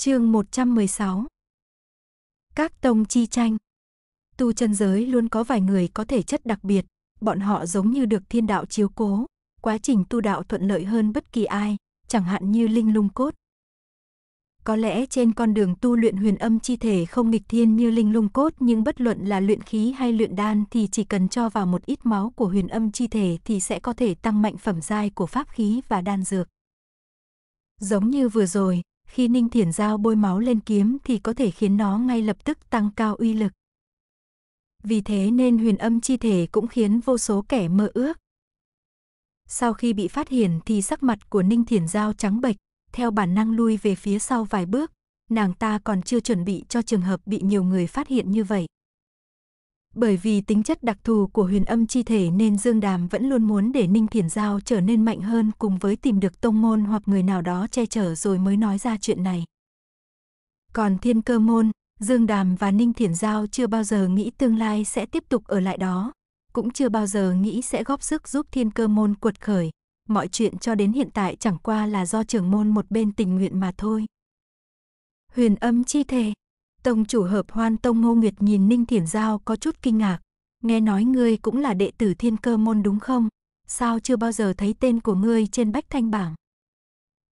Chương 116. Các tông chi tranh. Tu chân giới luôn có vài người có thể chất đặc biệt, bọn họ giống như được thiên đạo chiếu cố, quá trình tu đạo thuận lợi hơn bất kỳ ai, chẳng hạn như Linh Lung Cốt. Có lẽ trên con đường tu luyện huyền âm chi thể không nghịch thiên như Linh Lung Cốt nhưng bất luận là luyện khí hay luyện đan thì chỉ cần cho vào một ít máu của huyền âm chi thể thì sẽ có thể tăng mạnh phẩm giai của pháp khí và đan dược. Giống như vừa rồi, khi Ninh Thiển Giao bôi máu lên kiếm thì có thể khiến nó ngay lập tức tăng cao uy lực. Vì thế nên huyền âm chi thể cũng khiến vô số kẻ mơ ước. Sau khi bị phát hiện thì sắc mặt của Ninh Thiển Giao trắng bệch, theo bản năng lui về phía sau vài bước, nàng ta còn chưa chuẩn bị cho trường hợp bị nhiều người phát hiện như vậy. Bởi vì tính chất đặc thù của huyền âm chi thể nên Dương Đàm vẫn luôn muốn để Ninh thiển Giao trở nên mạnh hơn cùng với tìm được tông môn hoặc người nào đó che chở rồi mới nói ra chuyện này. Còn thiên cơ môn, Dương Đàm và Ninh Thiển Giao chưa bao giờ nghĩ tương lai sẽ tiếp tục ở lại đó, cũng chưa bao giờ nghĩ sẽ góp sức giúp thiên cơ môn cuột khởi. Mọi chuyện cho đến hiện tại chẳng qua là do trưởng môn một bên tình nguyện mà thôi. Huyền âm chi thể Tông chủ hợp hoan tông Ngô Nguyệt nhìn Ninh Thiển Giao có chút kinh ngạc. Nghe nói ngươi cũng là đệ tử thiên cơ môn đúng không? Sao chưa bao giờ thấy tên của ngươi trên bách thanh bảng?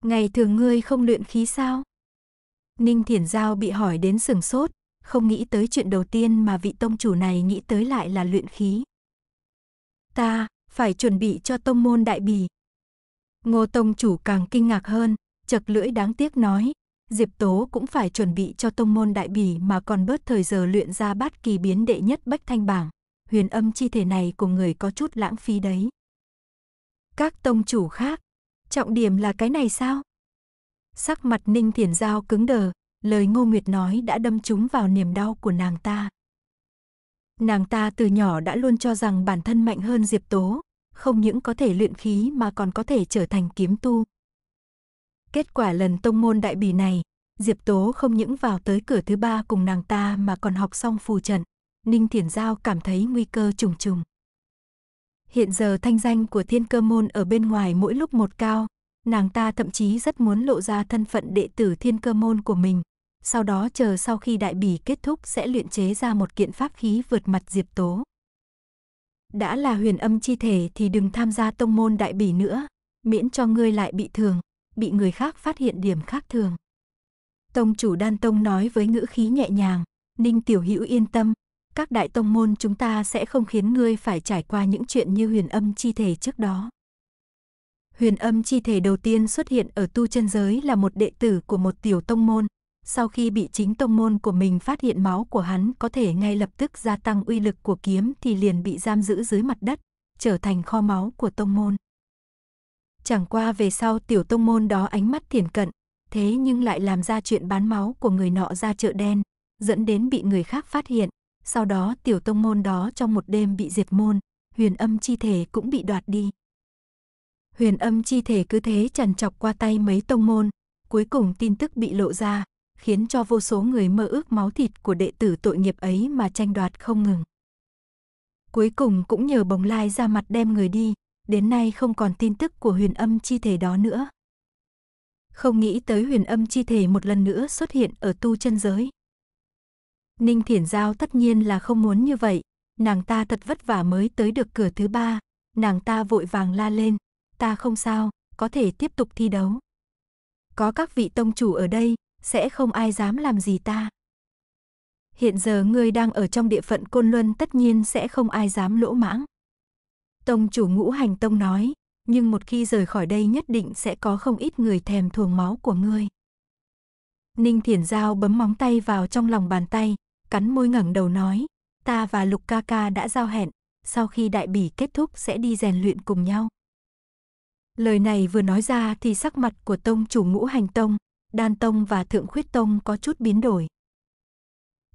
Ngày thường ngươi không luyện khí sao? Ninh Thiển Giao bị hỏi đến sừng sốt, không nghĩ tới chuyện đầu tiên mà vị tông chủ này nghĩ tới lại là luyện khí. Ta, phải chuẩn bị cho tông môn đại bì. Ngô tông chủ càng kinh ngạc hơn, chật lưỡi đáng tiếc nói, Diệp Tố cũng phải chuẩn bị cho tông môn đại bỉ mà còn bớt thời giờ luyện ra bát kỳ biến đệ nhất bách thanh bảng. Huyền âm chi thể này của người có chút lãng phí đấy. Các tông chủ khác, trọng điểm là cái này sao? Sắc mặt Ninh Thiền Giao cứng đờ, lời Ngô Nguyệt nói đã đâm trúng vào niềm đau của nàng ta. Nàng ta từ nhỏ đã luôn cho rằng bản thân mạnh hơn Diệp Tố, không những có thể luyện khí mà còn có thể trở thành kiếm tu, Kết quả lần tông môn đại bỉ này, Diệp Tố không những vào tới cửa thứ ba cùng nàng ta mà còn học xong phù trận. Ninh Thiển Giao cảm thấy nguy cơ trùng trùng. Hiện giờ thanh danh của thiên cơ môn ở bên ngoài mỗi lúc một cao, nàng ta thậm chí rất muốn lộ ra thân phận đệ tử thiên cơ môn của mình. Sau đó chờ sau khi đại bỉ kết thúc sẽ luyện chế ra một kiện pháp khí vượt mặt Diệp Tố. Đã là huyền âm chi thể thì đừng tham gia tông môn đại bỉ nữa, miễn cho ngươi lại bị thương bị người khác phát hiện điểm khác thường. Tông chủ Đan Tông nói với ngữ khí nhẹ nhàng, Ninh Tiểu Hữu yên tâm, các đại tông môn chúng ta sẽ không khiến ngươi phải trải qua những chuyện như huyền âm chi thể trước đó. Huyền âm chi thể đầu tiên xuất hiện ở tu chân giới là một đệ tử của một tiểu tông môn. Sau khi bị chính tông môn của mình phát hiện máu của hắn có thể ngay lập tức gia tăng uy lực của kiếm thì liền bị giam giữ dưới mặt đất, trở thành kho máu của tông môn. Chẳng qua về sau tiểu tông môn đó ánh mắt thiền cận, thế nhưng lại làm ra chuyện bán máu của người nọ ra chợ đen, dẫn đến bị người khác phát hiện. Sau đó tiểu tông môn đó trong một đêm bị diệt môn, huyền âm chi thể cũng bị đoạt đi. Huyền âm chi thể cứ thế trằn chọc qua tay mấy tông môn, cuối cùng tin tức bị lộ ra, khiến cho vô số người mơ ước máu thịt của đệ tử tội nghiệp ấy mà tranh đoạt không ngừng. Cuối cùng cũng nhờ bồng lai ra mặt đem người đi, đến nay không còn tin tức của huyền âm chi thể đó nữa. Không nghĩ tới huyền âm chi thể một lần nữa xuất hiện ở tu chân giới. Ninh Thiển Giao tất nhiên là không muốn như vậy, nàng ta thật vất vả mới tới được cửa thứ ba, nàng ta vội vàng la lên, ta không sao, có thể tiếp tục thi đấu. Có các vị tông chủ ở đây, sẽ không ai dám làm gì ta. Hiện giờ ngươi đang ở trong địa phận Côn Luân tất nhiên sẽ không ai dám lỗ mãng. Tông chủ ngũ hành tông nói, nhưng một khi rời khỏi đây nhất định sẽ có không ít người thèm thuồng máu của ngươi. Ninh Thiển Giao bấm móng tay vào trong lòng bàn tay, cắn môi ngẩng đầu nói, ta và Lục ca ca đã giao hẹn, sau khi đại bỉ kết thúc sẽ đi rèn luyện cùng nhau. Lời này vừa nói ra thì sắc mặt của tông chủ ngũ hành tông, đan tông và thượng khuyết tông có chút biến đổi.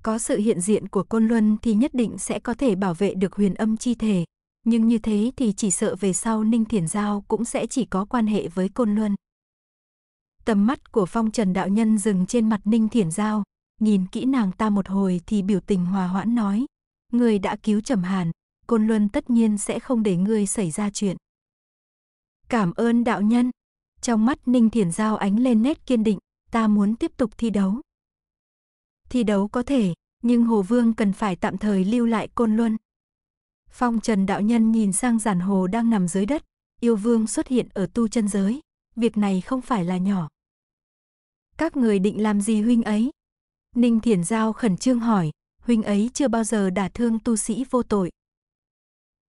Có sự hiện diện của Côn Luân thì nhất định sẽ có thể bảo vệ được huyền âm chi thể, nhưng như thế thì chỉ sợ về sau Ninh Thiển Giao cũng sẽ chỉ có quan hệ với Côn Luân. Tầm mắt của phong trần đạo nhân dừng trên mặt Ninh Thiển Giao, nhìn kỹ nàng ta một hồi thì biểu tình hòa hoãn nói. Người đã cứu Trầm Hàn, Côn Luân tất nhiên sẽ không để ngươi xảy ra chuyện. Cảm ơn đạo nhân. Trong mắt Ninh Thiển Giao ánh lên nét kiên định, ta muốn tiếp tục thi đấu. Thi đấu có thể, nhưng Hồ Vương cần phải tạm thời lưu lại Côn Luân. Phong Trần đạo nhân nhìn sang giản hồ đang nằm dưới đất, yêu vương xuất hiện ở tu chân giới, việc này không phải là nhỏ. Các người định làm gì huynh ấy? Ninh Thiển Giao khẩn trương hỏi, huynh ấy chưa bao giờ đả thương tu sĩ vô tội.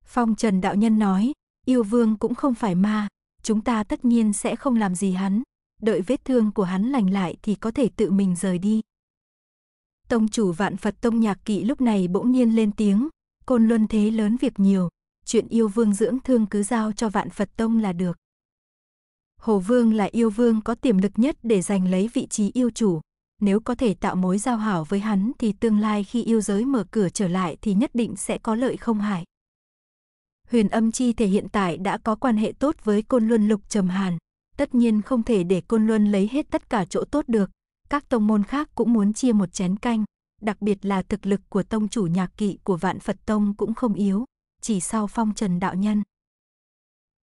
Phong Trần đạo nhân nói, yêu vương cũng không phải ma, chúng ta tất nhiên sẽ không làm gì hắn, đợi vết thương của hắn lành lại thì có thể tự mình rời đi. Tông chủ vạn Phật Tông Nhạc Kỵ lúc này bỗng nhiên lên tiếng, côn luân thế lớn việc nhiều, chuyện yêu vương dưỡng thương cứ giao cho vạn Phật Tông là được. Hồ Vương là yêu vương có tiềm lực nhất để giành lấy vị trí yêu chủ. Nếu có thể tạo mối giao hảo với hắn thì tương lai khi yêu giới mở cửa trở lại thì nhất định sẽ có lợi không hại. Huyền âm chi thể hiện tại đã có quan hệ tốt với côn luân lục trầm hàn. Tất nhiên không thể để côn luân lấy hết tất cả chỗ tốt được. Các tông môn khác cũng muốn chia một chén canh đặc biệt là thực lực của tông chủ nhạc kỵ của vạn Phật Tông cũng không yếu, chỉ sau phong trần đạo nhân.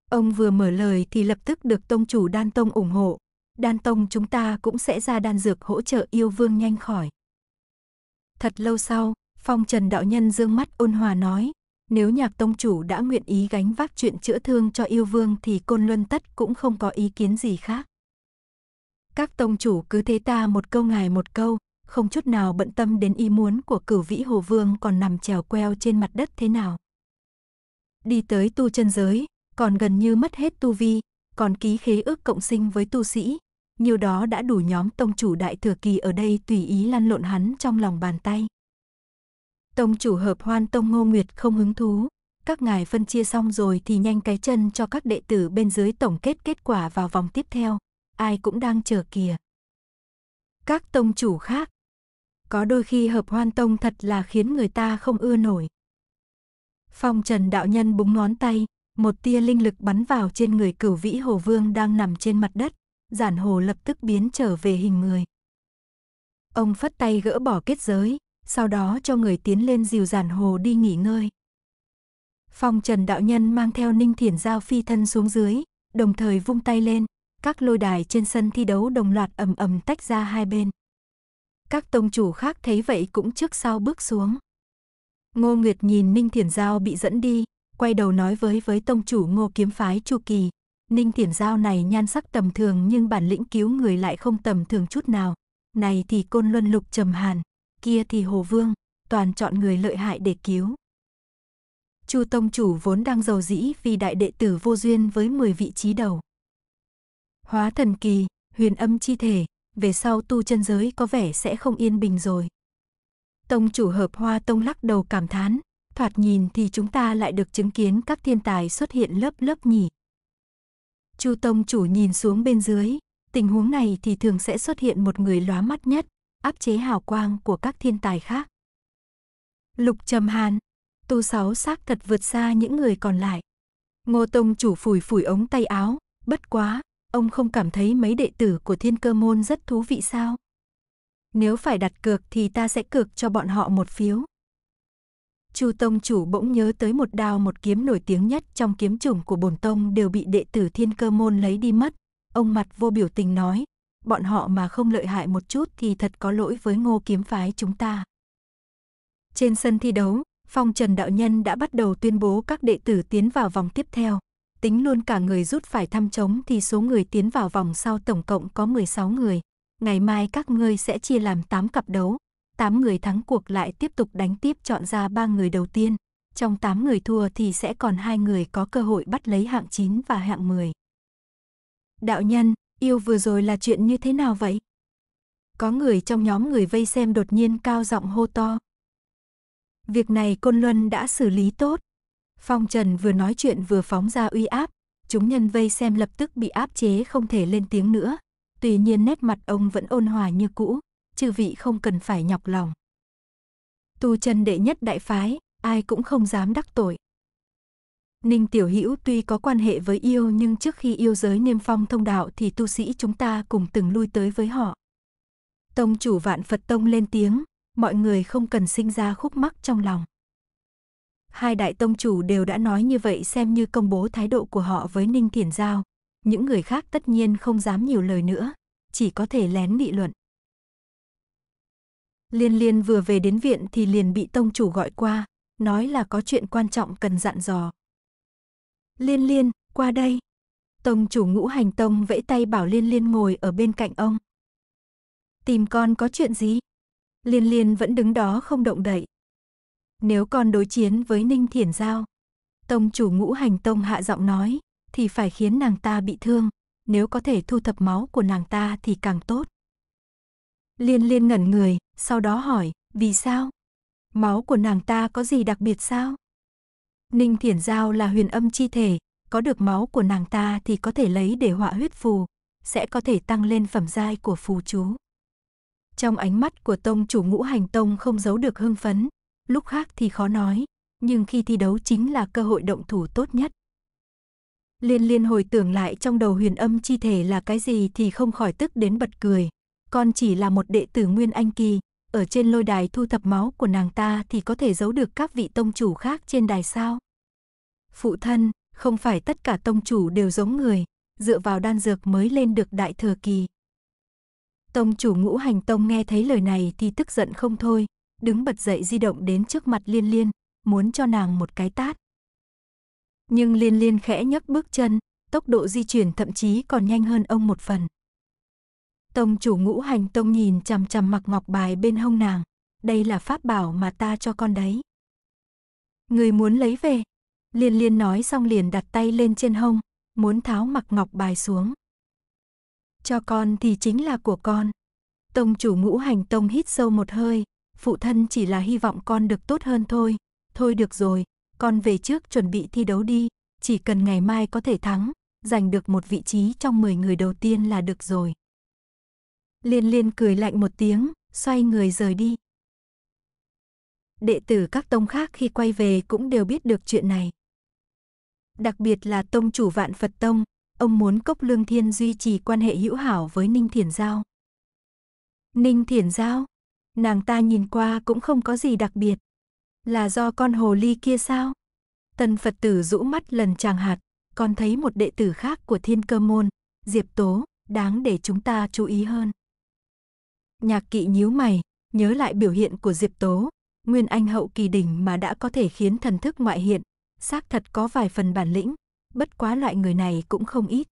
Ông vừa mở lời thì lập tức được tông chủ đan tông ủng hộ, đan tông chúng ta cũng sẽ ra đan dược hỗ trợ yêu vương nhanh khỏi. Thật lâu sau, phong trần đạo nhân dương mắt ôn hòa nói, nếu nhạc tông chủ đã nguyện ý gánh vác chuyện chữa thương cho yêu vương thì côn luân tất cũng không có ý kiến gì khác. Các tông chủ cứ thế ta một câu ngài một câu, không chút nào bận tâm đến ý muốn của cửu vĩ hồ vương còn nằm trèo queo trên mặt đất thế nào. Đi tới tu chân giới, còn gần như mất hết tu vi, còn ký khế ước cộng sinh với tu sĩ, nhiều đó đã đủ nhóm tông chủ đại thừa kỳ ở đây tùy ý lăn lộn hắn trong lòng bàn tay. Tông chủ hợp hoan tông ngô nguyệt không hứng thú, các ngài phân chia xong rồi thì nhanh cái chân cho các đệ tử bên dưới tổng kết kết quả vào vòng tiếp theo, ai cũng đang chờ kìa. Các tông chủ khác, có đôi khi hợp hoan tông thật là khiến người ta không ưa nổi. Phong Trần đạo nhân búng ngón tay, một tia linh lực bắn vào trên người cửu vĩ hồ vương đang nằm trên mặt đất, giản hồ lập tức biến trở về hình người. Ông phất tay gỡ bỏ kết giới, sau đó cho người tiến lên dìu giản hồ đi nghỉ ngơi. Phong Trần đạo nhân mang theo Ninh Thiển Giao phi thân xuống dưới, đồng thời vung tay lên, các lôi đài trên sân thi đấu đồng loạt ầm ầm tách ra hai bên. Các tông chủ khác thấy vậy cũng trước sau bước xuống. Ngô Nguyệt nhìn Ninh Thiển Giao bị dẫn đi, quay đầu nói với với tông chủ Ngô Kiếm Phái Chu Kỳ. Ninh Thiển Giao này nhan sắc tầm thường nhưng bản lĩnh cứu người lại không tầm thường chút nào. Này thì côn luân lục trầm hàn, kia thì hồ vương, toàn chọn người lợi hại để cứu. Chu tông chủ vốn đang giàu dĩ vì đại đệ tử vô duyên với 10 vị trí đầu. Hóa thần kỳ, huyền âm chi thể, về sau tu chân giới có vẻ sẽ không yên bình rồi. Tông chủ hợp hoa tông lắc đầu cảm thán, thoạt nhìn thì chúng ta lại được chứng kiến các thiên tài xuất hiện lớp lớp nhỉ. Chu tông chủ nhìn xuống bên dưới, tình huống này thì thường sẽ xuất hiện một người lóa mắt nhất, áp chế hào quang của các thiên tài khác. Lục Trầm Hàn, tu Sáu xác thật vượt xa những người còn lại. Ngô Tông chủ phủi phủi ống tay áo, bất quá, ông không cảm thấy mấy đệ tử của thiên cơ môn rất thú vị sao? Nếu phải đặt cược thì ta sẽ cược cho bọn họ một phiếu. Chu Tông chủ bỗng nhớ tới một đao một kiếm nổi tiếng nhất trong kiếm chủng của bổn tông đều bị đệ tử thiên cơ môn lấy đi mất. Ông mặt vô biểu tình nói, bọn họ mà không lợi hại một chút thì thật có lỗi với ngô kiếm phái chúng ta. Trên sân thi đấu, phong trần đạo nhân đã bắt đầu tuyên bố các đệ tử tiến vào vòng tiếp theo tính luôn cả người rút phải thăm trống thì số người tiến vào vòng sau tổng cộng có 16 người. Ngày mai các ngươi sẽ chia làm 8 cặp đấu, 8 người thắng cuộc lại tiếp tục đánh tiếp chọn ra 3 người đầu tiên. Trong 8 người thua thì sẽ còn hai người có cơ hội bắt lấy hạng 9 và hạng 10. Đạo nhân, yêu vừa rồi là chuyện như thế nào vậy? Có người trong nhóm người vây xem đột nhiên cao giọng hô to. Việc này Côn Luân đã xử lý tốt. Phong Trần vừa nói chuyện vừa phóng ra uy áp, chúng nhân vây xem lập tức bị áp chế không thể lên tiếng nữa. Tuy nhiên nét mặt ông vẫn ôn hòa như cũ, chư vị không cần phải nhọc lòng. Tu chân đệ nhất đại phái, ai cũng không dám đắc tội. Ninh Tiểu Hữu tuy có quan hệ với yêu nhưng trước khi yêu giới niêm phong thông đạo thì tu sĩ chúng ta cùng từng lui tới với họ. Tông chủ vạn Phật Tông lên tiếng, mọi người không cần sinh ra khúc mắc trong lòng. Hai đại tông chủ đều đã nói như vậy xem như công bố thái độ của họ với Ninh Thiển Giao. Những người khác tất nhiên không dám nhiều lời nữa, chỉ có thể lén nghị luận. Liên liên vừa về đến viện thì liền bị tông chủ gọi qua, nói là có chuyện quan trọng cần dặn dò. Liên liên, qua đây. Tông chủ ngũ hành tông vẫy tay bảo liên liên ngồi ở bên cạnh ông. Tìm con có chuyện gì? Liên liên vẫn đứng đó không động đậy, nếu con đối chiến với Ninh Thiển Giao, tông chủ ngũ hành tông hạ giọng nói, thì phải khiến nàng ta bị thương, nếu có thể thu thập máu của nàng ta thì càng tốt. Liên liên ngẩn người, sau đó hỏi, vì sao? Máu của nàng ta có gì đặc biệt sao? Ninh Thiển Giao là huyền âm chi thể, có được máu của nàng ta thì có thể lấy để họa huyết phù, sẽ có thể tăng lên phẩm giai của phù chú. Trong ánh mắt của tông chủ ngũ hành tông không giấu được hưng phấn, lúc khác thì khó nói, nhưng khi thi đấu chính là cơ hội động thủ tốt nhất. Liên liên hồi tưởng lại trong đầu huyền âm chi thể là cái gì thì không khỏi tức đến bật cười. Con chỉ là một đệ tử Nguyên Anh Kỳ, ở trên lôi đài thu thập máu của nàng ta thì có thể giấu được các vị tông chủ khác trên đài sao? Phụ thân, không phải tất cả tông chủ đều giống người, dựa vào đan dược mới lên được đại thừa kỳ. Tông chủ ngũ hành tông nghe thấy lời này thì tức giận không thôi, đứng bật dậy di động đến trước mặt Liên Liên, muốn cho nàng một cái tát. Nhưng Liên Liên khẽ nhấc bước chân, tốc độ di chuyển thậm chí còn nhanh hơn ông một phần. Tông chủ ngũ hành tông nhìn chằm chằm mặc ngọc bài bên hông nàng, đây là pháp bảo mà ta cho con đấy. Người muốn lấy về, Liên Liên nói xong liền đặt tay lên trên hông, muốn tháo mặc ngọc bài xuống. Cho con thì chính là của con. Tông chủ ngũ hành tông hít sâu một hơi, phụ thân chỉ là hy vọng con được tốt hơn thôi. Thôi được rồi, con về trước chuẩn bị thi đấu đi, chỉ cần ngày mai có thể thắng, giành được một vị trí trong 10 người đầu tiên là được rồi. Liên liên cười lạnh một tiếng, xoay người rời đi. Đệ tử các tông khác khi quay về cũng đều biết được chuyện này. Đặc biệt là tông chủ vạn Phật Tông, ông muốn Cốc Lương Thiên duy trì quan hệ hữu hảo với Ninh Thiền Giao. Ninh Thiền Giao, Nàng ta nhìn qua cũng không có gì đặc biệt. Là do con hồ ly kia sao? tân Phật tử rũ mắt lần chàng hạt, còn thấy một đệ tử khác của thiên cơ môn, Diệp Tố, đáng để chúng ta chú ý hơn. Nhạc kỵ nhíu mày, nhớ lại biểu hiện của Diệp Tố, nguyên anh hậu kỳ đỉnh mà đã có thể khiến thần thức ngoại hiện, xác thật có vài phần bản lĩnh, bất quá loại người này cũng không ít.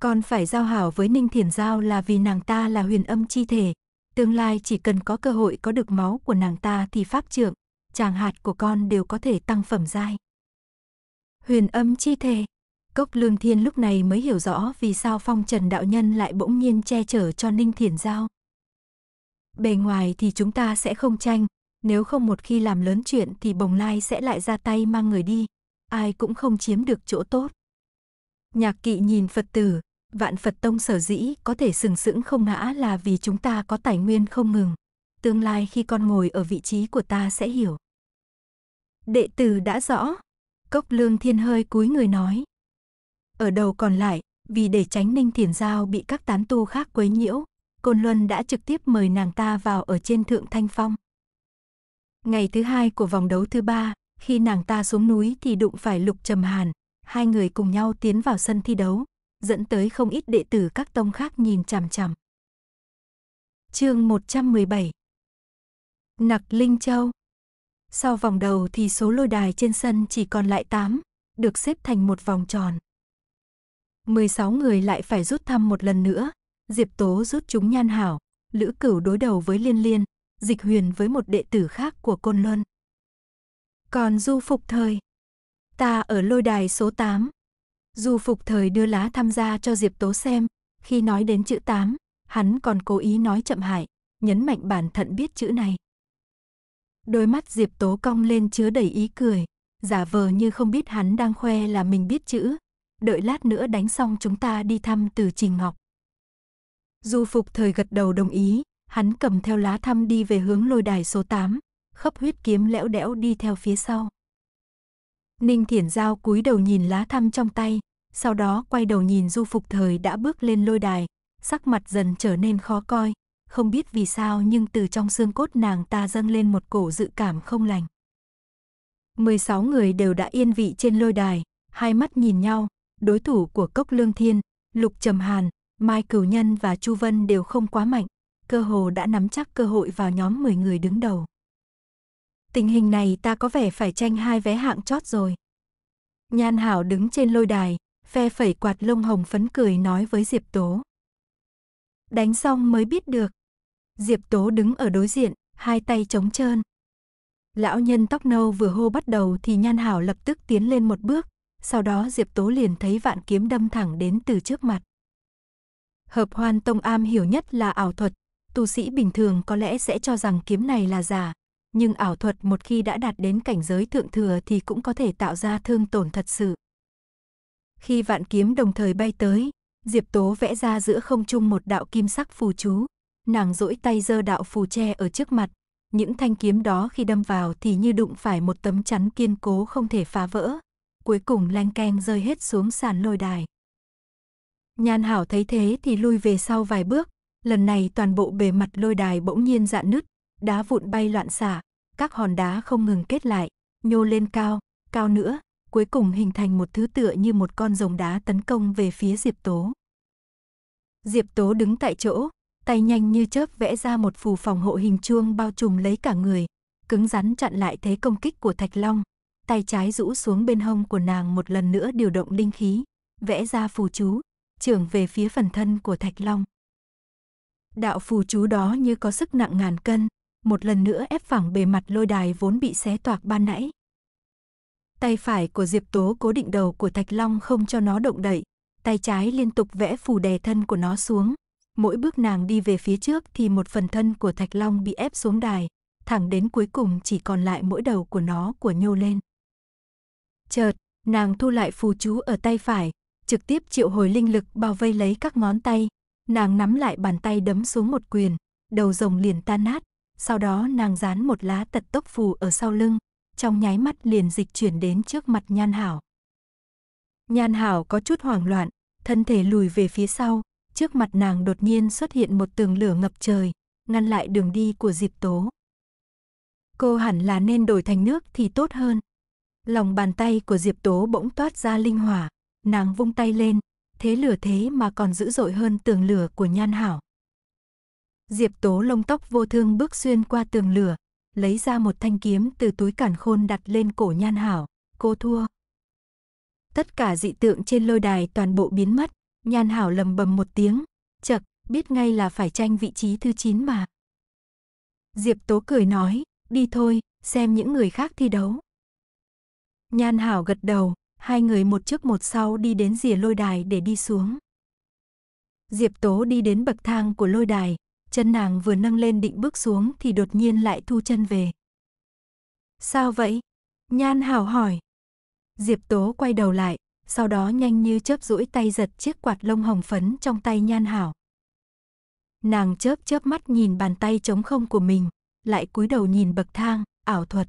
Còn phải giao hảo với Ninh Thiền Giao là vì nàng ta là huyền âm chi thể, tương lai chỉ cần có cơ hội có được máu của nàng ta thì pháp trưởng, chàng hạt của con đều có thể tăng phẩm giai. Huyền âm chi thể Cốc Lương Thiên lúc này mới hiểu rõ vì sao phong trần đạo nhân lại bỗng nhiên che chở cho Ninh Thiển Giao. Bề ngoài thì chúng ta sẽ không tranh, nếu không một khi làm lớn chuyện thì bồng lai sẽ lại ra tay mang người đi, ai cũng không chiếm được chỗ tốt. Nhạc kỵ nhìn Phật tử, Vạn Phật Tông sở dĩ có thể sừng sững không ngã là vì chúng ta có tài nguyên không ngừng. Tương lai khi con ngồi ở vị trí của ta sẽ hiểu. Đệ tử đã rõ. Cốc lương thiên hơi cúi người nói. Ở đầu còn lại, vì để tránh ninh thiền giao bị các tán tu khác quấy nhiễu, Côn Luân đã trực tiếp mời nàng ta vào ở trên Thượng Thanh Phong. Ngày thứ hai của vòng đấu thứ ba, khi nàng ta xuống núi thì đụng phải Lục Trầm Hàn, hai người cùng nhau tiến vào sân thi đấu dẫn tới không ít đệ tử các tông khác nhìn chằm chằm. Chương 117 Nặc Linh Châu Sau vòng đầu thì số lôi đài trên sân chỉ còn lại 8, được xếp thành một vòng tròn. 16 người lại phải rút thăm một lần nữa, Diệp Tố rút chúng Nhan Hảo, Lữ Cửu đối đầu với Liên Liên, Dịch Huyền với một đệ tử khác của Côn Luân. Còn Du Phục Thời, ta ở lôi đài số 8, Du Phục Thời đưa lá tham gia cho Diệp Tố xem, khi nói đến chữ 8, hắn còn cố ý nói chậm hại, nhấn mạnh bản thận biết chữ này. Đôi mắt Diệp Tố cong lên chứa đầy ý cười, giả vờ như không biết hắn đang khoe là mình biết chữ. Đợi lát nữa đánh xong chúng ta đi thăm từ Trình Ngọc. Du Phục Thời gật đầu đồng ý, hắn cầm theo lá thăm đi về hướng lôi đài số 8, khắp huyết kiếm lẽo đẽo đi theo phía sau. Ninh Thiển Giao cúi đầu nhìn lá thăm trong tay, sau đó quay đầu nhìn Du Phục Thời đã bước lên lôi đài, sắc mặt dần trở nên khó coi, không biết vì sao nhưng từ trong xương cốt nàng ta dâng lên một cổ dự cảm không lành. 16 người đều đã yên vị trên lôi đài, hai mắt nhìn nhau, đối thủ của Cốc Lương Thiên, Lục Trầm Hàn, Mai Cửu Nhân và Chu Vân đều không quá mạnh, cơ hồ đã nắm chắc cơ hội vào nhóm 10 người đứng đầu tình hình này ta có vẻ phải tranh hai vé hạng chót rồi. Nhan Hảo đứng trên lôi đài, phe phẩy quạt lông hồng phấn cười nói với Diệp Tố. Đánh xong mới biết được. Diệp Tố đứng ở đối diện, hai tay trống trơn. Lão nhân tóc nâu vừa hô bắt đầu thì Nhan Hảo lập tức tiến lên một bước, sau đó Diệp Tố liền thấy vạn kiếm đâm thẳng đến từ trước mặt. Hợp hoan tông am hiểu nhất là ảo thuật, tu sĩ bình thường có lẽ sẽ cho rằng kiếm này là giả, nhưng ảo thuật một khi đã đạt đến cảnh giới thượng thừa thì cũng có thể tạo ra thương tổn thật sự. Khi vạn kiếm đồng thời bay tới, Diệp Tố vẽ ra giữa không trung một đạo kim sắc phù chú, nàng duỗi tay giơ đạo phù tre ở trước mặt, những thanh kiếm đó khi đâm vào thì như đụng phải một tấm chắn kiên cố không thể phá vỡ, cuối cùng lanh keng rơi hết xuống sàn lôi đài. Nhan Hảo thấy thế thì lui về sau vài bước, lần này toàn bộ bề mặt lôi đài bỗng nhiên dạn nứt, đá vụn bay loạn xả, các hòn đá không ngừng kết lại, nhô lên cao, cao nữa, cuối cùng hình thành một thứ tựa như một con rồng đá tấn công về phía Diệp Tố. Diệp Tố đứng tại chỗ, tay nhanh như chớp vẽ ra một phù phòng hộ hình chuông bao trùm lấy cả người, cứng rắn chặn lại thế công kích của Thạch Long, tay trái rũ xuống bên hông của nàng một lần nữa điều động linh khí, vẽ ra phù chú, trưởng về phía phần thân của Thạch Long. Đạo phù chú đó như có sức nặng ngàn cân, một lần nữa ép phẳng bề mặt lôi đài vốn bị xé toạc ban nãy. Tay phải của Diệp Tố cố định đầu của Thạch Long không cho nó động đậy, tay trái liên tục vẽ phù đè thân của nó xuống. Mỗi bước nàng đi về phía trước thì một phần thân của Thạch Long bị ép xuống đài, thẳng đến cuối cùng chỉ còn lại mỗi đầu của nó của nhô lên. Chợt, nàng thu lại phù chú ở tay phải, trực tiếp triệu hồi linh lực bao vây lấy các ngón tay. Nàng nắm lại bàn tay đấm xuống một quyền, đầu rồng liền tan nát, sau đó nàng dán một lá tật tốc phù ở sau lưng, trong nháy mắt liền dịch chuyển đến trước mặt Nhan Hảo. Nhan Hảo có chút hoảng loạn, thân thể lùi về phía sau, trước mặt nàng đột nhiên xuất hiện một tường lửa ngập trời, ngăn lại đường đi của Diệp Tố. Cô hẳn là nên đổi thành nước thì tốt hơn. Lòng bàn tay của Diệp Tố bỗng toát ra linh hỏa, nàng vung tay lên, thế lửa thế mà còn dữ dội hơn tường lửa của Nhan Hảo. Diệp Tố lông tóc vô thương bước xuyên qua tường lửa, lấy ra một thanh kiếm từ túi cản khôn đặt lên cổ Nhan Hảo, cô thua. Tất cả dị tượng trên lôi đài toàn bộ biến mất, Nhan Hảo lầm bầm một tiếng, chật, biết ngay là phải tranh vị trí thứ 9 mà. Diệp Tố cười nói, đi thôi, xem những người khác thi đấu. Nhan Hảo gật đầu, hai người một trước một sau đi đến rìa lôi đài để đi xuống. Diệp Tố đi đến bậc thang của lôi đài, Chân nàng vừa nâng lên định bước xuống thì đột nhiên lại thu chân về. Sao vậy? Nhan hảo hỏi. Diệp Tố quay đầu lại, sau đó nhanh như chớp rũi tay giật chiếc quạt lông hồng phấn trong tay Nhan hảo. Nàng chớp chớp mắt nhìn bàn tay trống không của mình, lại cúi đầu nhìn bậc thang, ảo thuật.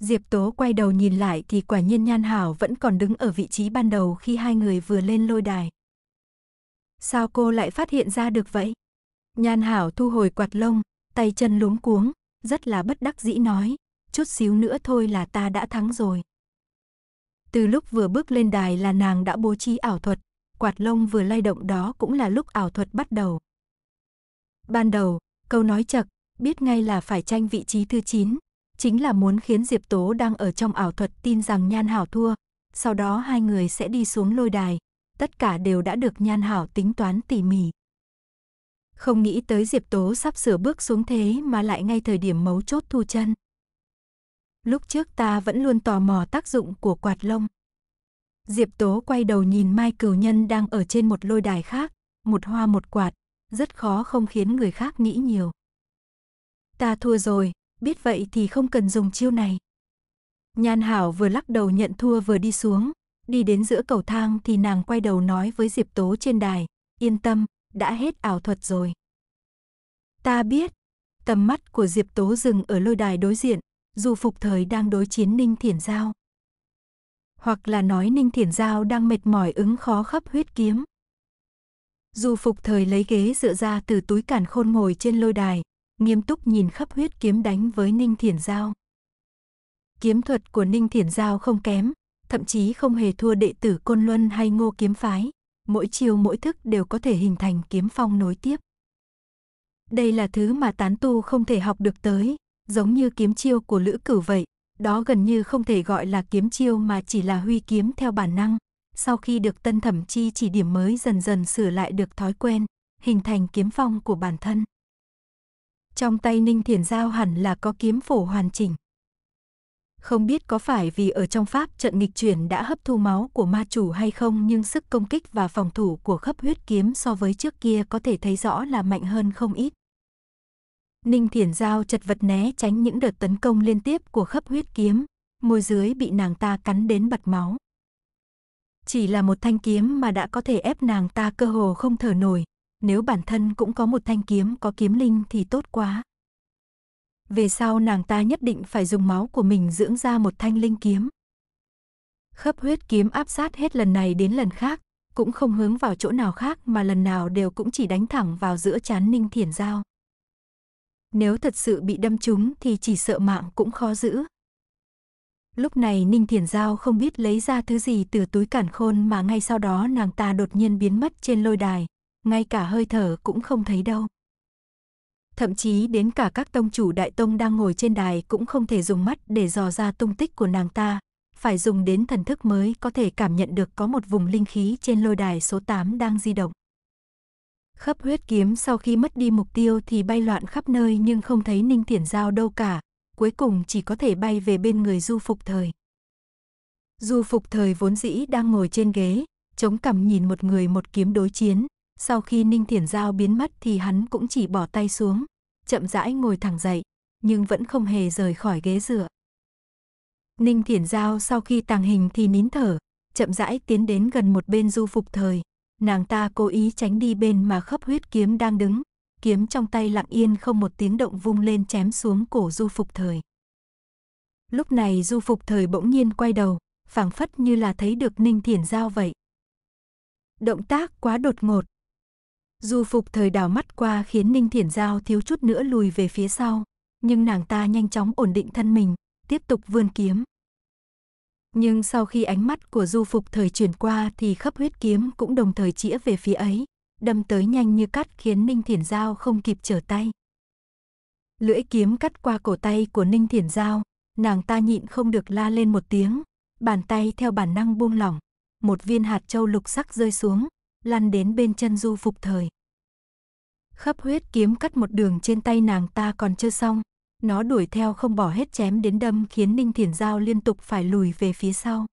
Diệp Tố quay đầu nhìn lại thì quả nhiên Nhan Hảo vẫn còn đứng ở vị trí ban đầu khi hai người vừa lên lôi đài. Sao cô lại phát hiện ra được vậy? Nhan Hảo thu hồi quạt lông, tay chân luống cuống, rất là bất đắc dĩ nói, chút xíu nữa thôi là ta đã thắng rồi. Từ lúc vừa bước lên đài là nàng đã bố trí ảo thuật, quạt lông vừa lay động đó cũng là lúc ảo thuật bắt đầu. Ban đầu, câu nói chật, biết ngay là phải tranh vị trí thứ 9, chính là muốn khiến Diệp Tố đang ở trong ảo thuật tin rằng Nhan Hảo thua, sau đó hai người sẽ đi xuống lôi đài, tất cả đều đã được Nhan Hảo tính toán tỉ mỉ. Không nghĩ tới Diệp Tố sắp sửa bước xuống thế mà lại ngay thời điểm mấu chốt thu chân. Lúc trước ta vẫn luôn tò mò tác dụng của quạt lông. Diệp Tố quay đầu nhìn Mai Cửu Nhân đang ở trên một lôi đài khác, một hoa một quạt, rất khó không khiến người khác nghĩ nhiều. Ta thua rồi, biết vậy thì không cần dùng chiêu này. Nhan Hảo vừa lắc đầu nhận thua vừa đi xuống, đi đến giữa cầu thang thì nàng quay đầu nói với Diệp Tố trên đài, yên tâm, đã hết ảo thuật rồi. Ta biết, tầm mắt của Diệp Tố dừng ở lôi đài đối diện, dù phục thời đang đối chiến Ninh Thiển Giao. Hoặc là nói Ninh Thiển Giao đang mệt mỏi ứng khó khắp huyết kiếm. Dù phục thời lấy ghế dựa ra từ túi cản khôn ngồi trên lôi đài, nghiêm túc nhìn khắp huyết kiếm đánh với Ninh Thiển Giao. Kiếm thuật của Ninh Thiển Giao không kém, thậm chí không hề thua đệ tử Côn Luân hay Ngô Kiếm Phái mỗi chiều mỗi thức đều có thể hình thành kiếm phong nối tiếp. Đây là thứ mà tán tu không thể học được tới, giống như kiếm chiêu của Lữ cử vậy, đó gần như không thể gọi là kiếm chiêu mà chỉ là huy kiếm theo bản năng. Sau khi được Tân Thẩm Chi chỉ điểm mới dần dần sửa lại được thói quen, hình thành kiếm phong của bản thân. Trong tay Ninh Thiền Giao hẳn là có kiếm phổ hoàn chỉnh. Không biết có phải vì ở trong Pháp trận nghịch chuyển đã hấp thu máu của ma chủ hay không nhưng sức công kích và phòng thủ của khắp huyết kiếm so với trước kia có thể thấy rõ là mạnh hơn không ít. Ninh Thiển Giao chật vật né tránh những đợt tấn công liên tiếp của khắp huyết kiếm, môi dưới bị nàng ta cắn đến bật máu. Chỉ là một thanh kiếm mà đã có thể ép nàng ta cơ hồ không thở nổi, nếu bản thân cũng có một thanh kiếm có kiếm linh thì tốt quá. Về sau nàng ta nhất định phải dùng máu của mình dưỡng ra một thanh linh kiếm. Khớp huyết kiếm áp sát hết lần này đến lần khác, cũng không hướng vào chỗ nào khác mà lần nào đều cũng chỉ đánh thẳng vào giữa chán Ninh Thiển Giao. Nếu thật sự bị đâm trúng thì chỉ sợ mạng cũng khó giữ. Lúc này Ninh Thiển Giao không biết lấy ra thứ gì từ túi cản khôn mà ngay sau đó nàng ta đột nhiên biến mất trên lôi đài, ngay cả hơi thở cũng không thấy đâu thậm chí đến cả các tông chủ đại tông đang ngồi trên đài cũng không thể dùng mắt để dò ra tung tích của nàng ta, phải dùng đến thần thức mới có thể cảm nhận được có một vùng linh khí trên lôi đài số 8 đang di động. Khắp huyết kiếm sau khi mất đi mục tiêu thì bay loạn khắp nơi nhưng không thấy Ninh Tiển Giao đâu cả, cuối cùng chỉ có thể bay về bên người du phục thời. Du phục thời vốn dĩ đang ngồi trên ghế, chống cằm nhìn một người một kiếm đối chiến, sau khi Ninh Thiển Giao biến mất thì hắn cũng chỉ bỏ tay xuống, chậm rãi ngồi thẳng dậy, nhưng vẫn không hề rời khỏi ghế dựa. Ninh Thiển Giao sau khi tàng hình thì nín thở, chậm rãi tiến đến gần một bên du phục thời. Nàng ta cố ý tránh đi bên mà khớp huyết kiếm đang đứng, kiếm trong tay lặng yên không một tiếng động vung lên chém xuống cổ du phục thời. Lúc này du phục thời bỗng nhiên quay đầu, phảng phất như là thấy được Ninh Thiển Giao vậy. Động tác quá đột ngột, Du phục thời đào mắt qua khiến Ninh Thiển Giao thiếu chút nữa lùi về phía sau, nhưng nàng ta nhanh chóng ổn định thân mình, tiếp tục vươn kiếm. Nhưng sau khi ánh mắt của du phục thời chuyển qua thì khắp huyết kiếm cũng đồng thời chĩa về phía ấy, đâm tới nhanh như cắt khiến Ninh Thiển Giao không kịp trở tay. Lưỡi kiếm cắt qua cổ tay của Ninh Thiển Giao, nàng ta nhịn không được la lên một tiếng, bàn tay theo bản năng buông lỏng, một viên hạt châu lục sắc rơi xuống, lăn đến bên chân du phục thời. Khắp huyết kiếm cắt một đường trên tay nàng ta còn chưa xong. Nó đuổi theo không bỏ hết chém đến đâm khiến Ninh Thiển Giao liên tục phải lùi về phía sau.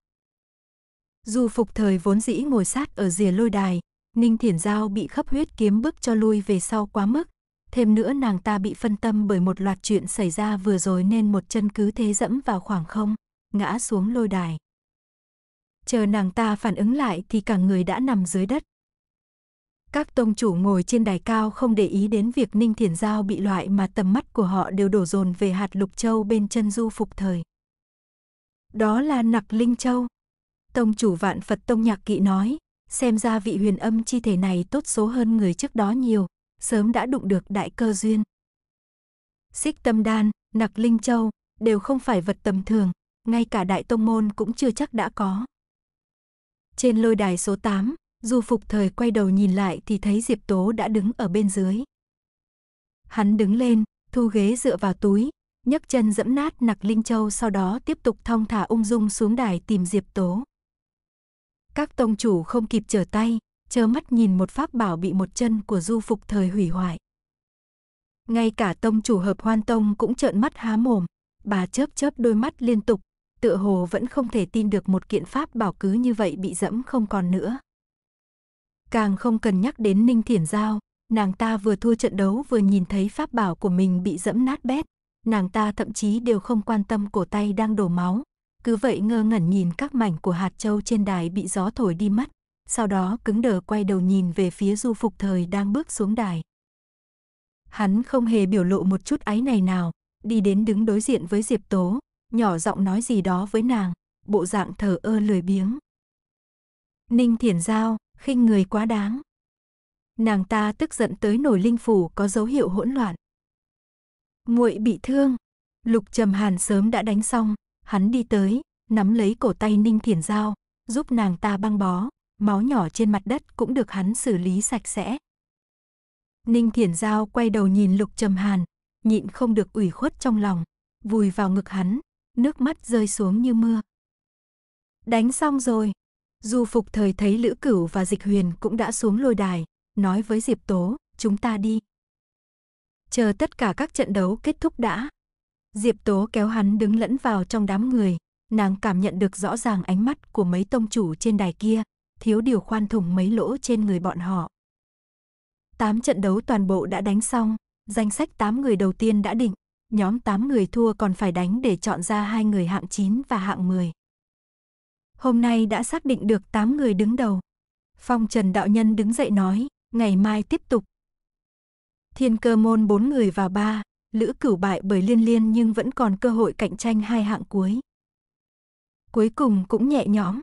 Dù phục thời vốn dĩ ngồi sát ở rìa lôi đài, Ninh Thiển Giao bị khắp huyết kiếm bước cho lui về sau quá mức. Thêm nữa nàng ta bị phân tâm bởi một loạt chuyện xảy ra vừa rồi nên một chân cứ thế dẫm vào khoảng không, ngã xuống lôi đài. Chờ nàng ta phản ứng lại thì cả người đã nằm dưới đất. Các tông chủ ngồi trên đài cao không để ý đến việc Ninh Thiền Giao bị loại mà tầm mắt của họ đều đổ dồn về hạt lục châu bên chân du phục thời. Đó là nặc linh châu. Tông chủ vạn Phật Tông Nhạc Kỵ nói, xem ra vị huyền âm chi thể này tốt số hơn người trước đó nhiều, sớm đã đụng được đại cơ duyên. Xích tâm đan, nặc linh châu, đều không phải vật tầm thường, ngay cả đại tông môn cũng chưa chắc đã có. Trên lôi đài số 8, Du phục thời quay đầu nhìn lại thì thấy Diệp Tố đã đứng ở bên dưới. Hắn đứng lên, thu ghế dựa vào túi, nhấc chân dẫm nát nặc linh châu sau đó tiếp tục thong thả ung dung xuống đài tìm Diệp Tố. Các tông chủ không kịp trở tay, chớ mắt nhìn một pháp bảo bị một chân của du phục thời hủy hoại. Ngay cả tông chủ hợp hoan tông cũng trợn mắt há mồm, bà chớp chớp đôi mắt liên tục, tựa hồ vẫn không thể tin được một kiện pháp bảo cứ như vậy bị dẫm không còn nữa. Càng không cần nhắc đến Ninh Thiển Giao, nàng ta vừa thua trận đấu vừa nhìn thấy pháp bảo của mình bị dẫm nát bét. Nàng ta thậm chí đều không quan tâm cổ tay đang đổ máu. Cứ vậy ngơ ngẩn nhìn các mảnh của hạt châu trên đài bị gió thổi đi mất. Sau đó cứng đờ quay đầu nhìn về phía du phục thời đang bước xuống đài. Hắn không hề biểu lộ một chút áy này nào, đi đến đứng đối diện với Diệp Tố, nhỏ giọng nói gì đó với nàng, bộ dạng thờ ơ lười biếng. Ninh Thiển Giao, khinh người quá đáng. Nàng ta tức giận tới nổi linh phủ có dấu hiệu hỗn loạn. Muội bị thương, Lục Trầm Hàn sớm đã đánh xong, hắn đi tới, nắm lấy cổ tay Ninh Thiển Giao, giúp nàng ta băng bó, máu nhỏ trên mặt đất cũng được hắn xử lý sạch sẽ. Ninh Thiển Giao quay đầu nhìn Lục Trầm Hàn, nhịn không được ủy khuất trong lòng, vùi vào ngực hắn, nước mắt rơi xuống như mưa. Đánh xong rồi, Du phục thời thấy Lữ Cửu và Dịch Huyền cũng đã xuống lôi đài, nói với Diệp Tố, chúng ta đi. Chờ tất cả các trận đấu kết thúc đã. Diệp Tố kéo hắn đứng lẫn vào trong đám người, nàng cảm nhận được rõ ràng ánh mắt của mấy tông chủ trên đài kia, thiếu điều khoan thủng mấy lỗ trên người bọn họ. Tám trận đấu toàn bộ đã đánh xong, danh sách tám người đầu tiên đã định, nhóm tám người thua còn phải đánh để chọn ra hai người hạng 9 và hạng 10. Hôm nay đã xác định được 8 người đứng đầu. Phong Trần Đạo Nhân đứng dậy nói, ngày mai tiếp tục. Thiên cơ môn 4 người và 3, Lữ cửu bại bởi liên liên nhưng vẫn còn cơ hội cạnh tranh hai hạng cuối. Cuối cùng cũng nhẹ nhõm.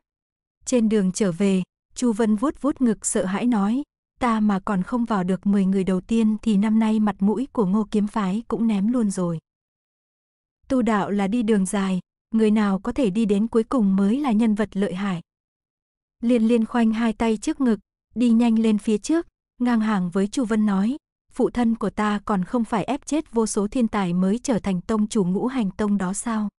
Trên đường trở về, Chu Vân vuốt vuốt ngực sợ hãi nói, ta mà còn không vào được 10 người đầu tiên thì năm nay mặt mũi của ngô kiếm phái cũng ném luôn rồi. Tu đạo là đi đường dài, người nào có thể đi đến cuối cùng mới là nhân vật lợi hại. Liên liên khoanh hai tay trước ngực, đi nhanh lên phía trước, ngang hàng với Chu Vân nói, phụ thân của ta còn không phải ép chết vô số thiên tài mới trở thành tông chủ ngũ hành tông đó sao?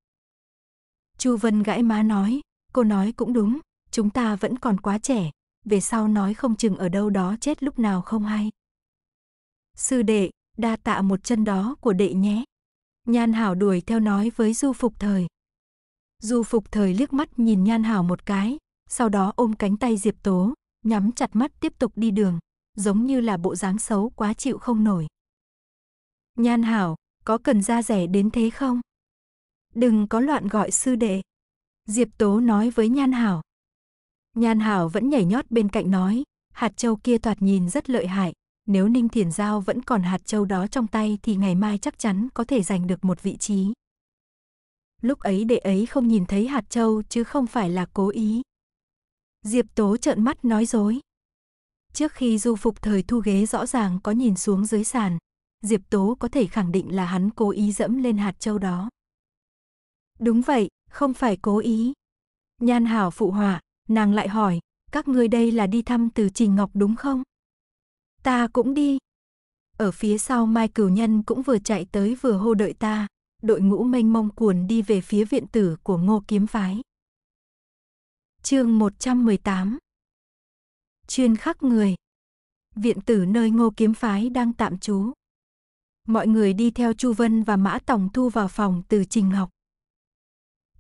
Chu Vân gãi má nói, cô nói cũng đúng, chúng ta vẫn còn quá trẻ, về sau nói không chừng ở đâu đó chết lúc nào không hay. Sư đệ, đa tạ một chân đó của đệ nhé. Nhan Hảo đuổi theo nói với Du Phục Thời. Du phục thời liếc mắt nhìn Nhan Hảo một cái, sau đó ôm cánh tay Diệp Tố, nhắm chặt mắt tiếp tục đi đường, giống như là bộ dáng xấu quá chịu không nổi. Nhan Hảo, có cần ra rẻ đến thế không? Đừng có loạn gọi sư đệ. Diệp Tố nói với Nhan Hảo. Nhan Hảo vẫn nhảy nhót bên cạnh nói, hạt châu kia thoạt nhìn rất lợi hại, nếu Ninh Thiền Giao vẫn còn hạt châu đó trong tay thì ngày mai chắc chắn có thể giành được một vị trí lúc ấy đệ ấy không nhìn thấy hạt châu chứ không phải là cố ý. Diệp Tố trợn mắt nói dối. Trước khi du phục thời thu ghế rõ ràng có nhìn xuống dưới sàn, Diệp Tố có thể khẳng định là hắn cố ý dẫm lên hạt châu đó. Đúng vậy, không phải cố ý. Nhan Hảo phụ họa, nàng lại hỏi, các ngươi đây là đi thăm từ Trình Ngọc đúng không? Ta cũng đi. Ở phía sau Mai Cửu Nhân cũng vừa chạy tới vừa hô đợi ta đội ngũ mênh mông cuồn đi về phía viện tử của Ngô Kiếm Phái. Chương 118 Chuyên khắc người Viện tử nơi Ngô Kiếm Phái đang tạm trú. Mọi người đi theo Chu Vân và Mã Tòng Thu vào phòng từ Trình Ngọc.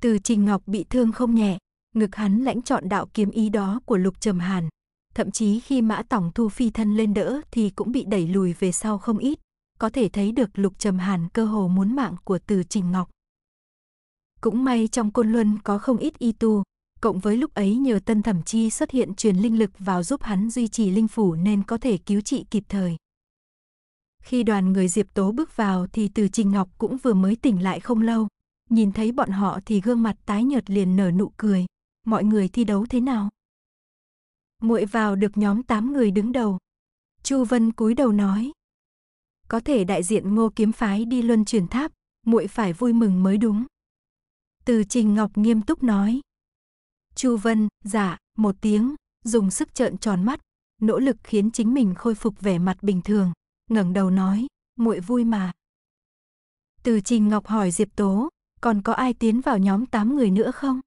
Từ Trình Ngọc bị thương không nhẹ, ngực hắn lãnh chọn đạo kiếm ý đó của Lục Trầm Hàn. Thậm chí khi Mã Tòng Thu phi thân lên đỡ thì cũng bị đẩy lùi về sau không ít, có thể thấy được Lục Trầm Hàn cơ hồ muốn mạng của Từ Trình Ngọc. Cũng may trong Côn Luân có không ít y tu, cộng với lúc ấy nhờ Tân Thẩm Chi xuất hiện truyền linh lực vào giúp hắn duy trì linh phủ nên có thể cứu trị kịp thời. Khi đoàn người Diệp Tố bước vào thì Từ Trình Ngọc cũng vừa mới tỉnh lại không lâu, nhìn thấy bọn họ thì gương mặt tái nhợt liền nở nụ cười, mọi người thi đấu thế nào? Muội vào được nhóm 8 người đứng đầu. Chu Vân cúi đầu nói, có thể đại diện Ngô kiếm phái đi luân truyền tháp, muội phải vui mừng mới đúng. Từ Trình Ngọc nghiêm túc nói. Chu Vân, dạ, một tiếng, dùng sức trợn tròn mắt, nỗ lực khiến chính mình khôi phục vẻ mặt bình thường, ngẩng đầu nói, muội vui mà. Từ Trình Ngọc hỏi Diệp Tố, còn có ai tiến vào nhóm 8 người nữa không?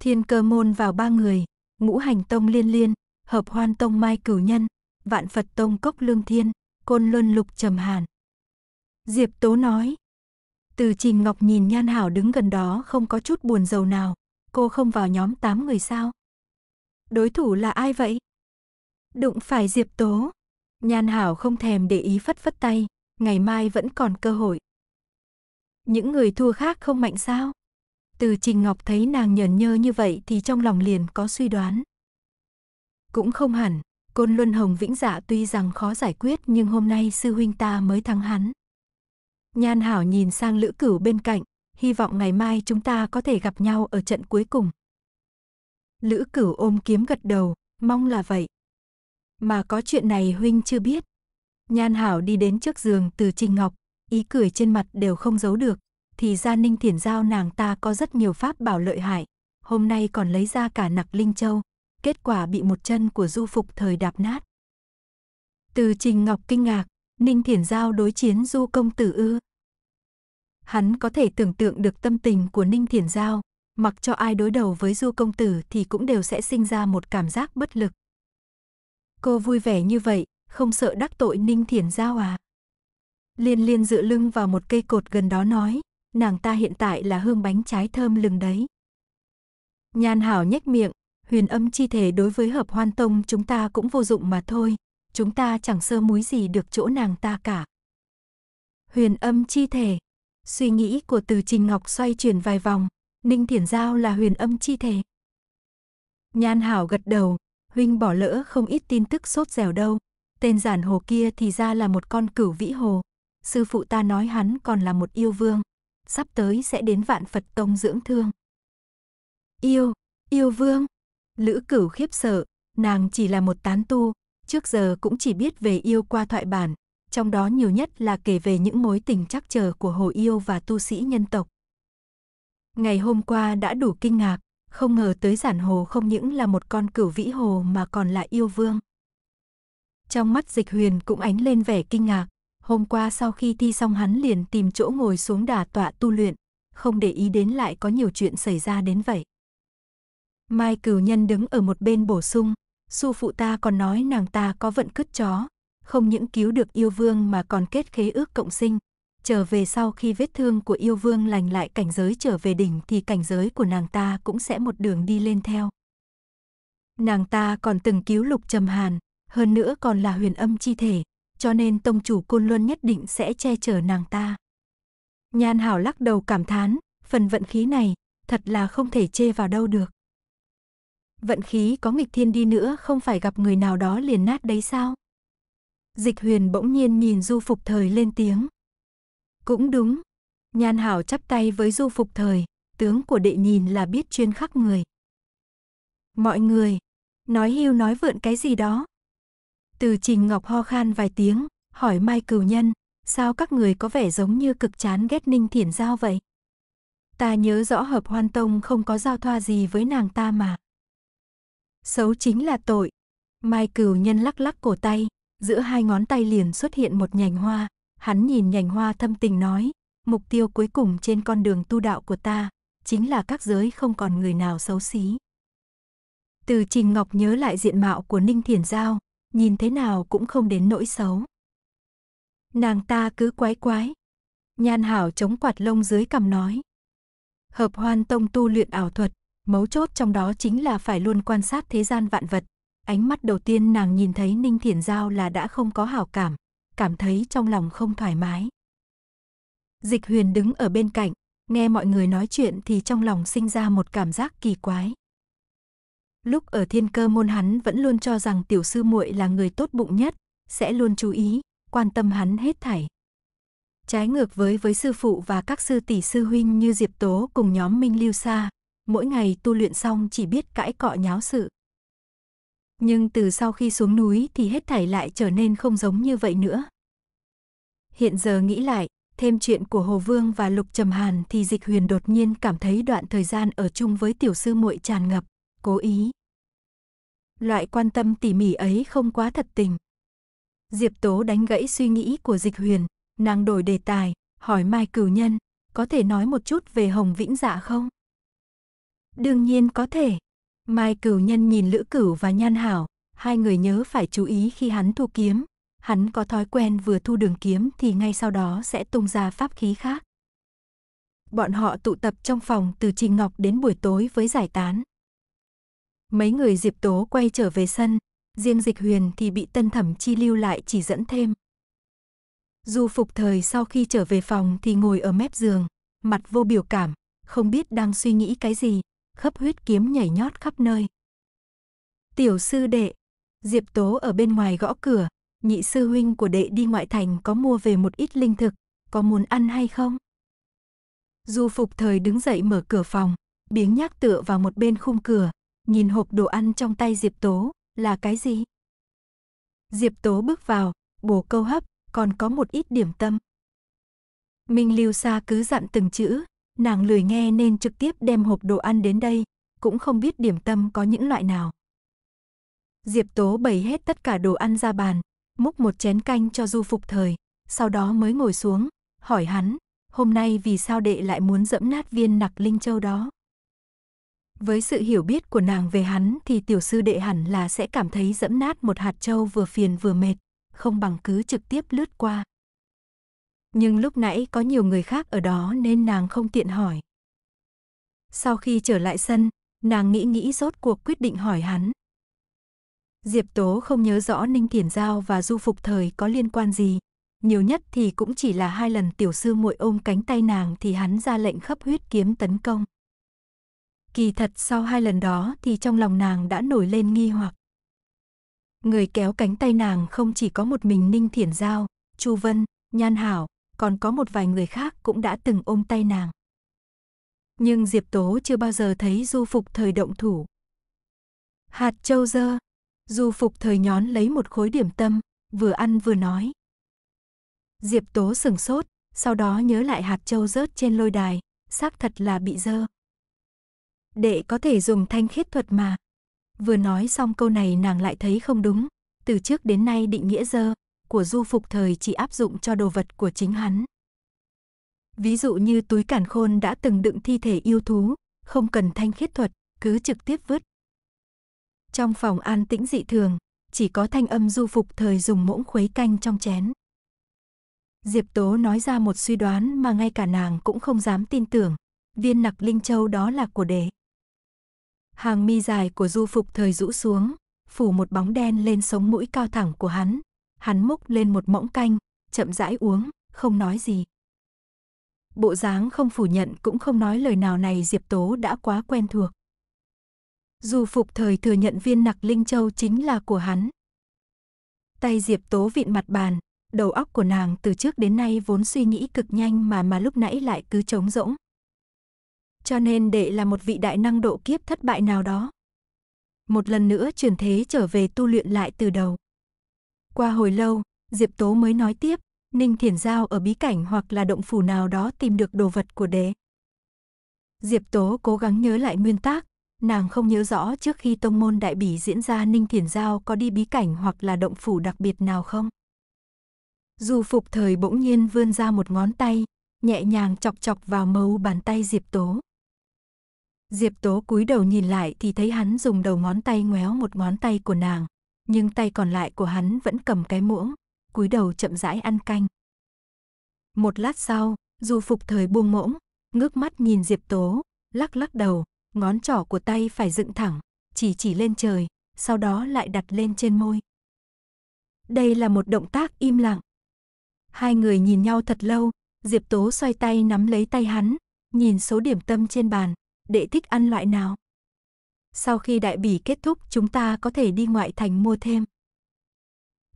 Thiên cơ môn vào ba người, ngũ hành tông liên liên, hợp hoan tông mai cửu nhân, vạn Phật tông cốc lương thiên, côn luân lục trầm hàn. Diệp Tố nói. Từ Trình Ngọc nhìn Nhan Hảo đứng gần đó không có chút buồn giàu nào. Cô không vào nhóm 8 người sao? Đối thủ là ai vậy? Đụng phải Diệp Tố. Nhan Hảo không thèm để ý phất phất tay. Ngày mai vẫn còn cơ hội. Những người thua khác không mạnh sao? Từ Trình Ngọc thấy nàng nhờn nhơ như vậy thì trong lòng liền có suy đoán. Cũng không hẳn, Côn Luân Hồng Vĩnh Dạ tuy rằng khó giải quyết nhưng hôm nay sư huynh ta mới thắng hắn. Nhan Hảo nhìn sang Lữ Cửu bên cạnh, hy vọng ngày mai chúng ta có thể gặp nhau ở trận cuối cùng. Lữ Cửu ôm kiếm gật đầu, mong là vậy. Mà có chuyện này huynh chưa biết. Nhan Hảo đi đến trước giường từ Trình Ngọc, ý cười trên mặt đều không giấu được. Thì ra Ninh Thiển Giao nàng ta có rất nhiều pháp bảo lợi hại, hôm nay còn lấy ra cả nặc Linh Châu, kết quả bị một chân của du phục thời đạp nát. Từ Trình Ngọc kinh ngạc, Ninh Thiển Giao đối chiến du công tử ư. Hắn có thể tưởng tượng được tâm tình của Ninh Thiển Giao, mặc cho ai đối đầu với du công tử thì cũng đều sẽ sinh ra một cảm giác bất lực. Cô vui vẻ như vậy, không sợ đắc tội Ninh Thiển Giao à? Liên liên dựa lưng vào một cây cột gần đó nói, nàng ta hiện tại là hương bánh trái thơm lừng đấy. Nhan Hảo nhếch miệng, huyền âm chi thể đối với hợp hoan tông chúng ta cũng vô dụng mà thôi, chúng ta chẳng sơ múi gì được chỗ nàng ta cả. Huyền âm chi thể, suy nghĩ của từ Trình Ngọc xoay chuyển vài vòng, Ninh Thiển Giao là huyền âm chi thể. Nhan Hảo gật đầu, huynh bỏ lỡ không ít tin tức sốt dẻo đâu, tên giản hồ kia thì ra là một con cửu vĩ hồ, sư phụ ta nói hắn còn là một yêu vương, sắp tới sẽ đến vạn Phật Tông dưỡng thương. Yêu, yêu vương, Lữ cửu khiếp sợ, nàng chỉ là một tán tu, trước giờ cũng chỉ biết về yêu qua thoại bản, trong đó nhiều nhất là kể về những mối tình chắc chờ của hồ yêu và tu sĩ nhân tộc. Ngày hôm qua đã đủ kinh ngạc, không ngờ tới giản hồ không những là một con cửu vĩ hồ mà còn là yêu vương. Trong mắt dịch huyền cũng ánh lên vẻ kinh ngạc, hôm qua sau khi thi xong hắn liền tìm chỗ ngồi xuống đà tọa tu luyện, không để ý đến lại có nhiều chuyện xảy ra đến vậy. Mai cửu nhân đứng ở một bên bổ sung, su phụ ta còn nói nàng ta có vận cứt chó, không những cứu được yêu vương mà còn kết khế ước cộng sinh. Trở về sau khi vết thương của yêu vương lành lại cảnh giới trở về đỉnh thì cảnh giới của nàng ta cũng sẽ một đường đi lên theo. Nàng ta còn từng cứu lục trầm hàn, hơn nữa còn là huyền âm chi thể, cho nên tông chủ côn luân nhất định sẽ che chở nàng ta. Nhan hảo lắc đầu cảm thán, phần vận khí này, thật là không thể chê vào đâu được vận khí có nghịch thiên đi nữa không phải gặp người nào đó liền nát đấy sao? Dịch huyền bỗng nhiên nhìn du phục thời lên tiếng. Cũng đúng. Nhan hảo chắp tay với du phục thời, tướng của đệ nhìn là biết chuyên khắc người. Mọi người, nói hưu nói vượn cái gì đó. Từ trình ngọc ho khan vài tiếng, hỏi mai cửu nhân, sao các người có vẻ giống như cực chán ghét ninh thiển giao vậy? Ta nhớ rõ hợp hoan tông không có giao thoa gì với nàng ta mà. Xấu chính là tội. Mai cửu nhân lắc lắc cổ tay, giữa hai ngón tay liền xuất hiện một nhành hoa. Hắn nhìn nhành hoa thâm tình nói, mục tiêu cuối cùng trên con đường tu đạo của ta, chính là các giới không còn người nào xấu xí. Từ Trình Ngọc nhớ lại diện mạo của Ninh Thiển Giao, nhìn thế nào cũng không đến nỗi xấu. Nàng ta cứ quái quái. Nhan Hảo chống quạt lông dưới cầm nói. Hợp hoan tông tu luyện ảo thuật, Mấu chốt trong đó chính là phải luôn quan sát thế gian vạn vật. Ánh mắt đầu tiên nàng nhìn thấy Ninh Thiển Giao là đã không có hảo cảm, cảm thấy trong lòng không thoải mái. Dịch huyền đứng ở bên cạnh, nghe mọi người nói chuyện thì trong lòng sinh ra một cảm giác kỳ quái. Lúc ở thiên cơ môn hắn vẫn luôn cho rằng tiểu sư muội là người tốt bụng nhất, sẽ luôn chú ý, quan tâm hắn hết thảy. Trái ngược với với sư phụ và các sư tỷ sư huynh như Diệp Tố cùng nhóm Minh Lưu Sa, mỗi ngày tu luyện xong chỉ biết cãi cọ nháo sự. Nhưng từ sau khi xuống núi thì hết thảy lại trở nên không giống như vậy nữa. Hiện giờ nghĩ lại, thêm chuyện của Hồ Vương và Lục Trầm Hàn thì Dịch Huyền đột nhiên cảm thấy đoạn thời gian ở chung với tiểu sư muội tràn ngập, cố ý. Loại quan tâm tỉ mỉ ấy không quá thật tình. Diệp Tố đánh gãy suy nghĩ của Dịch Huyền, nàng đổi đề tài, hỏi Mai Cửu Nhân, có thể nói một chút về Hồng Vĩnh Dạ không? Đương nhiên có thể. Mai cửu nhân nhìn Lữ cửu và Nhan Hảo, hai người nhớ phải chú ý khi hắn thu kiếm. Hắn có thói quen vừa thu đường kiếm thì ngay sau đó sẽ tung ra pháp khí khác. Bọn họ tụ tập trong phòng từ Trình Ngọc đến buổi tối với giải tán. Mấy người Diệp Tố quay trở về sân, riêng Dịch Huyền thì bị Tân Thẩm Chi lưu lại chỉ dẫn thêm. Du phục thời sau khi trở về phòng thì ngồi ở mép giường, mặt vô biểu cảm, không biết đang suy nghĩ cái gì khắp huyết kiếm nhảy nhót khắp nơi. Tiểu sư đệ, Diệp Tố ở bên ngoài gõ cửa, nhị sư huynh của đệ đi ngoại thành có mua về một ít linh thực, có muốn ăn hay không? Du phục thời đứng dậy mở cửa phòng, biếng nhác tựa vào một bên khung cửa, nhìn hộp đồ ăn trong tay Diệp Tố, là cái gì? Diệp Tố bước vào, bồ câu hấp, còn có một ít điểm tâm. Minh Lưu Sa cứ dặn từng chữ, Nàng lười nghe nên trực tiếp đem hộp đồ ăn đến đây, cũng không biết điểm tâm có những loại nào. Diệp Tố bày hết tất cả đồ ăn ra bàn, múc một chén canh cho Du Phục Thời, sau đó mới ngồi xuống, hỏi hắn, hôm nay vì sao đệ lại muốn dẫm nát viên nặc linh châu đó? Với sự hiểu biết của nàng về hắn thì tiểu sư đệ hẳn là sẽ cảm thấy dẫm nát một hạt châu vừa phiền vừa mệt, không bằng cứ trực tiếp lướt qua nhưng lúc nãy có nhiều người khác ở đó nên nàng không tiện hỏi. Sau khi trở lại sân, nàng nghĩ nghĩ rốt cuộc quyết định hỏi hắn. Diệp Tố không nhớ rõ Ninh Thiển Giao và Du Phục Thời có liên quan gì. Nhiều nhất thì cũng chỉ là hai lần tiểu sư muội ôm cánh tay nàng thì hắn ra lệnh khắp huyết kiếm tấn công. Kỳ thật sau hai lần đó thì trong lòng nàng đã nổi lên nghi hoặc. Người kéo cánh tay nàng không chỉ có một mình Ninh Thiển Giao, Chu Vân, Nhan Hảo, còn có một vài người khác cũng đã từng ôm tay nàng. Nhưng Diệp Tố chưa bao giờ thấy du phục thời động thủ. Hạt châu dơ, du phục thời nhón lấy một khối điểm tâm, vừa ăn vừa nói. Diệp Tố sừng sốt, sau đó nhớ lại hạt châu rớt trên lôi đài, xác thật là bị dơ. Đệ có thể dùng thanh khiết thuật mà. Vừa nói xong câu này nàng lại thấy không đúng, từ trước đến nay định nghĩa dơ của du phục thời chỉ áp dụng cho đồ vật của chính hắn. Ví dụ như túi cản khôn đã từng đựng thi thể yêu thú, không cần thanh khiết thuật, cứ trực tiếp vứt. Trong phòng an tĩnh dị thường, chỉ có thanh âm du phục thời dùng muỗng khuấy canh trong chén. Diệp Tố nói ra một suy đoán mà ngay cả nàng cũng không dám tin tưởng, viên nặc linh châu đó là của đế. Hàng mi dài của du phục thời rũ xuống, phủ một bóng đen lên sống mũi cao thẳng của hắn, hắn múc lên một mỗng canh, chậm rãi uống, không nói gì. Bộ dáng không phủ nhận cũng không nói lời nào này Diệp Tố đã quá quen thuộc. Dù phục thời thừa nhận viên nặc Linh Châu chính là của hắn. Tay Diệp Tố vịn mặt bàn, đầu óc của nàng từ trước đến nay vốn suy nghĩ cực nhanh mà mà lúc nãy lại cứ trống rỗng. Cho nên đệ là một vị đại năng độ kiếp thất bại nào đó. Một lần nữa truyền thế trở về tu luyện lại từ đầu. Qua hồi lâu, Diệp Tố mới nói tiếp, Ninh Thiển Giao ở bí cảnh hoặc là động phủ nào đó tìm được đồ vật của đế. Diệp Tố cố gắng nhớ lại nguyên tắc nàng không nhớ rõ trước khi tông môn đại bỉ diễn ra Ninh Thiển Giao có đi bí cảnh hoặc là động phủ đặc biệt nào không. dù phục thời bỗng nhiên vươn ra một ngón tay, nhẹ nhàng chọc chọc vào mấu bàn tay Diệp Tố. Diệp Tố cúi đầu nhìn lại thì thấy hắn dùng đầu ngón tay ngoéo một ngón tay của nàng, nhưng tay còn lại của hắn vẫn cầm cái muỗng, cúi đầu chậm rãi ăn canh. Một lát sau, dù Phục Thời buông muỗng, ngước mắt nhìn Diệp Tố, lắc lắc đầu, ngón trỏ của tay phải dựng thẳng, chỉ chỉ lên trời, sau đó lại đặt lên trên môi. Đây là một động tác im lặng. Hai người nhìn nhau thật lâu, Diệp Tố xoay tay nắm lấy tay hắn, nhìn số điểm tâm trên bàn, đệ thích ăn loại nào sau khi đại bỉ kết thúc chúng ta có thể đi ngoại thành mua thêm.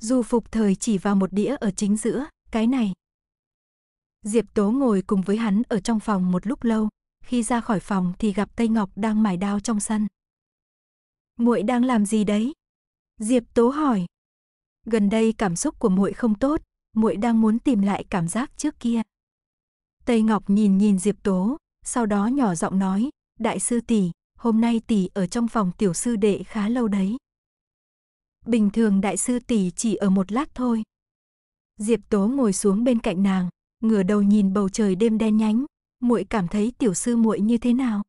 Du phục thời chỉ vào một đĩa ở chính giữa, cái này. Diệp Tố ngồi cùng với hắn ở trong phòng một lúc lâu, khi ra khỏi phòng thì gặp Tây Ngọc đang mài đao trong sân. Muội đang làm gì đấy? Diệp Tố hỏi. Gần đây cảm xúc của muội không tốt, muội đang muốn tìm lại cảm giác trước kia. Tây Ngọc nhìn nhìn Diệp Tố, sau đó nhỏ giọng nói, đại sư tỷ, hôm nay tỷ ở trong phòng tiểu sư đệ khá lâu đấy. Bình thường đại sư tỷ chỉ ở một lát thôi. Diệp Tố ngồi xuống bên cạnh nàng, ngửa đầu nhìn bầu trời đêm đen nhánh, muội cảm thấy tiểu sư muội như thế nào?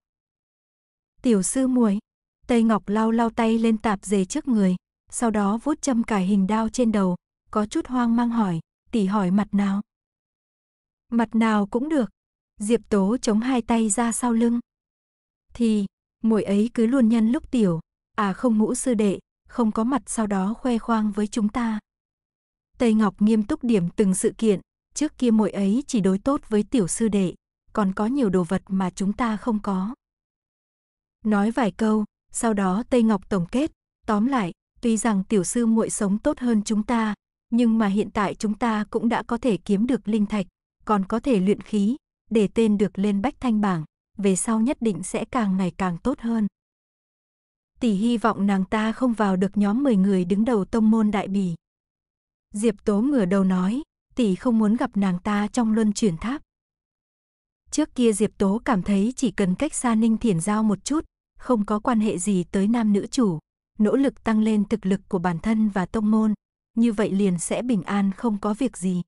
Tiểu sư muội, Tây Ngọc lau lau tay lên tạp dề trước người, sau đó vuốt châm cài hình đao trên đầu, có chút hoang mang hỏi, tỷ hỏi mặt nào? Mặt nào cũng được. Diệp Tố chống hai tay ra sau lưng. Thì, muội ấy cứ luôn nhân lúc tiểu, à không ngũ sư đệ, không có mặt sau đó khoe khoang với chúng ta. Tây Ngọc nghiêm túc điểm từng sự kiện, trước kia muội ấy chỉ đối tốt với tiểu sư đệ, còn có nhiều đồ vật mà chúng ta không có. Nói vài câu, sau đó Tây Ngọc tổng kết, tóm lại, tuy rằng tiểu sư muội sống tốt hơn chúng ta, nhưng mà hiện tại chúng ta cũng đã có thể kiếm được linh thạch, còn có thể luyện khí, để tên được lên bách thanh bảng về sau nhất định sẽ càng ngày càng tốt hơn. Tỷ hy vọng nàng ta không vào được nhóm 10 người đứng đầu tông môn đại bỉ. Diệp Tố ngửa đầu nói, tỷ không muốn gặp nàng ta trong luân chuyển tháp. Trước kia Diệp Tố cảm thấy chỉ cần cách xa Ninh Thiển Giao một chút, không có quan hệ gì tới nam nữ chủ, nỗ lực tăng lên thực lực của bản thân và tông môn, như vậy liền sẽ bình an không có việc gì.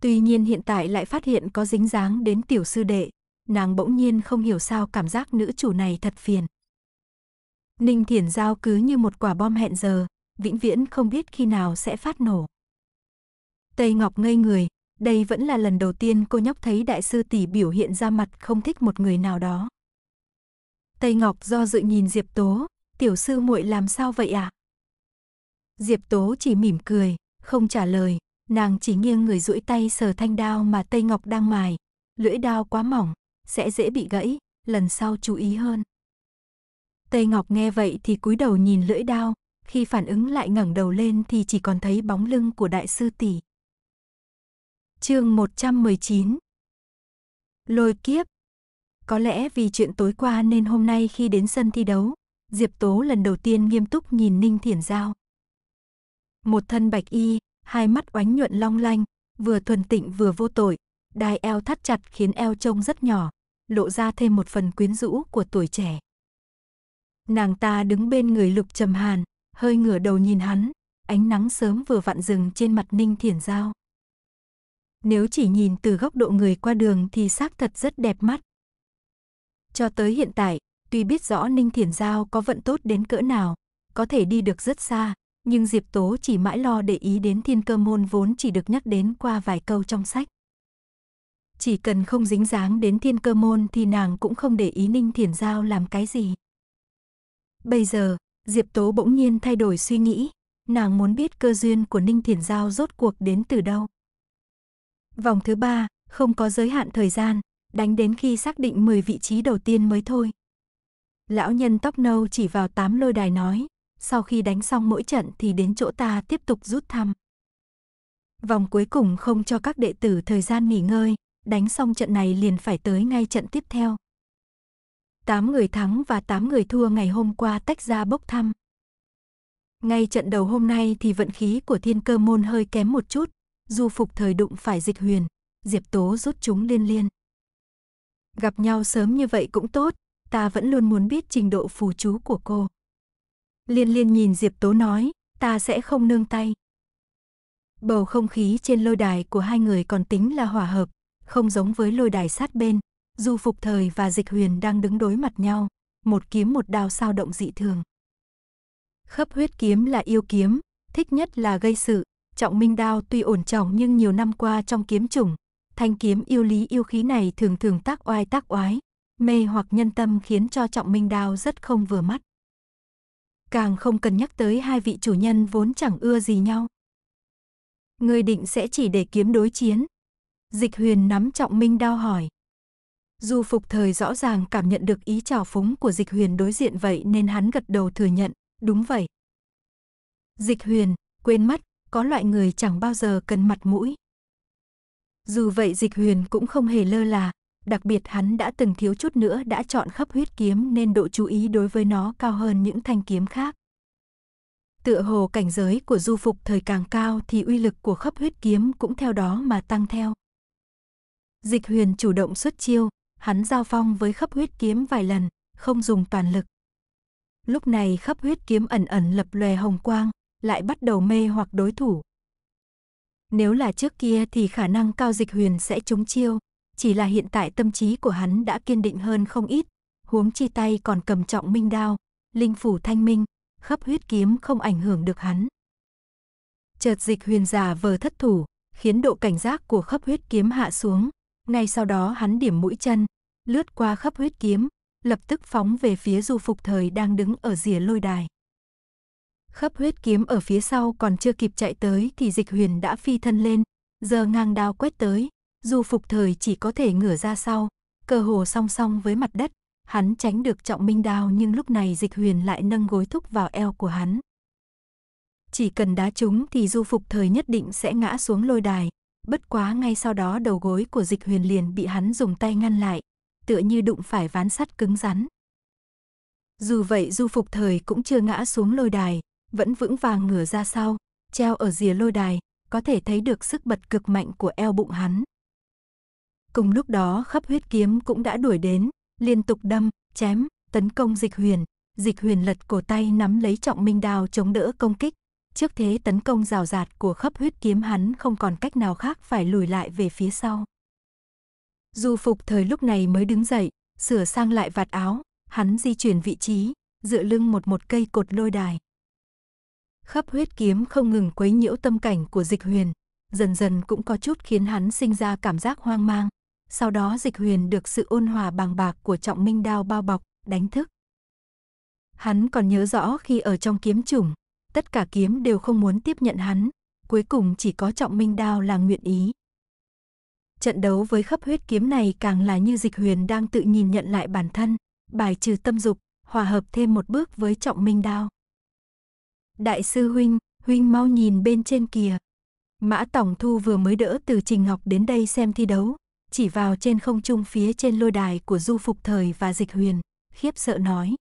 Tuy nhiên hiện tại lại phát hiện có dính dáng đến tiểu sư đệ, nàng bỗng nhiên không hiểu sao cảm giác nữ chủ này thật phiền. Ninh Thiển Giao cứ như một quả bom hẹn giờ, vĩnh viễn không biết khi nào sẽ phát nổ. Tây Ngọc ngây người, đây vẫn là lần đầu tiên cô nhóc thấy đại sư tỷ biểu hiện ra mặt không thích một người nào đó. Tây Ngọc do dự nhìn Diệp Tố, tiểu sư muội làm sao vậy ạ? À? Diệp Tố chỉ mỉm cười, không trả lời, nàng chỉ nghiêng người duỗi tay sờ thanh đao mà Tây Ngọc đang mài, lưỡi đao quá mỏng, sẽ dễ bị gãy, lần sau chú ý hơn. Tây Ngọc nghe vậy thì cúi đầu nhìn lưỡi đao, khi phản ứng lại ngẩng đầu lên thì chỉ còn thấy bóng lưng của đại sư tỷ. Chương 119. Lôi kiếp. Có lẽ vì chuyện tối qua nên hôm nay khi đến sân thi đấu, Diệp Tố lần đầu tiên nghiêm túc nhìn Ninh Thiển Giao. Một thân bạch y, hai mắt oánh nhuận long lanh, vừa thuần tịnh vừa vô tội, đai eo thắt chặt khiến eo trông rất nhỏ, lộ ra thêm một phần quyến rũ của tuổi trẻ. Nàng ta đứng bên người Lục Trầm Hàn, hơi ngửa đầu nhìn hắn, ánh nắng sớm vừa vặn rừng trên mặt Ninh Thiển Giao. Nếu chỉ nhìn từ góc độ người qua đường thì xác thật rất đẹp mắt. Cho tới hiện tại, tuy biết rõ Ninh Thiển Giao có vận tốt đến cỡ nào, có thể đi được rất xa, nhưng Diệp Tố chỉ mãi lo để ý đến thiên cơ môn vốn chỉ được nhắc đến qua vài câu trong sách chỉ cần không dính dáng đến thiên cơ môn thì nàng cũng không để ý Ninh thiền Giao làm cái gì. Bây giờ, Diệp Tố bỗng nhiên thay đổi suy nghĩ, nàng muốn biết cơ duyên của Ninh thiền Giao rốt cuộc đến từ đâu. Vòng thứ ba, không có giới hạn thời gian, đánh đến khi xác định 10 vị trí đầu tiên mới thôi. Lão nhân tóc nâu chỉ vào tám lôi đài nói, sau khi đánh xong mỗi trận thì đến chỗ ta tiếp tục rút thăm. Vòng cuối cùng không cho các đệ tử thời gian nghỉ ngơi, đánh xong trận này liền phải tới ngay trận tiếp theo. Tám người thắng và tám người thua ngày hôm qua tách ra bốc thăm. Ngay trận đầu hôm nay thì vận khí của thiên cơ môn hơi kém một chút, du phục thời đụng phải dịch huyền, diệp tố rút chúng liên liên. Gặp nhau sớm như vậy cũng tốt, ta vẫn luôn muốn biết trình độ phù chú của cô. Liên liên nhìn diệp tố nói, ta sẽ không nương tay. Bầu không khí trên lôi đài của hai người còn tính là hòa hợp, không giống với lôi đài sát bên, Du Phục Thời và Dịch Huyền đang đứng đối mặt nhau, một kiếm một đao sao động dị thường. Khớp huyết kiếm là yêu kiếm, thích nhất là gây sự, trọng minh đao tuy ổn trọng nhưng nhiều năm qua trong kiếm chủng, thanh kiếm yêu lý yêu khí này thường thường tác oai tác oái, mê hoặc nhân tâm khiến cho trọng minh đao rất không vừa mắt. Càng không cần nhắc tới hai vị chủ nhân vốn chẳng ưa gì nhau. Người định sẽ chỉ để kiếm đối chiến, Dịch huyền nắm trọng minh đao hỏi. Du phục thời rõ ràng cảm nhận được ý trào phúng của dịch huyền đối diện vậy nên hắn gật đầu thừa nhận, đúng vậy. Dịch huyền, quên mất, có loại người chẳng bao giờ cần mặt mũi. Dù vậy dịch huyền cũng không hề lơ là, đặc biệt hắn đã từng thiếu chút nữa đã chọn khắp huyết kiếm nên độ chú ý đối với nó cao hơn những thanh kiếm khác. Tựa hồ cảnh giới của du phục thời càng cao thì uy lực của khắp huyết kiếm cũng theo đó mà tăng theo. Dịch huyền chủ động xuất chiêu, hắn giao phong với khắp huyết kiếm vài lần, không dùng toàn lực. Lúc này khắp huyết kiếm ẩn ẩn lập lòe hồng quang, lại bắt đầu mê hoặc đối thủ. Nếu là trước kia thì khả năng cao dịch huyền sẽ trúng chiêu, chỉ là hiện tại tâm trí của hắn đã kiên định hơn không ít, huống chi tay còn cầm trọng minh đao, linh phủ thanh minh, khắp huyết kiếm không ảnh hưởng được hắn. Chợt dịch huyền giả vờ thất thủ, khiến độ cảnh giác của khắp huyết kiếm hạ xuống, ngay sau đó hắn điểm mũi chân, lướt qua khắp huyết kiếm, lập tức phóng về phía du phục thời đang đứng ở rìa lôi đài. Khắp huyết kiếm ở phía sau còn chưa kịp chạy tới thì dịch huyền đã phi thân lên, giờ ngang đao quét tới, du phục thời chỉ có thể ngửa ra sau, cơ hồ song song với mặt đất, hắn tránh được trọng minh đao nhưng lúc này dịch huyền lại nâng gối thúc vào eo của hắn. Chỉ cần đá chúng thì du phục thời nhất định sẽ ngã xuống lôi đài, Bất quá ngay sau đó đầu gối của dịch huyền liền bị hắn dùng tay ngăn lại, tựa như đụng phải ván sắt cứng rắn. Dù vậy du phục thời cũng chưa ngã xuống lôi đài, vẫn vững vàng ngửa ra sau, treo ở rìa lôi đài, có thể thấy được sức bật cực mạnh của eo bụng hắn. Cùng lúc đó khắp huyết kiếm cũng đã đuổi đến, liên tục đâm, chém, tấn công dịch huyền, dịch huyền lật cổ tay nắm lấy trọng minh đao chống đỡ công kích, Trước thế tấn công rào rạt của khắp huyết kiếm hắn không còn cách nào khác phải lùi lại về phía sau. Du phục thời lúc này mới đứng dậy, sửa sang lại vạt áo, hắn di chuyển vị trí, dựa lưng một một cây cột lôi đài. Khắp huyết kiếm không ngừng quấy nhiễu tâm cảnh của dịch huyền, dần dần cũng có chút khiến hắn sinh ra cảm giác hoang mang. Sau đó dịch huyền được sự ôn hòa bàng bạc của trọng minh đao bao bọc, đánh thức. Hắn còn nhớ rõ khi ở trong kiếm chủng, tất cả kiếm đều không muốn tiếp nhận hắn, cuối cùng chỉ có trọng minh đao là nguyện ý. Trận đấu với khắp huyết kiếm này càng là như dịch huyền đang tự nhìn nhận lại bản thân, bài trừ tâm dục, hòa hợp thêm một bước với trọng minh đao. Đại sư huynh, huynh mau nhìn bên trên kìa. Mã Tổng Thu vừa mới đỡ từ Trình Ngọc đến đây xem thi đấu, chỉ vào trên không trung phía trên lôi đài của Du Phục Thời và Dịch Huyền, khiếp sợ nói.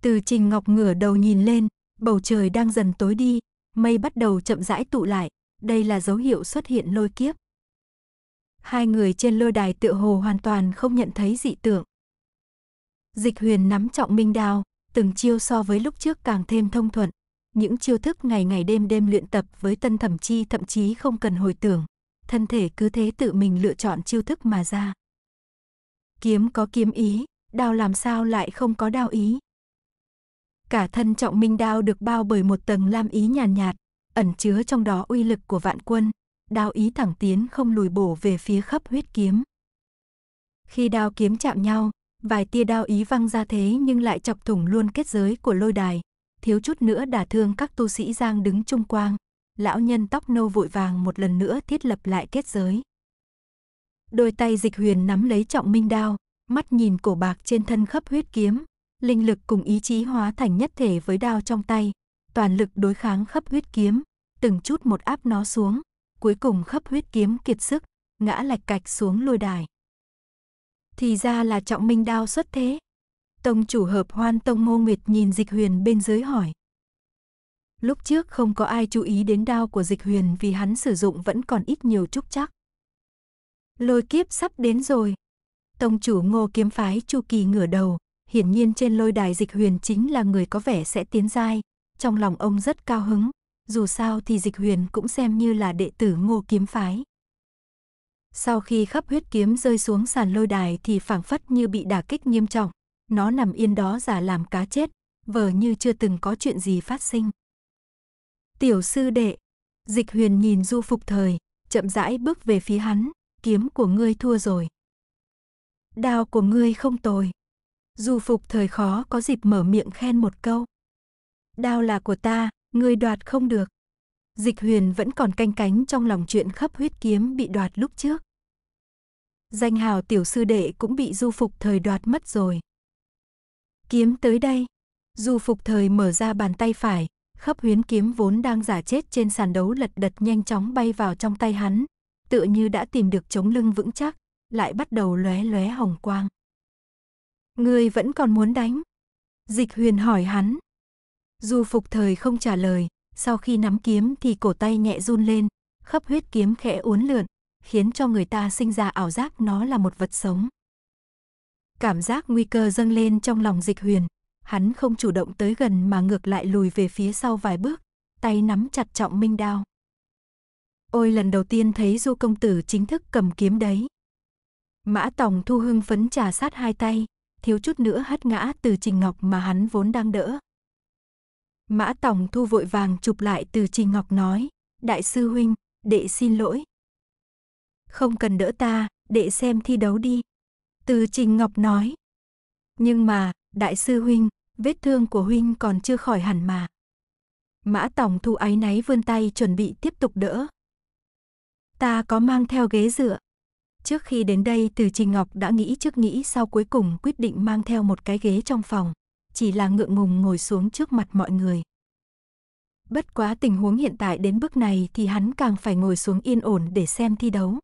Từ Trình Ngọc ngửa đầu nhìn lên, Bầu trời đang dần tối đi, mây bắt đầu chậm rãi tụ lại, đây là dấu hiệu xuất hiện lôi kiếp. Hai người trên lôi đài tựa hồ hoàn toàn không nhận thấy dị tượng. Dịch huyền nắm trọng minh đao, từng chiêu so với lúc trước càng thêm thông thuận. Những chiêu thức ngày ngày đêm đêm luyện tập với tân thẩm chi thậm chí không cần hồi tưởng. Thân thể cứ thế tự mình lựa chọn chiêu thức mà ra. Kiếm có kiếm ý, đao làm sao lại không có đao ý. Cả thân trọng minh đao được bao bởi một tầng lam ý nhàn nhạt, nhạt, ẩn chứa trong đó uy lực của vạn quân, đao ý thẳng tiến không lùi bổ về phía khắp huyết kiếm. Khi đao kiếm chạm nhau, vài tia đao ý văng ra thế nhưng lại chọc thủng luôn kết giới của lôi đài, thiếu chút nữa đả thương các tu sĩ giang đứng trung quang, lão nhân tóc nâu vội vàng một lần nữa thiết lập lại kết giới. Đôi tay dịch huyền nắm lấy trọng minh đao, mắt nhìn cổ bạc trên thân khắp huyết kiếm, linh lực cùng ý chí hóa thành nhất thể với đao trong tay, toàn lực đối kháng khắp huyết kiếm, từng chút một áp nó xuống, cuối cùng khắp huyết kiếm kiệt sức, ngã lạch cạch xuống lôi đài. Thì ra là trọng minh đao xuất thế. Tông chủ hợp hoan tông mô nguyệt nhìn dịch huyền bên dưới hỏi. Lúc trước không có ai chú ý đến đao của dịch huyền vì hắn sử dụng vẫn còn ít nhiều chút chắc. Lôi kiếp sắp đến rồi. Tông chủ ngô kiếm phái chu kỳ ngửa đầu, hiển nhiên trên lôi đài dịch huyền chính là người có vẻ sẽ tiến giai, trong lòng ông rất cao hứng, dù sao thì dịch huyền cũng xem như là đệ tử ngô kiếm phái. Sau khi khắp huyết kiếm rơi xuống sàn lôi đài thì phảng phất như bị đả kích nghiêm trọng, nó nằm yên đó giả làm cá chết, vờ như chưa từng có chuyện gì phát sinh. Tiểu sư đệ, dịch huyền nhìn du phục thời, chậm rãi bước về phía hắn, kiếm của ngươi thua rồi. Đao của ngươi không tồi. Dù phục thời khó có dịp mở miệng khen một câu. Đao là của ta, người đoạt không được. Dịch huyền vẫn còn canh cánh trong lòng chuyện khắp huyết kiếm bị đoạt lúc trước. Danh hào tiểu sư đệ cũng bị du phục thời đoạt mất rồi. Kiếm tới đây. Du phục thời mở ra bàn tay phải, khắp huyến kiếm vốn đang giả chết trên sàn đấu lật đật nhanh chóng bay vào trong tay hắn, tựa như đã tìm được chống lưng vững chắc, lại bắt đầu lóe lóe hồng quang. Ngươi vẫn còn muốn đánh? Dịch huyền hỏi hắn. Du phục thời không trả lời, sau khi nắm kiếm thì cổ tay nhẹ run lên, khắp huyết kiếm khẽ uốn lượn, khiến cho người ta sinh ra ảo giác nó là một vật sống. Cảm giác nguy cơ dâng lên trong lòng dịch huyền, hắn không chủ động tới gần mà ngược lại lùi về phía sau vài bước, tay nắm chặt trọng minh đao. Ôi lần đầu tiên thấy du công tử chính thức cầm kiếm đấy. Mã Tòng thu hưng phấn trà sát hai tay, thiếu chút nữa hất ngã từ Trình Ngọc mà hắn vốn đang đỡ. Mã Tòng Thu vội vàng chụp lại từ Trình Ngọc nói, Đại sư Huynh, đệ xin lỗi. Không cần đỡ ta, đệ xem thi đấu đi. Từ Trình Ngọc nói. Nhưng mà, Đại sư Huynh, vết thương của Huynh còn chưa khỏi hẳn mà. Mã Tòng Thu áy náy vươn tay chuẩn bị tiếp tục đỡ. Ta có mang theo ghế dựa. Trước khi đến đây Từ Trình Ngọc đã nghĩ trước nghĩ sau cuối cùng quyết định mang theo một cái ghế trong phòng. Chỉ là ngượng ngùng ngồi xuống trước mặt mọi người. Bất quá tình huống hiện tại đến bước này thì hắn càng phải ngồi xuống yên ổn để xem thi đấu.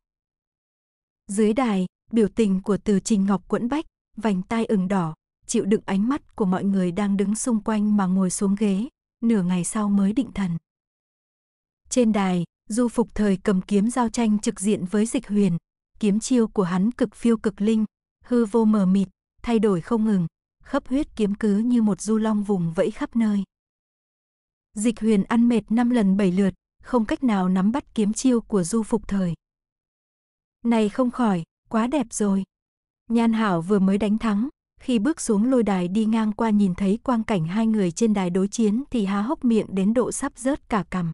Dưới đài, biểu tình của Từ Trình Ngọc quẫn bách, vành tai ửng đỏ, chịu đựng ánh mắt của mọi người đang đứng xung quanh mà ngồi xuống ghế, nửa ngày sau mới định thần. Trên đài, Du Phục Thời cầm kiếm giao tranh trực diện với Dịch Huyền, kiếm chiêu của hắn cực phiêu cực linh, hư vô mờ mịt, thay đổi không ngừng, khắp huyết kiếm cứ như một du long vùng vẫy khắp nơi. Dịch huyền ăn mệt năm lần bảy lượt, không cách nào nắm bắt kiếm chiêu của du phục thời. Này không khỏi, quá đẹp rồi. Nhan Hảo vừa mới đánh thắng, khi bước xuống lôi đài đi ngang qua nhìn thấy quang cảnh hai người trên đài đối chiến thì há hốc miệng đến độ sắp rớt cả cằm.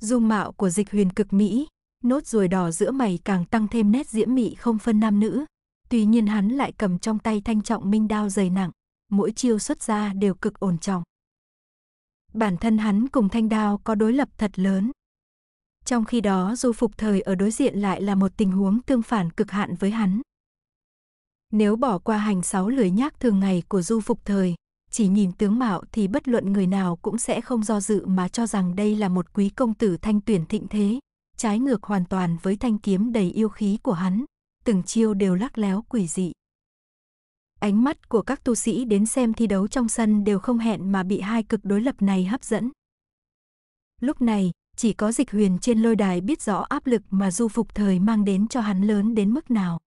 Dung mạo của dịch huyền cực Mỹ, nốt ruồi đỏ giữa mày càng tăng thêm nét diễm mị không phân nam nữ. Tuy nhiên hắn lại cầm trong tay thanh trọng minh đao dày nặng, mỗi chiêu xuất ra đều cực ổn trọng. Bản thân hắn cùng thanh đao có đối lập thật lớn. Trong khi đó du phục thời ở đối diện lại là một tình huống tương phản cực hạn với hắn. Nếu bỏ qua hành sáu lưỡi nhác thường ngày của du phục thời, chỉ nhìn tướng mạo thì bất luận người nào cũng sẽ không do dự mà cho rằng đây là một quý công tử thanh tuyển thịnh thế, trái ngược hoàn toàn với thanh kiếm đầy yêu khí của hắn, từng chiêu đều lắc léo quỷ dị. Ánh mắt của các tu sĩ đến xem thi đấu trong sân đều không hẹn mà bị hai cực đối lập này hấp dẫn. Lúc này, chỉ có dịch huyền trên lôi đài biết rõ áp lực mà du phục thời mang đến cho hắn lớn đến mức nào.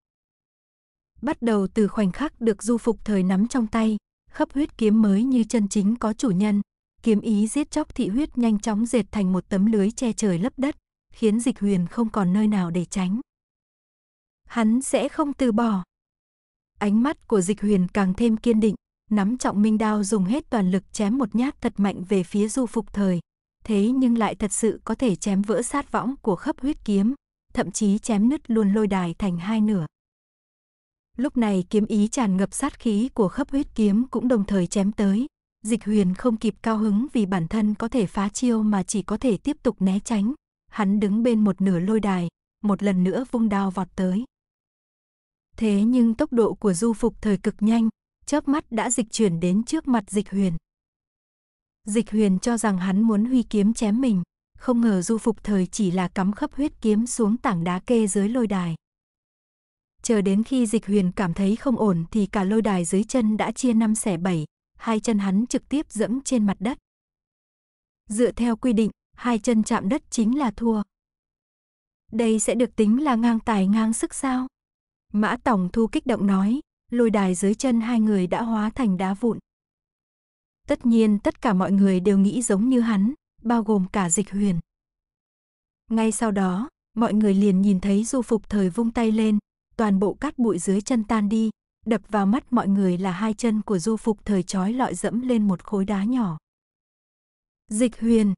Bắt đầu từ khoảnh khắc được du phục thời nắm trong tay, khắp huyết kiếm mới như chân chính có chủ nhân, kiếm ý giết chóc thị huyết nhanh chóng dệt thành một tấm lưới che trời lấp đất, khiến dịch huyền không còn nơi nào để tránh. Hắn sẽ không từ bỏ. Ánh mắt của dịch huyền càng thêm kiên định, nắm trọng minh đao dùng hết toàn lực chém một nhát thật mạnh về phía du phục thời. Thế nhưng lại thật sự có thể chém vỡ sát võng của khắp huyết kiếm, thậm chí chém nứt luôn lôi đài thành hai nửa. Lúc này kiếm ý tràn ngập sát khí của khắp huyết kiếm cũng đồng thời chém tới. Dịch huyền không kịp cao hứng vì bản thân có thể phá chiêu mà chỉ có thể tiếp tục né tránh hắn đứng bên một nửa lôi đài, một lần nữa vung đao vọt tới. Thế nhưng tốc độ của du phục thời cực nhanh, chớp mắt đã dịch chuyển đến trước mặt dịch huyền. Dịch huyền cho rằng hắn muốn huy kiếm chém mình, không ngờ du phục thời chỉ là cắm khắp huyết kiếm xuống tảng đá kê dưới lôi đài. Chờ đến khi dịch huyền cảm thấy không ổn thì cả lôi đài dưới chân đã chia năm xẻ bảy, hai chân hắn trực tiếp dẫm trên mặt đất. Dựa theo quy định, hai chân chạm đất chính là thua. Đây sẽ được tính là ngang tài ngang sức sao? Mã Tổng Thu kích động nói, lôi đài dưới chân hai người đã hóa thành đá vụn. Tất nhiên tất cả mọi người đều nghĩ giống như hắn, bao gồm cả dịch huyền. Ngay sau đó, mọi người liền nhìn thấy du phục thời vung tay lên, toàn bộ cát bụi dưới chân tan đi, đập vào mắt mọi người là hai chân của du phục thời trói lọi dẫm lên một khối đá nhỏ. Dịch huyền,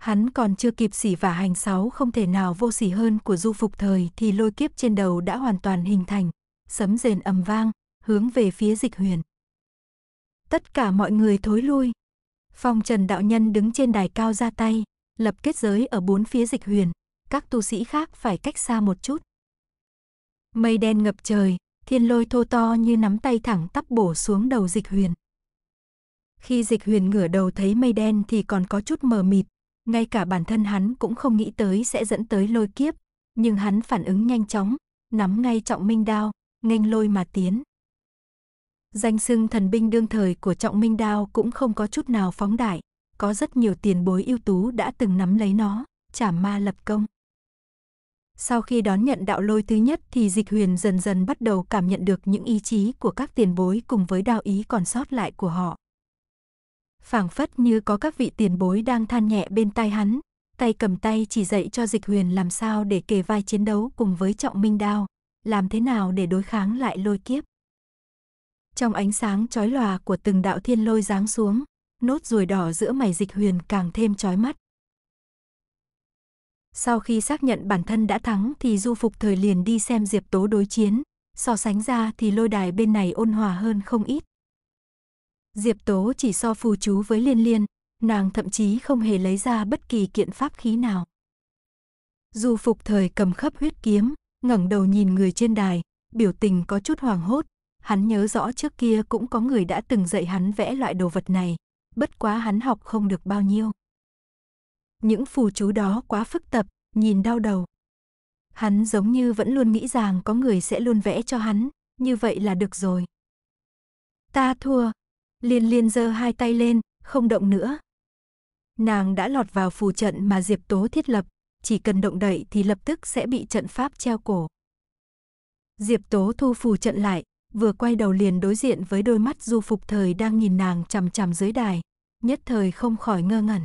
hắn còn chưa kịp xỉ vả hành sáu không thể nào vô sỉ hơn của du phục thời thì lôi kiếp trên đầu đã hoàn toàn hình thành, sấm rền ầm vang, hướng về phía dịch huyền. Tất cả mọi người thối lui. Phong trần đạo nhân đứng trên đài cao ra tay, lập kết giới ở bốn phía dịch huyền, các tu sĩ khác phải cách xa một chút. Mây đen ngập trời, thiên lôi thô to như nắm tay thẳng tắp bổ xuống đầu dịch huyền. Khi dịch huyền ngửa đầu thấy mây đen thì còn có chút mờ mịt, ngay cả bản thân hắn cũng không nghĩ tới sẽ dẫn tới lôi kiếp, nhưng hắn phản ứng nhanh chóng, nắm ngay trọng minh đao, nghênh lôi mà tiến. Danh sưng thần binh đương thời của trọng minh đao cũng không có chút nào phóng đại, có rất nhiều tiền bối ưu tú đã từng nắm lấy nó, trả ma lập công. Sau khi đón nhận đạo lôi thứ nhất thì dịch huyền dần dần bắt đầu cảm nhận được những ý chí của các tiền bối cùng với đạo ý còn sót lại của họ phảng phất như có các vị tiền bối đang than nhẹ bên tai hắn, tay cầm tay chỉ dạy cho Dịch Huyền làm sao để kề vai chiến đấu cùng với Trọng Minh Đao, làm thế nào để đối kháng lại lôi kiếp. Trong ánh sáng chói lòa của từng đạo thiên lôi giáng xuống, nốt ruồi đỏ giữa mày Dịch Huyền càng thêm chói mắt. Sau khi xác nhận bản thân đã thắng thì Du Phục Thời liền đi xem Diệp Tố đối chiến, so sánh ra thì lôi đài bên này ôn hòa hơn không ít, Diệp Tố chỉ so phù chú với Liên Liên, nàng thậm chí không hề lấy ra bất kỳ kiện pháp khí nào. Dù phục thời cầm khắp huyết kiếm, ngẩng đầu nhìn người trên đài, biểu tình có chút hoảng hốt, hắn nhớ rõ trước kia cũng có người đã từng dạy hắn vẽ loại đồ vật này, bất quá hắn học không được bao nhiêu. Những phù chú đó quá phức tạp, nhìn đau đầu. Hắn giống như vẫn luôn nghĩ rằng có người sẽ luôn vẽ cho hắn, như vậy là được rồi. Ta thua, Liên liên giơ hai tay lên, không động nữa. Nàng đã lọt vào phù trận mà Diệp Tố thiết lập, chỉ cần động đậy thì lập tức sẽ bị trận pháp treo cổ. Diệp Tố thu phù trận lại, vừa quay đầu liền đối diện với đôi mắt du phục thời đang nhìn nàng chằm chằm dưới đài, nhất thời không khỏi ngơ ngẩn.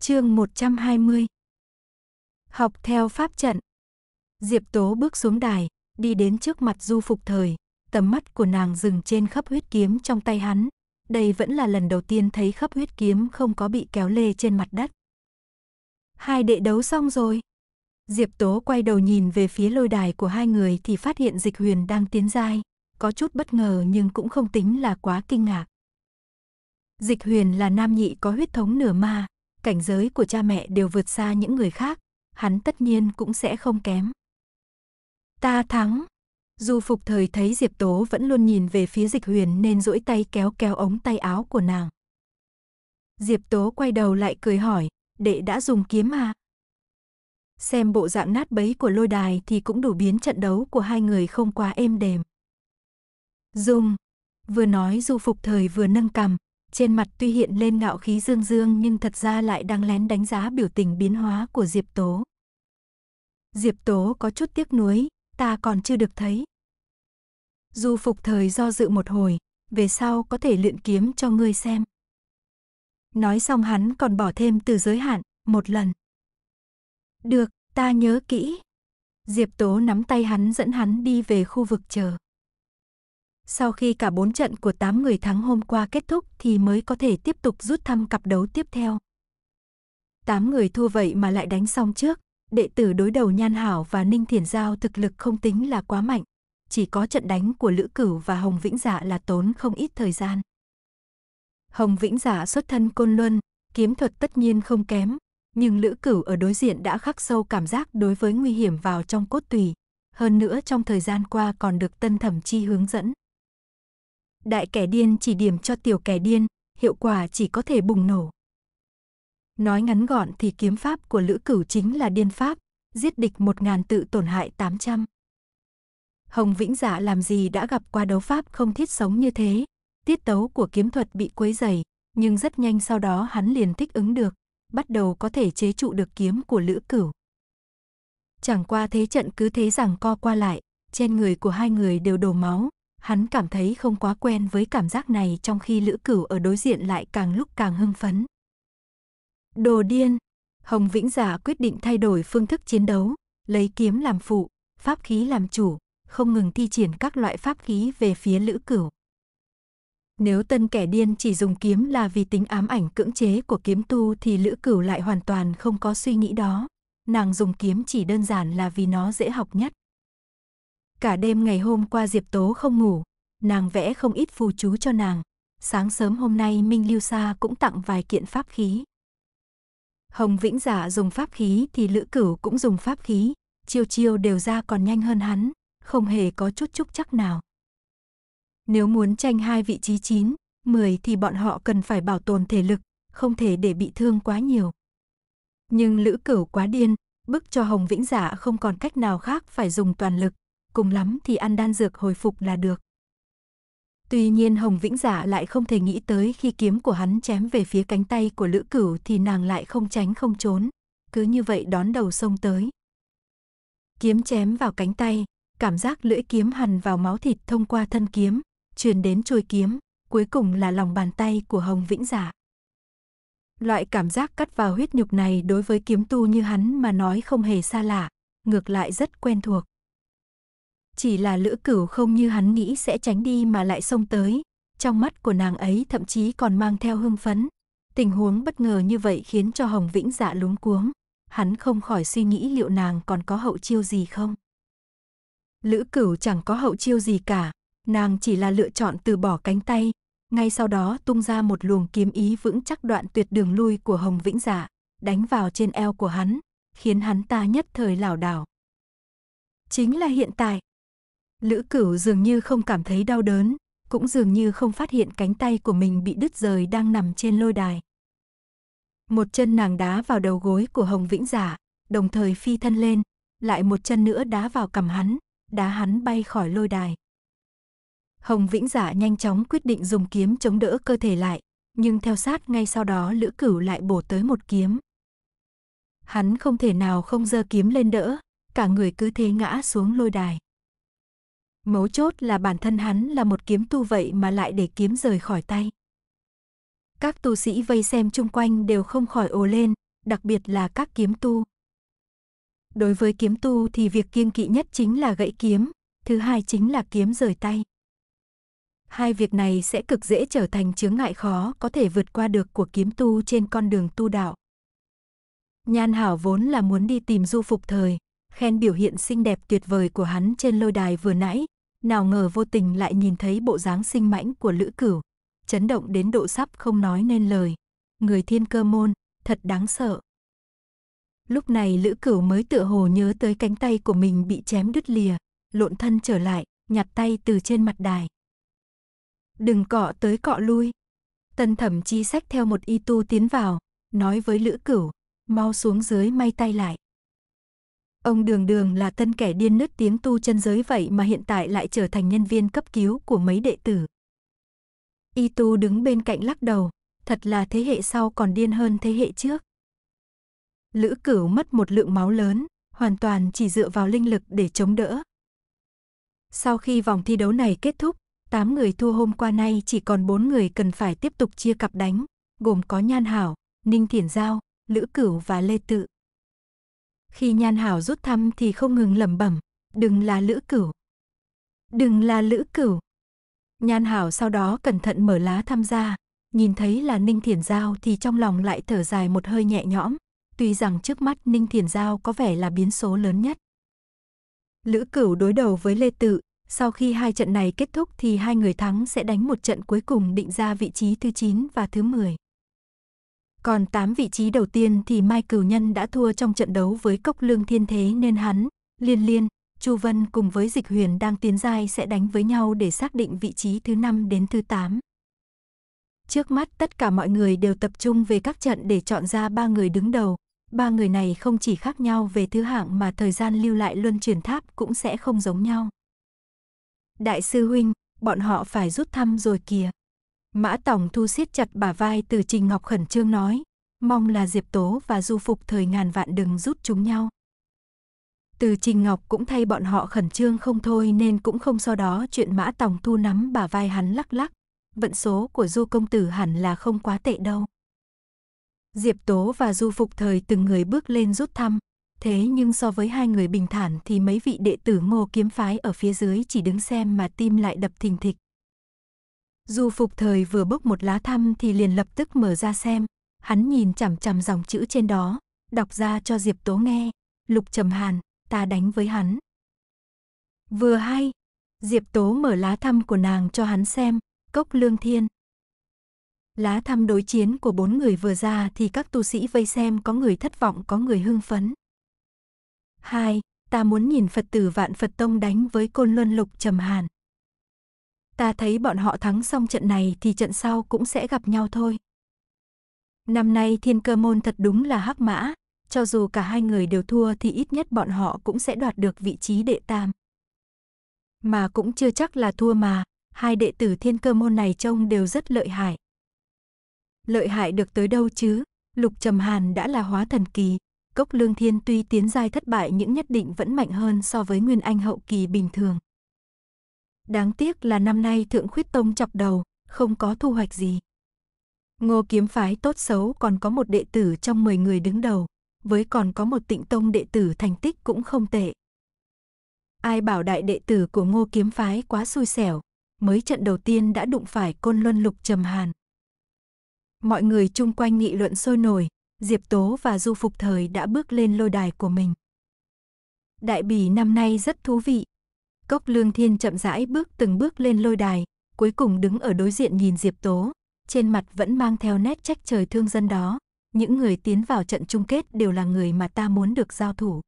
Chương 120 Học theo pháp trận Diệp Tố bước xuống đài, đi đến trước mặt du phục thời, tầm mắt của nàng dừng trên khắp huyết kiếm trong tay hắn. Đây vẫn là lần đầu tiên thấy khắp huyết kiếm không có bị kéo lê trên mặt đất. Hai đệ đấu xong rồi. Diệp Tố quay đầu nhìn về phía lôi đài của hai người thì phát hiện Dịch Huyền đang tiến giai, có chút bất ngờ nhưng cũng không tính là quá kinh ngạc. Dịch Huyền là nam nhị có huyết thống nửa ma, cảnh giới của cha mẹ đều vượt xa những người khác, hắn tất nhiên cũng sẽ không kém. Ta thắng. Dù phục thời thấy Diệp Tố vẫn luôn nhìn về phía dịch huyền nên duỗi tay kéo kéo ống tay áo của nàng. Diệp Tố quay đầu lại cười hỏi, đệ đã dùng kiếm à? Xem bộ dạng nát bấy của lôi đài thì cũng đủ biến trận đấu của hai người không quá êm đềm. Dung, vừa nói du phục thời vừa nâng cầm, trên mặt tuy hiện lên ngạo khí dương dương nhưng thật ra lại đang lén đánh giá biểu tình biến hóa của Diệp Tố. Diệp Tố có chút tiếc nuối, ta còn chưa được thấy. Du phục thời do dự một hồi, về sau có thể luyện kiếm cho ngươi xem. Nói xong hắn còn bỏ thêm từ giới hạn, một lần. Được, ta nhớ kỹ. Diệp Tố nắm tay hắn dẫn hắn đi về khu vực chờ. Sau khi cả bốn trận của tám người thắng hôm qua kết thúc thì mới có thể tiếp tục rút thăm cặp đấu tiếp theo. Tám người thua vậy mà lại đánh xong trước, đệ tử đối đầu Nhan Hảo và Ninh Thiển Giao thực lực không tính là quá mạnh, chỉ có trận đánh của Lữ Cửu và Hồng Vĩnh Dạ là tốn không ít thời gian. Hồng Vĩnh Dạ xuất thân Côn Luân, kiếm thuật tất nhiên không kém, nhưng Lữ Cửu ở đối diện đã khắc sâu cảm giác đối với nguy hiểm vào trong cốt tủy, hơn nữa trong thời gian qua còn được Tân Thẩm Chi hướng dẫn. Đại kẻ điên chỉ điểm cho tiểu kẻ điên, hiệu quả chỉ có thể bùng nổ. Nói ngắn gọn thì kiếm pháp của Lữ Cửu chính là điên pháp, giết địch một ngàn tự tổn hại tám trăm Hồng Vĩnh Dạ làm gì đã gặp qua đấu pháp không thiết sống như thế. Tiết tấu của kiếm thuật bị quấy dày, nhưng rất nhanh sau đó hắn liền thích ứng được, bắt đầu có thể chế trụ được kiếm của Lữ Cửu. Chẳng qua thế trận cứ thế rằng co qua lại, trên người của hai người đều đổ máu, hắn cảm thấy không quá quen với cảm giác này trong khi Lữ Cửu ở đối diện lại càng lúc càng hưng phấn. Đồ điên, Hồng Vĩnh Dạ quyết định thay đổi phương thức chiến đấu, lấy kiếm làm phụ, pháp khí làm chủ, không ngừng thi triển các loại pháp khí về phía Lữ Cửu. Nếu tân kẻ điên chỉ dùng kiếm là vì tính ám ảnh cưỡng chế của kiếm tu thì Lữ Cửu lại hoàn toàn không có suy nghĩ đó. Nàng dùng kiếm chỉ đơn giản là vì nó dễ học nhất. Cả đêm ngày hôm qua Diệp Tố không ngủ, nàng vẽ không ít phù chú cho nàng. Sáng sớm hôm nay Minh Lưu Sa cũng tặng vài kiện pháp khí. Hồng Vĩnh Giả dùng pháp khí thì Lữ Cửu cũng dùng pháp khí, chiêu chiêu đều ra còn nhanh hơn hắn, không hề có chút chút chắc nào. Nếu muốn tranh hai vị trí 9, 10 thì bọn họ cần phải bảo tồn thể lực, không thể để bị thương quá nhiều. Nhưng Lữ Cửu quá điên, bức cho Hồng Vĩnh dạ không còn cách nào khác phải dùng toàn lực, cùng lắm thì ăn đan dược hồi phục là được. Tuy nhiên Hồng Vĩnh dạ lại không thể nghĩ tới khi kiếm của hắn chém về phía cánh tay của Lữ Cửu thì nàng lại không tránh không trốn, cứ như vậy đón đầu sông tới. Kiếm chém vào cánh tay, cảm giác lưỡi kiếm hằn vào máu thịt thông qua thân kiếm, truyền đến chuôi kiếm, cuối cùng là lòng bàn tay của Hồng Vĩnh Giả. Dạ. Loại cảm giác cắt vào huyết nhục này đối với kiếm tu như hắn mà nói không hề xa lạ, ngược lại rất quen thuộc. Chỉ là lưỡi cửu không như hắn nghĩ sẽ tránh đi mà lại xông tới, trong mắt của nàng ấy thậm chí còn mang theo hưng phấn. Tình huống bất ngờ như vậy khiến cho Hồng Vĩnh Dạ lúng cuống, hắn không khỏi suy nghĩ liệu nàng còn có hậu chiêu gì không. Lữ Cửu chẳng có hậu chiêu gì cả, nàng chỉ là lựa chọn từ bỏ cánh tay, ngay sau đó tung ra một luồng kiếm ý vững chắc đoạn tuyệt đường lui của Hồng Vĩnh Dạ, đánh vào trên eo của hắn, khiến hắn ta nhất thời lảo đảo. Chính là hiện tại. Lữ Cửu dường như không cảm thấy đau đớn, cũng dường như không phát hiện cánh tay của mình bị đứt rời đang nằm trên lôi đài. Một chân nàng đá vào đầu gối của Hồng Vĩnh Giả, dạ, đồng thời phi thân lên, lại một chân nữa đá vào cằm hắn, đá hắn bay khỏi lôi đài. Hồng Vĩnh Dạ nhanh chóng quyết định dùng kiếm chống đỡ cơ thể lại, nhưng theo sát ngay sau đó Lữ Cửu lại bổ tới một kiếm. Hắn không thể nào không giơ kiếm lên đỡ, cả người cứ thế ngã xuống lôi đài. Mấu chốt là bản thân hắn là một kiếm tu vậy mà lại để kiếm rời khỏi tay. Các tu sĩ vây xem chung quanh đều không khỏi ồ lên, đặc biệt là các kiếm tu. Đối với kiếm tu thì việc kiêng kỵ nhất chính là gãy kiếm, thứ hai chính là kiếm rời tay. Hai việc này sẽ cực dễ trở thành chướng ngại khó có thể vượt qua được của kiếm tu trên con đường tu đạo. Nhan Hảo vốn là muốn đi tìm du phục thời, khen biểu hiện xinh đẹp tuyệt vời của hắn trên lôi đài vừa nãy, nào ngờ vô tình lại nhìn thấy bộ dáng sinh mãnh của Lữ Cửu, chấn động đến độ sắp không nói nên lời. Người thiên cơ môn, thật đáng sợ. Lúc này Lữ Cửu mới tựa hồ nhớ tới cánh tay của mình bị chém đứt lìa, lộn thân trở lại, nhặt tay từ trên mặt đài. Đừng cọ tới cọ lui. Tân thẩm chi sách theo một y tu tiến vào, nói với Lữ Cửu, mau xuống dưới may tay lại. Ông đường đường là tân kẻ điên nứt tiếng tu chân giới vậy mà hiện tại lại trở thành nhân viên cấp cứu của mấy đệ tử. Y tu đứng bên cạnh lắc đầu, thật là thế hệ sau còn điên hơn thế hệ trước. Lữ Cửu mất một lượng máu lớn, hoàn toàn chỉ dựa vào linh lực để chống đỡ. Sau khi vòng thi đấu này kết thúc, 8 người thua hôm qua nay chỉ còn 4 người cần phải tiếp tục chia cặp đánh, gồm có Nhan Hảo, Ninh Thiển Giao, Lữ Cửu và Lê Tự. Khi Nhan Hảo rút thăm thì không ngừng lẩm bẩm, đừng là Lữ Cửu. Đừng là Lữ Cửu. Nhan Hảo sau đó cẩn thận mở lá tham gia, nhìn thấy là Ninh Thiển Giao thì trong lòng lại thở dài một hơi nhẹ nhõm, tuy rằng trước mắt Ninh Thiền Giao có vẻ là biến số lớn nhất. Lữ Cửu đối đầu với Lê Tự, sau khi hai trận này kết thúc thì hai người thắng sẽ đánh một trận cuối cùng định ra vị trí thứ 9 và thứ 10. Còn 8 vị trí đầu tiên thì Mai Cửu Nhân đã thua trong trận đấu với Cốc Lương Thiên Thế nên hắn, Liên Liên, Chu Vân cùng với Dịch Huyền đang tiến giai sẽ đánh với nhau để xác định vị trí thứ 5 đến thứ 8. Trước mắt tất cả mọi người đều tập trung về các trận để chọn ra ba người đứng đầu, ba người này không chỉ khác nhau về thứ hạng mà thời gian lưu lại luân chuyển tháp cũng sẽ không giống nhau. Đại sư huynh, bọn họ phải rút thăm rồi kìa. Mã Tổng Thu siết chặt bả vai từ Trình Ngọc khẩn trương nói, mong là Diệp Tố và Du Phục thời ngàn vạn đừng rút chúng nhau. Từ Trình Ngọc cũng thay bọn họ khẩn trương không thôi nên cũng không so đó chuyện Mã Tòng Thu nắm bả vai hắn lắc lắc, vận số của Du công tử hẳn là không quá tệ đâu. Diệp Tố và Du Phục Thời từng người bước lên rút thăm, thế nhưng so với hai người bình thản thì mấy vị đệ tử ngô kiếm phái ở phía dưới chỉ đứng xem mà tim lại đập thình thịch. Du Phục Thời vừa bốc một lá thăm thì liền lập tức mở ra xem, hắn nhìn chằm chằm dòng chữ trên đó, đọc ra cho Diệp Tố nghe, Lục Trầm Hàn, ta đánh với hắn. Vừa hay, Diệp Tố mở lá thăm của nàng cho hắn xem, Cốc Lương Thiên, Lá thăm đối chiến của bốn người vừa ra thì các tu sĩ vây xem có người thất vọng có người hưng phấn. 2. Ta muốn nhìn Phật tử vạn Phật Tông đánh với côn luân lục trầm hàn. Ta thấy bọn họ thắng xong trận này thì trận sau cũng sẽ gặp nhau thôi. Năm nay thiên cơ môn thật đúng là hắc mã, cho dù cả hai người đều thua thì ít nhất bọn họ cũng sẽ đoạt được vị trí đệ tam. Mà cũng chưa chắc là thua mà, hai đệ tử thiên cơ môn này trông đều rất lợi hại. Lợi hại được tới đâu chứ? Lục Trầm Hàn đã là hóa thần kỳ, Cốc Lương Thiên tuy tiến giai thất bại nhưng nhất định vẫn mạnh hơn so với Nguyên Anh hậu kỳ bình thường. Đáng tiếc là năm nay Thượng Khuyết Tông chọc đầu, không có thu hoạch gì. Ngô kiếm phái tốt xấu còn có một đệ tử trong 10 người đứng đầu, với còn có một tịnh tông đệ tử thành tích cũng không tệ. Ai bảo đại đệ tử của ngô kiếm phái quá xui xẻo, mới trận đầu tiên đã đụng phải côn luân lục trầm hàn. Mọi người chung quanh nghị luận sôi nổi, Diệp Tố và Du Phục Thời đã bước lên lôi đài của mình. Đại bỉ năm nay rất thú vị. Cốc Lương Thiên chậm rãi bước từng bước lên lôi đài, cuối cùng đứng ở đối diện nhìn Diệp Tố, trên mặt vẫn mang theo nét trách trời thương dân đó. Những người tiến vào trận chung kết đều là người mà ta muốn được giao thủ.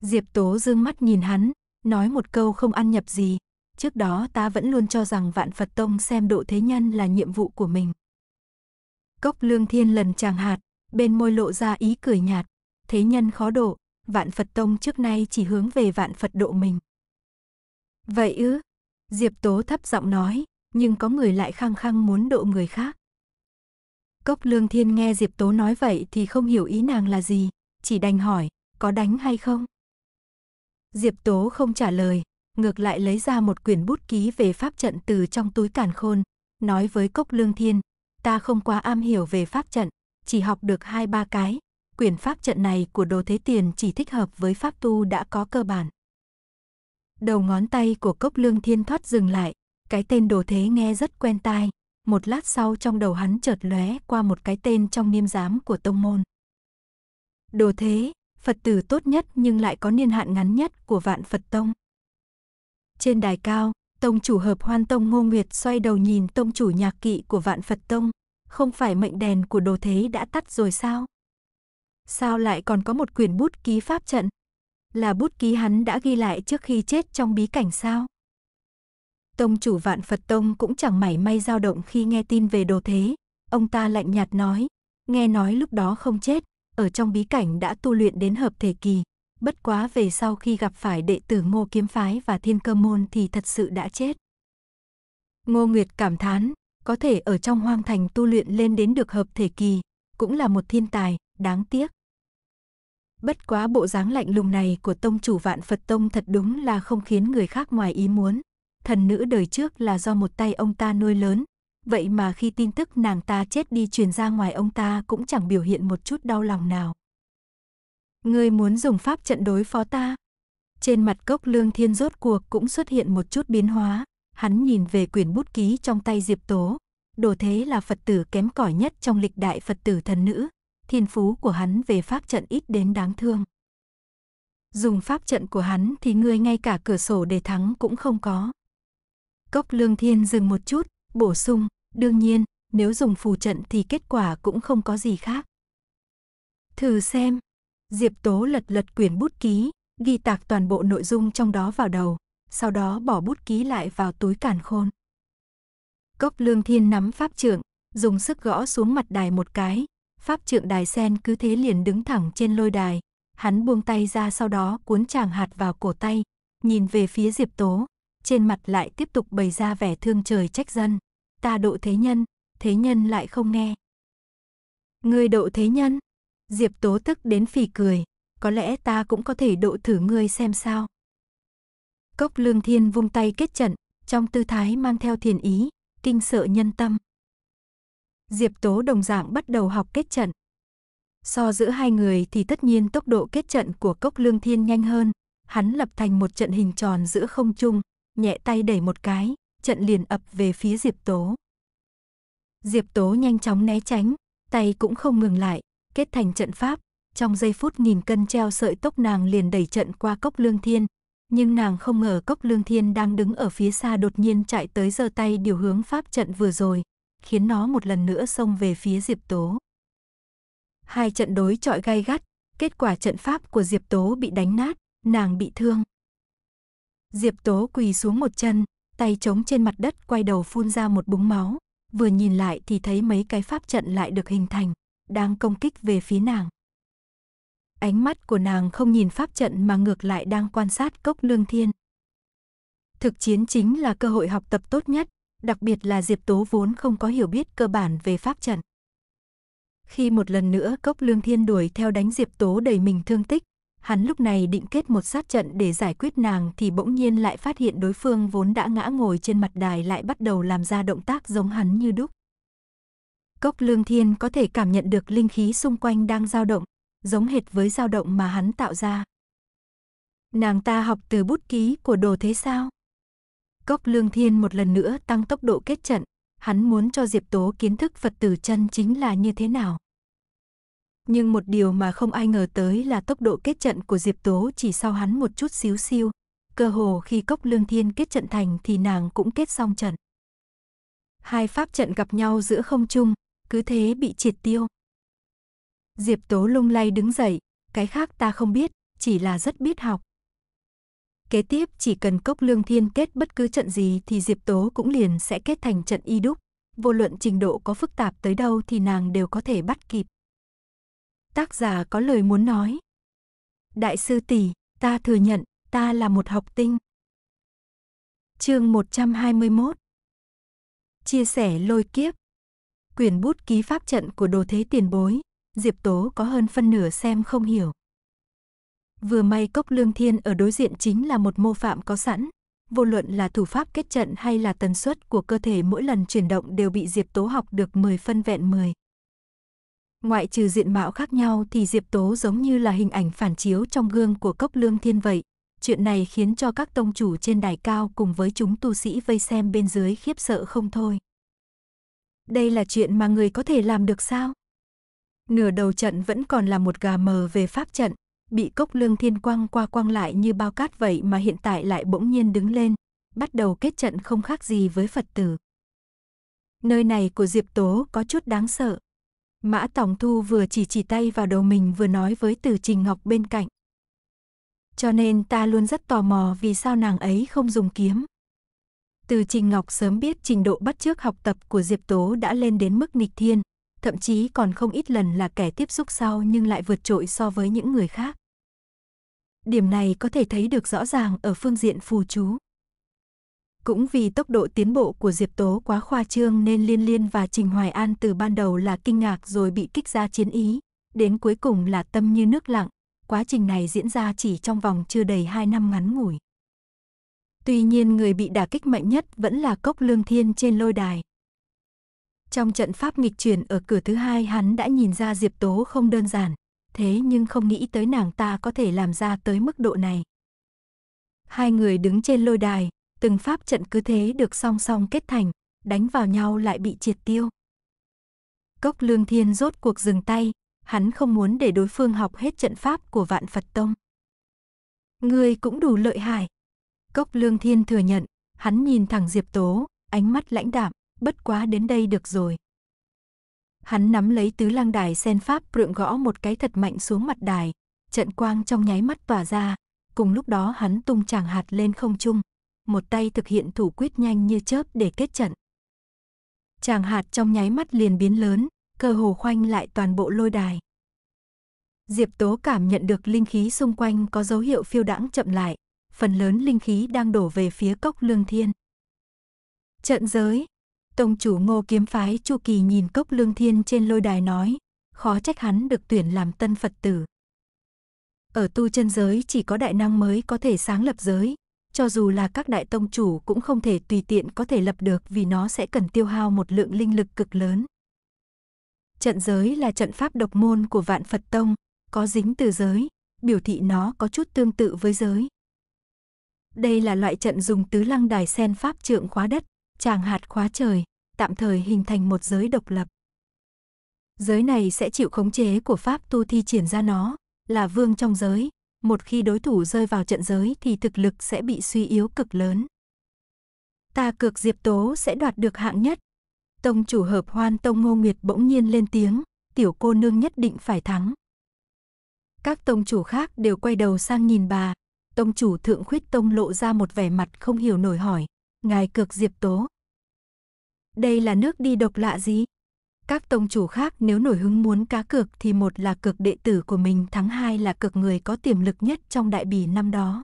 Diệp Tố dương mắt nhìn hắn, nói một câu không ăn nhập gì. Trước đó ta vẫn luôn cho rằng Vạn Phật Tông xem độ thế nhân là nhiệm vụ của mình. Cốc lương thiên lần chàng hạt, bên môi lộ ra ý cười nhạt. Thế nhân khó độ, vạn Phật Tông trước nay chỉ hướng về vạn Phật độ mình. Vậy ư? Diệp Tố thấp giọng nói, nhưng có người lại khăng khăng muốn độ người khác. Cốc lương thiên nghe Diệp Tố nói vậy thì không hiểu ý nàng là gì, chỉ đành hỏi, có đánh hay không? Diệp Tố không trả lời, ngược lại lấy ra một quyển bút ký về pháp trận từ trong túi càn khôn, nói với Cốc Lương Thiên, ta không quá am hiểu về pháp trận, chỉ học được hai ba cái. Quyển pháp trận này của Đồ Thế Tiền chỉ thích hợp với pháp tu đã có cơ bản. Đầu ngón tay của cốc lương thiên thoát dừng lại, cái tên Đồ Thế nghe rất quen tai. Một lát sau trong đầu hắn chợt lóe qua một cái tên trong niêm giám của tông môn. Đồ Thế, Phật tử tốt nhất nhưng lại có niên hạn ngắn nhất của vạn Phật Tông. Trên đài cao, Tông chủ hợp hoan tông Ngô Nguyệt xoay đầu nhìn tông chủ nhạc kỵ của vạn Phật tông. Không phải mệnh đèn của đồ thế đã tắt rồi sao? Sao lại còn có một quyển bút ký pháp trận? Là bút ký hắn đã ghi lại trước khi chết trong bí cảnh sao? Tông chủ vạn Phật tông cũng chẳng mảy may dao động khi nghe tin về đồ thế. Ông ta lạnh nhạt nói, nghe nói lúc đó không chết, ở trong bí cảnh đã tu luyện đến hợp thể kỳ, bất quá về sau khi gặp phải đệ tử Ngô Kiếm Phái và Thiên Cơ Môn thì thật sự đã chết. Ngô Nguyệt cảm thán, có thể ở trong hoang thành tu luyện lên đến được hợp thể kỳ, cũng là một thiên tài, đáng tiếc. Bất quá bộ dáng lạnh lùng này của tông chủ vạn Phật Tông thật đúng là không khiến người khác ngoài ý muốn. Thần nữ đời trước là do một tay ông ta nuôi lớn, vậy mà khi tin tức nàng ta chết đi truyền ra ngoài ông ta cũng chẳng biểu hiện một chút đau lòng nào. Ngươi muốn dùng pháp trận đối phó ta? Trên mặt cốc lương thiên rốt cuộc cũng xuất hiện một chút biến hóa. Hắn nhìn về quyển bút ký trong tay Diệp Tố. Đồ thế là Phật tử kém cỏi nhất trong lịch đại Phật tử thần nữ. Thiên phú của hắn về pháp trận ít đến đáng thương. Dùng pháp trận của hắn thì ngươi ngay cả cửa sổ để thắng cũng không có. Cốc lương thiên dừng một chút, bổ sung, đương nhiên, nếu dùng phù trận thì kết quả cũng không có gì khác. Thử xem, Diệp Tố lật lật quyển bút ký, ghi tạc toàn bộ nội dung trong đó vào đầu, sau đó bỏ bút ký lại vào túi càn khôn. Cốc Lương Thiên nắm pháp trượng, dùng sức gõ xuống mặt đài một cái, pháp trượng đài sen cứ thế liền đứng thẳng trên lôi đài, hắn buông tay ra sau đó cuốn chàng hạt vào cổ tay, nhìn về phía Diệp Tố, trên mặt lại tiếp tục bày ra vẻ thương trời trách dân, ta độ thế nhân, thế nhân lại không nghe. Người độ thế nhân? Diệp Tố tức đến phì cười, có lẽ ta cũng có thể độ thử ngươi xem sao. Cốc Lương Thiên vung tay kết trận, trong tư thái mang theo thiền ý, kinh sợ nhân tâm. Diệp Tố đồng dạng bắt đầu học kết trận. So giữa hai người thì tất nhiên tốc độ kết trận của Cốc Lương Thiên nhanh hơn, hắn lập thành một trận hình tròn giữa không trung, nhẹ tay đẩy một cái, trận liền ập về phía Diệp Tố. Diệp Tố nhanh chóng né tránh, tay cũng không ngừng lại, kết thành trận pháp. Trong giây phút nghìn cân treo sợi tóc nàng liền đẩy trận qua cốc lương thiên. Nhưng nàng không ngờ cốc lương thiên đang đứng ở phía xa đột nhiên chạy tới giơ tay điều hướng pháp trận vừa rồi, khiến nó một lần nữa xông về phía Diệp Tố. Hai trận đối chọi gay gắt, kết quả trận pháp của Diệp Tố bị đánh nát, nàng bị thương. Diệp Tố quỳ xuống một chân, tay chống trên mặt đất quay đầu phun ra một búng máu, vừa nhìn lại thì thấy mấy cái pháp trận lại được hình thành đang công kích về phía nàng. Ánh mắt của nàng không nhìn pháp trận mà ngược lại đang quan sát cốc lương thiên. Thực chiến chính là cơ hội học tập tốt nhất, đặc biệt là Diệp Tố vốn không có hiểu biết cơ bản về pháp trận. Khi một lần nữa cốc lương thiên đuổi theo đánh Diệp Tố đầy mình thương tích, hắn lúc này định kết một sát trận để giải quyết nàng thì bỗng nhiên lại phát hiện đối phương vốn đã ngã ngồi trên mặt đài lại bắt đầu làm ra động tác giống hắn như đúc. Cốc Lương Thiên có thể cảm nhận được linh khí xung quanh đang dao động, giống hệt với dao động mà hắn tạo ra. Nàng ta học từ bút ký của đồ thế sao? Cốc Lương Thiên một lần nữa tăng tốc độ kết trận, hắn muốn cho Diệp Tố kiến thức Phật tử chân chính là như thế nào. Nhưng một điều mà không ai ngờ tới là tốc độ kết trận của Diệp Tố chỉ sau hắn một chút xíu siêu. Cơ hồ khi Cốc Lương Thiên kết trận thành thì nàng cũng kết xong trận. Hai pháp trận gặp nhau giữa không trung, cứ thế bị triệt tiêu. Diệp Tố lung lay đứng dậy, cái khác ta không biết, chỉ là rất biết học. Kế tiếp chỉ cần Cốc Lương Thiên kết bất cứ trận gì thì Diệp Tố cũng liền sẽ kết thành trận y đúc, vô luận trình độ có phức tạp tới đâu thì nàng đều có thể bắt kịp. Tác giả có lời muốn nói. Đại sư tỷ, ta thừa nhận, ta là một học tinh. Chương 121 Chia sẻ lôi kiếp quyển bút ký pháp trận của đồ thế tiền bối, Diệp Tố có hơn phân nửa xem không hiểu. Vừa may cốc lương thiên ở đối diện chính là một mô phạm có sẵn, vô luận là thủ pháp kết trận hay là tần suất của cơ thể mỗi lần chuyển động đều bị Diệp Tố học được 10 phân vẹn 10. Ngoại trừ diện mạo khác nhau thì Diệp Tố giống như là hình ảnh phản chiếu trong gương của cốc lương thiên vậy. Chuyện này khiến cho các tông chủ trên đài cao cùng với chúng tu sĩ vây xem bên dưới khiếp sợ không thôi. Đây là chuyện mà người có thể làm được sao? Nửa đầu trận vẫn còn là một gà mờ về pháp trận, bị cốc lương thiên quang qua quang lại như bao cát vậy mà hiện tại lại bỗng nhiên đứng lên, bắt đầu kết trận không khác gì với Phật tử. Nơi này của Diệp Tố có chút đáng sợ. Mã Tổng Thu vừa chỉ chỉ tay vào đầu mình vừa nói với Từ Trình Ngọc bên cạnh. Cho nên ta luôn rất tò mò vì sao nàng ấy không dùng kiếm. Từ Trình Ngọc sớm biết trình độ bắt chước học tập của Diệp Tố đã lên đến mức nghịch thiên, thậm chí còn không ít lần là kẻ tiếp xúc sau nhưng lại vượt trội so với những người khác. Điểm này có thể thấy được rõ ràng ở phương diện phù chú. Cũng vì tốc độ tiến bộ của Diệp Tố quá khoa trương nên Liên Liên và Trình Hoài An từ ban đầu là kinh ngạc rồi bị kích ra chiến ý, đến cuối cùng là tâm như nước lặng. Quá trình này diễn ra chỉ trong vòng chưa đầy 2 năm ngắn ngủi. Tuy nhiên người bị đả kích mạnh nhất vẫn là Cốc Lương Thiên trên lôi đài. Trong trận pháp nghịch chuyển ở cửa thứ hai hắn đã nhìn ra Diệp Tố không đơn giản, thế nhưng không nghĩ tới nàng ta có thể làm ra tới mức độ này. Hai người đứng trên lôi đài, từng pháp trận cứ thế được song song kết thành, đánh vào nhau lại bị triệt tiêu. Cốc Lương Thiên rốt cuộc dừng tay, hắn không muốn để đối phương học hết trận pháp của Vạn Phật Tông. người cũng đủ lợi hại, Cốc Lương Thiên thừa nhận, hắn nhìn thẳng Diệp Tố, ánh mắt lãnh đạm, bất quá đến đây được rồi. Hắn nắm lấy tứ lăng đài sen pháp rượng gõ một cái thật mạnh xuống mặt đài, trận quang trong nháy mắt tỏa ra, cùng lúc đó hắn tung chàng hạt lên không trung, một tay thực hiện thủ quyết nhanh như chớp để kết trận. Chàng hạt trong nháy mắt liền biến lớn, cơ hồ khoanh lại toàn bộ lôi đài. Diệp Tố cảm nhận được linh khí xung quanh có dấu hiệu phiêu đãng chậm lại, phần lớn linh khí đang đổ về phía cốc lương thiên. Trận giới Tông chủ ngô kiếm phái Chu Kỳ nhìn cốc lương thiên trên lôi đài nói, khó trách hắn được tuyển làm tân Phật tử. Ở tu chân giới chỉ có đại năng mới có thể sáng lập giới, cho dù là các đại tông chủ cũng không thể tùy tiện có thể lập được vì nó sẽ cần tiêu hao một lượng linh lực cực lớn. Trận giới là trận pháp độc môn của vạn Phật Tông, có dính từ giới, biểu thị nó có chút tương tự với giới. Đây là loại trận dùng tứ lăng đài sen pháp trượng khóa đất, tràng hạt khóa trời, tạm thời hình thành một giới độc lập. Giới này sẽ chịu khống chế của pháp tu thi triển ra nó, là vương trong giới, một khi đối thủ rơi vào trận giới thì thực lực sẽ bị suy yếu cực lớn. Ta cược Diệp Tố sẽ đoạt được hạng nhất. Tông chủ hợp hoan Tông Ngô Nguyệt bỗng nhiên lên tiếng, tiểu cô nương nhất định phải thắng. Các tông chủ khác đều quay đầu sang nhìn bà, Tông chủ thượng khuyết tông lộ ra một vẻ mặt không hiểu nổi hỏi. Ngài cược Diệp Tố. Đây là nước đi độc lạ gì? Các tông chủ khác nếu nổi hứng muốn cá cược thì một là cược đệ tử của mình, thắng hai là cược người có tiềm lực nhất trong đại bỉ năm đó.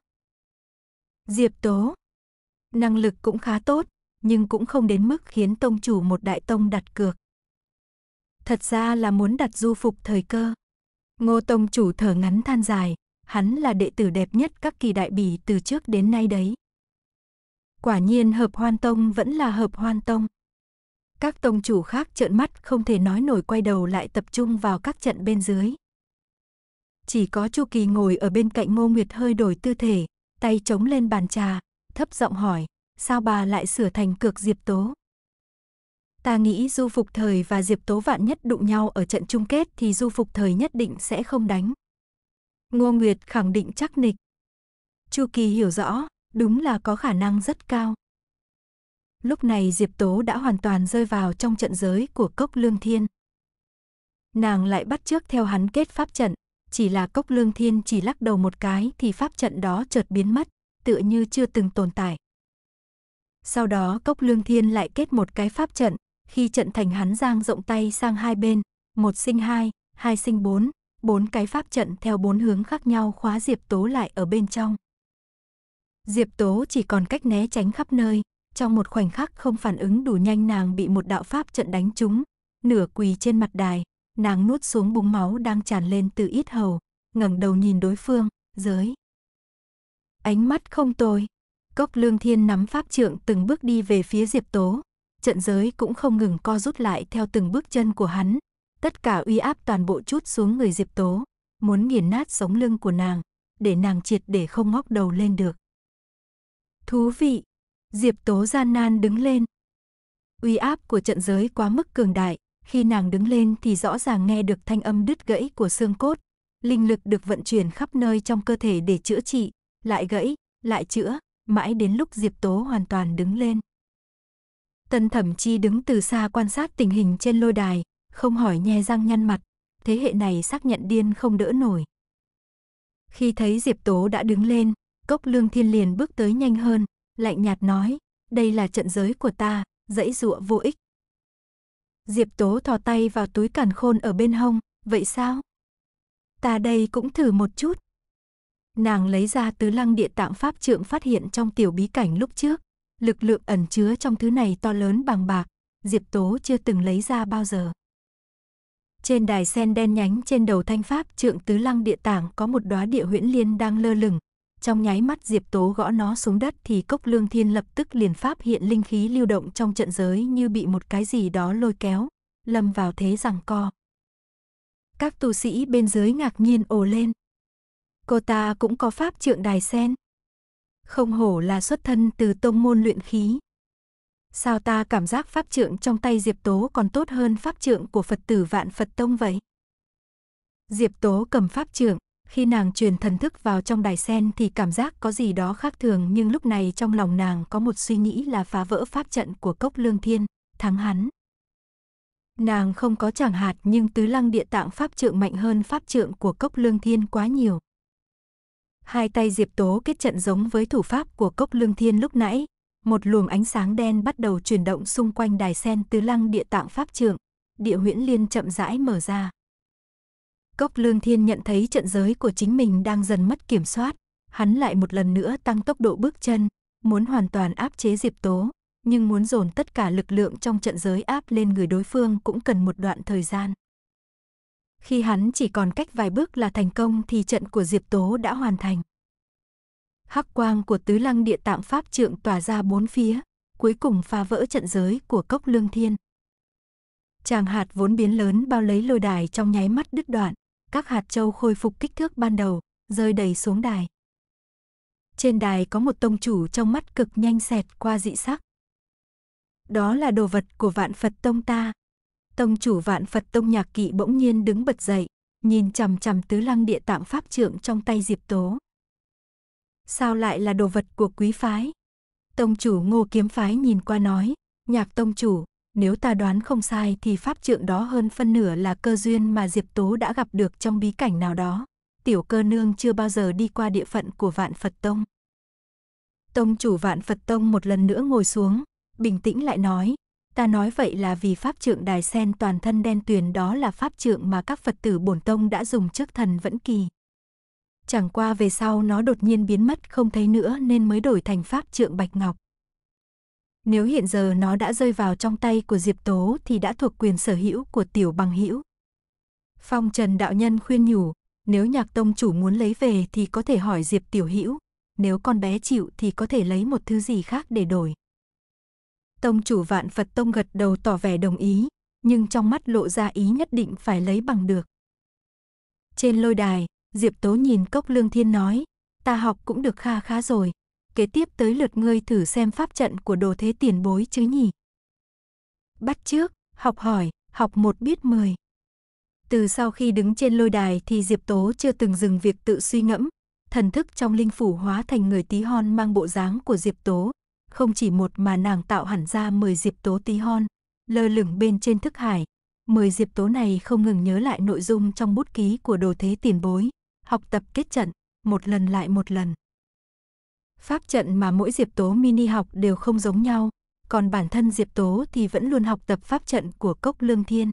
Diệp Tố. Năng lực cũng khá tốt, nhưng cũng không đến mức khiến tông chủ một đại tông đặt cược. Thật ra là muốn đặt du phục thời cơ. Ngô tông chủ thở ngắn than dài, hắn là đệ tử đẹp nhất các kỳ đại bỉ từ trước đến nay đấy. Quả nhiên hợp hoan tông vẫn là hợp hoan tông. Các tông chủ khác trợn mắt không thể nói nổi quay đầu lại tập trung vào các trận bên dưới. Chỉ có Chu Kỳ ngồi ở bên cạnh Ngô Nguyệt hơi đổi tư thể, tay chống lên bàn trà, thấp giọng hỏi, sao bà lại sửa thành cược Diệp Tố? Ta nghĩ Du Phục Thời và Diệp Tố vạn nhất đụng nhau ở trận chung kết thì Du Phục Thời nhất định sẽ không đánh. Ngô Nguyệt khẳng định chắc nịch. Chu Kỳ hiểu rõ, đúng là có khả năng rất cao. Lúc này Diệp Tố đã hoàn toàn rơi vào trong trận giới của Cốc Lương Thiên. Nàng lại bắt trước theo hắn kết pháp trận, chỉ là Cốc Lương Thiên chỉ lắc đầu một cái thì pháp trận đó chợt biến mất, tựa như chưa từng tồn tại. Sau đó Cốc Lương Thiên lại kết một cái pháp trận, khi trận thành hắn giang rộng tay sang hai bên, một sinh hai, hai sinh bốn, bốn cái pháp trận theo bốn hướng khác nhau khóa Diệp Tố lại ở bên trong. Diệp Tố chỉ còn cách né tránh khắp nơi, trong một khoảnh khắc không phản ứng đủ nhanh nàng bị một đạo pháp trận đánh trúng, nửa quỳ trên mặt đài, nàng nuốt xuống búng máu đang tràn lên từ ít hầu, ngẩng đầu nhìn đối phương, giới. Ánh mắt không tồi, cốc lương thiên nắm pháp trượng từng bước đi về phía Diệp Tố, trận giới cũng không ngừng co rút lại theo từng bước chân của hắn, Tất cả uy áp toàn bộ chút xuống người Diệp Tố, muốn nghiền nát sống lưng của nàng, để nàng triệt để không ngóc đầu lên được. Thú vị! Diệp Tố gian nan đứng lên. Uy áp của trận giới quá mức cường đại, khi nàng đứng lên thì rõ ràng nghe được thanh âm đứt gãy của xương cốt. Linh lực được vận chuyển khắp nơi trong cơ thể để chữa trị, lại gãy, lại chữa, mãi đến lúc Diệp Tố hoàn toàn đứng lên. Tân Thẩm Chi đứng từ xa quan sát tình hình trên lôi đài, không hỏi nhe răng nhăn mặt, thế hệ này xác nhận điên không đỡ nổi. Khi thấy Diệp Tố đã đứng lên, cốc lương thiên liền bước tới nhanh hơn, lạnh nhạt nói, đây là trận giới của ta, dãy dụa vô ích. Diệp Tố thò tay vào túi cản khôn ở bên hông, vậy sao? Ta đây cũng thử một chút. Nàng lấy ra tứ lăng địa tạng pháp trượng phát hiện trong tiểu bí cảnh lúc trước, lực lượng ẩn chứa trong thứ này to lớn bằng bạc, Diệp Tố chưa từng lấy ra bao giờ. Trên đài sen đen nhánh trên đầu thanh pháp trượng tứ lăng địa tảng có một đóa địa huyễn liên đang lơ lửng. Trong nháy mắt Diệp Tố gõ nó xuống đất thì cốc lương thiên lập tức liền pháp hiện linh khí lưu động trong trận giới như bị một cái gì đó lôi kéo, lâm vào thế rằng co. Các tu sĩ bên dưới ngạc nhiên ồ lên. Cô ta cũng có pháp trượng đài sen. Không hổ là xuất thân từ tông môn luyện khí. Sao ta cảm giác pháp trượng trong tay Diệp Tố còn tốt hơn pháp trượng của Phật tử Vạn Phật Tông vậy? Diệp Tố cầm pháp trượng, khi nàng truyền thần thức vào trong đài sen thì cảm giác có gì đó khác thường nhưng lúc này trong lòng nàng có một suy nghĩ là phá vỡ pháp trận của cốc lương thiên, thắng hắn. Nàng không có chẳng hạt nhưng tứ lăng địa tạng pháp trượng mạnh hơn pháp trượng của cốc lương thiên quá nhiều. Hai tay Diệp Tố kết trận giống với thủ pháp của cốc lương thiên lúc nãy, một luồng ánh sáng đen bắt đầu chuyển động xung quanh đài sen tứ lăng địa tạng pháp trường, địa huyễn liên chậm rãi mở ra. Cốc lương thiên nhận thấy trận giới của chính mình đang dần mất kiểm soát, hắn lại một lần nữa tăng tốc độ bước chân, muốn hoàn toàn áp chế diệp tố, nhưng muốn dồn tất cả lực lượng trong trận giới áp lên người đối phương cũng cần một đoạn thời gian. Khi hắn chỉ còn cách vài bước là thành công thì trận của Diệp Tố đã hoàn thành hắc quang của tứ lăng địa tạng pháp trượng tỏa ra bốn phía, cuối cùng phá vỡ trận giới của cốc lương thiên. Tràng hạt vốn biến lớn bao lấy lôi đài trong nháy mắt đứt đoạn, các hạt châu khôi phục kích thước ban đầu, rơi đầy xuống đài. Trên đài có một tông chủ trong mắt cực nhanh xẹt qua dị sắc. Đó là đồ vật của vạn Phật tông ta. Tông chủ vạn Phật tông nhạc kỵ bỗng nhiên đứng bật dậy, nhìn chằm chằm tứ lăng địa tạng pháp trượng trong tay Diệp Tố sao lại là đồ vật của quý phái? Tông chủ ngô kiếm phái nhìn qua nói, nhạc tông chủ, nếu ta đoán không sai thì pháp trượng đó hơn phân nửa là cơ duyên mà Diệp Tố đã gặp được trong bí cảnh nào đó. Tiểu cơ nương chưa bao giờ đi qua địa phận của vạn Phật Tông. Tông chủ vạn Phật Tông một lần nữa ngồi xuống, bình tĩnh lại nói, ta nói vậy là vì pháp trượng đài sen toàn thân đen tuyền đó là pháp trượng mà các Phật tử bổn tông đã dùng trước thần vẫn kỳ chẳng qua về sau nó đột nhiên biến mất không thấy nữa nên mới đổi thành pháp trượng bạch ngọc. Nếu hiện giờ nó đã rơi vào trong tay của Diệp Tố thì đã thuộc quyền sở hữu của tiểu bằng hữu. Phong Trần đạo nhân khuyên nhủ, nếu Nhạc tông chủ muốn lấy về thì có thể hỏi Diệp tiểu hữu, nếu con bé chịu thì có thể lấy một thứ gì khác để đổi. Tông chủ Vạn Phật tông gật đầu tỏ vẻ đồng ý, nhưng trong mắt lộ ra ý nhất định phải lấy bằng được. Trên lôi đài, Diệp Tố nhìn Cốc Lương Thiên nói, ta học cũng được kha khá rồi, kế tiếp tới lượt ngươi thử xem pháp trận của đồ thế tiền bối chứ nhỉ. Bắt trước, học hỏi, học một biết mười. Từ sau khi đứng trên lôi đài thì Diệp Tố chưa từng dừng việc tự suy ngẫm, thần thức trong linh phủ hóa thành người tí hon mang bộ dáng của Diệp Tố, không chỉ một mà nàng tạo hẳn ra mười Diệp Tố tí hon, lơ lửng bên trên thức hải. Mười Diệp Tố này không ngừng nhớ lại nội dung trong bút ký của đồ thế tiền bối, học tập kết trận, một lần lại một lần. Pháp trận mà mỗi Diệp Tố mini học đều không giống nhau, còn bản thân Diệp Tố thì vẫn luôn học tập pháp trận của Cốc Lương Thiên.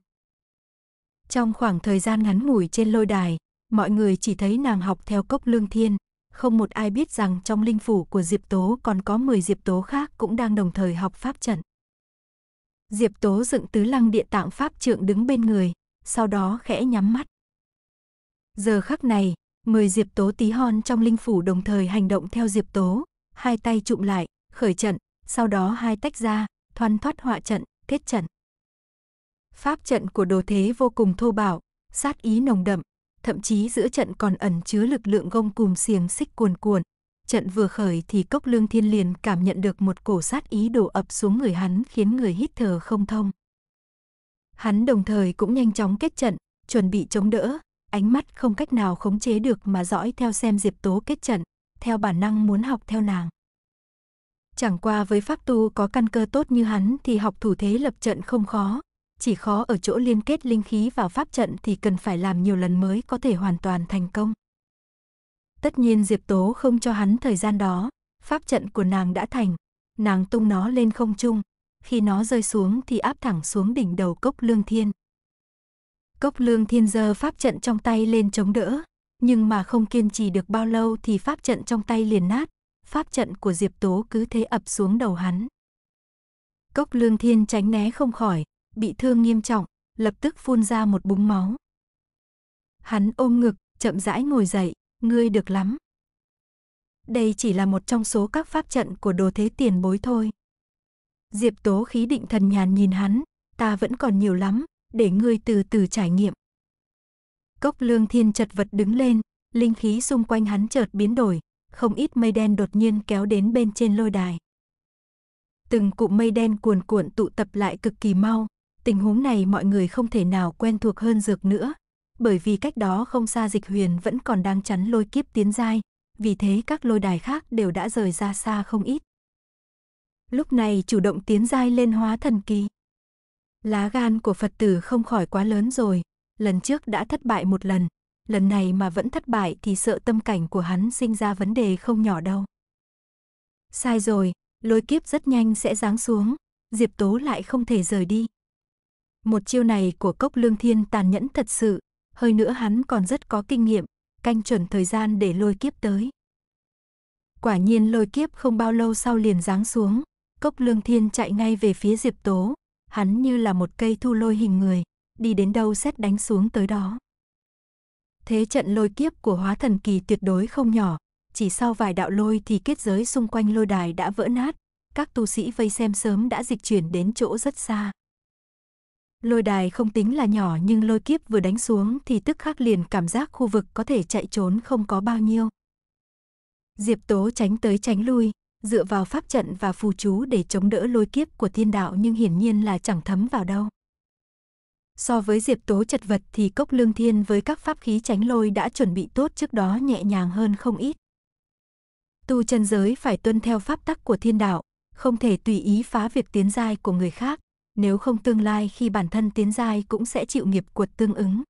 Trong khoảng thời gian ngắn ngủi trên lôi đài, mọi người chỉ thấy nàng học theo Cốc Lương Thiên, không một ai biết rằng trong linh phủ của Diệp Tố còn có 10 Diệp Tố khác cũng đang đồng thời học pháp trận. Diệp Tố dựng tứ lăng địa tạng pháp trượng đứng bên người, sau đó khẽ nhắm mắt. Giờ khắc này, mời Diệp Tố tí hon trong linh phủ đồng thời hành động theo Diệp Tố, hai tay trụm lại, khởi trận, sau đó hai tách ra, thoăn thoát họa trận, kết trận. Pháp trận của đồ thế vô cùng thô bạo, sát ý nồng đậm, thậm chí giữa trận còn ẩn chứa lực lượng gông cùm xiềng xích cuồn cuộn. Trận vừa khởi thì Cốc Lương Thiên liền cảm nhận được một cổ sát ý đổ ập xuống người hắn khiến người hít thở không thông. Hắn đồng thời cũng nhanh chóng kết trận, chuẩn bị chống đỡ, ánh mắt không cách nào khống chế được mà dõi theo xem Diệp Tố kết trận, theo bản năng muốn học theo nàng. Chẳng qua với pháp tu có căn cơ tốt như hắn thì học thủ thế lập trận không khó, chỉ khó ở chỗ liên kết linh khí vào pháp trận thì cần phải làm nhiều lần mới có thể hoàn toàn thành công. Tất nhiên Diệp Tố không cho hắn thời gian đó, pháp trận của nàng đã thành, nàng tung nó lên không trung, khi nó rơi xuống thì áp thẳng xuống đỉnh đầu cốc lương thiên. Cốc lương thiên giơ pháp trận trong tay lên chống đỡ, nhưng mà không kiên trì được bao lâu thì pháp trận trong tay liền nát, pháp trận của Diệp Tố cứ thế ập xuống đầu hắn. Cốc lương thiên tránh né không khỏi, bị thương nghiêm trọng, lập tức phun ra một búng máu. Hắn ôm ngực, chậm rãi ngồi dậy, ngươi được lắm. Đây chỉ là một trong số các pháp trận của đồ thế tiền bối thôi. Diệp tố khí định thần nhàn nhìn hắn, ta vẫn còn nhiều lắm, để ngươi từ từ trải nghiệm. Cốc lương thiên chật vật đứng lên, linh khí xung quanh hắn chợt biến đổi, không ít mây đen đột nhiên kéo đến bên trên lôi đài. Từng cụm mây đen cuồn cuộn tụ tập lại cực kỳ mau, tình huống này mọi người không thể nào quen thuộc hơn dược nữa, bởi vì cách đó không xa dịch huyền vẫn còn đang chắn lôi kiếp tiến giai, vì thế các lôi đài khác đều đã rời ra xa không ít. Lúc này chủ động tiến giai lên hóa thần kỳ. Lá gan của Phật tử không khỏi quá lớn rồi, lần trước đã thất bại một lần, lần này mà vẫn thất bại thì sợ tâm cảnh của hắn sinh ra vấn đề không nhỏ đâu. Sai rồi, lôi kiếp rất nhanh sẽ giáng xuống, Diệp Tố lại không thể rời đi. Một chiêu này của Cốc Lương Thiên tàn nhẫn thật sự, hơi nữa hắn còn rất có kinh nghiệm, canh chuẩn thời gian để lôi kiếp tới. Quả nhiên lôi kiếp không bao lâu sau liền giáng xuống, Cốc Lương Thiên chạy ngay về phía Diệp Tố, hắn như là một cây thu lôi hình người, đi đến đâu xét đánh xuống tới đó. Thế trận lôi kiếp của hóa thần kỳ tuyệt đối không nhỏ, chỉ sau vài đạo lôi thì kết giới xung quanh lôi đài đã vỡ nát, các tu sĩ vây xem sớm đã dịch chuyển đến chỗ rất xa. Lôi đài không tính là nhỏ nhưng lôi kiếp vừa đánh xuống thì tức khắc liền cảm giác khu vực có thể chạy trốn không có bao nhiêu. Diệp Tố tránh tới tránh lui, dựa vào pháp trận và phù chú để chống đỡ lôi kiếp của thiên đạo nhưng hiển nhiên là chẳng thấm vào đâu. So với Diệp Tố chật vật thì Cốc Lương Thiên với các pháp khí tránh lôi đã chuẩn bị tốt trước đó nhẹ nhàng hơn không ít. Tu chân giới phải tuân theo pháp tắc của thiên đạo, không thể tùy ý phá việc tiến giai của người khác, nếu không tương lai khi bản thân tiến giai cũng sẽ chịu nghiệp cuột tương ứng.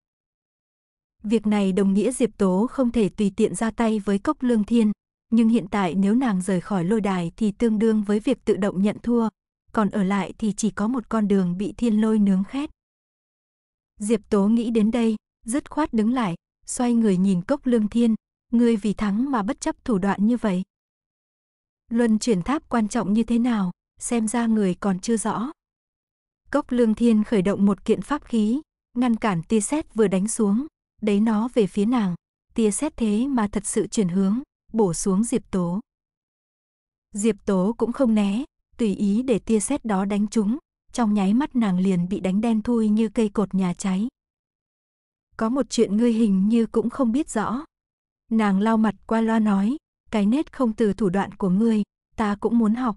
Việc này đồng nghĩa Diệp Tố không thể tùy tiện ra tay với Cốc Lương Thiên, nhưng hiện tại nếu nàng rời khỏi lôi đài thì tương đương với việc tự động nhận thua, còn ở lại thì chỉ có một con đường bị thiên lôi nướng khét. Diệp Tố nghĩ đến đây, dứt khoát đứng lại, xoay người nhìn cốc lương thiên, người vì thắng mà bất chấp thủ đoạn như vậy. Luân chuyển tháp quan trọng như thế nào, xem ra người còn chưa rõ. Cốc lương thiên khởi động một kiện pháp khí, ngăn cản tia sét vừa đánh xuống, đấy nó về phía nàng, tia sét thế mà thật sự chuyển hướng, bổ xuống Diệp Tố. Diệp Tố cũng không né, tùy ý để tia sét đó đánh trúng, trong nháy mắt nàng liền bị đánh đen thui như cây cột nhà cháy. Có một chuyện ngươi hình như cũng không biết rõ. Nàng lau mặt qua loa nói, cái nét không từ thủ đoạn của ngươi, ta cũng muốn học.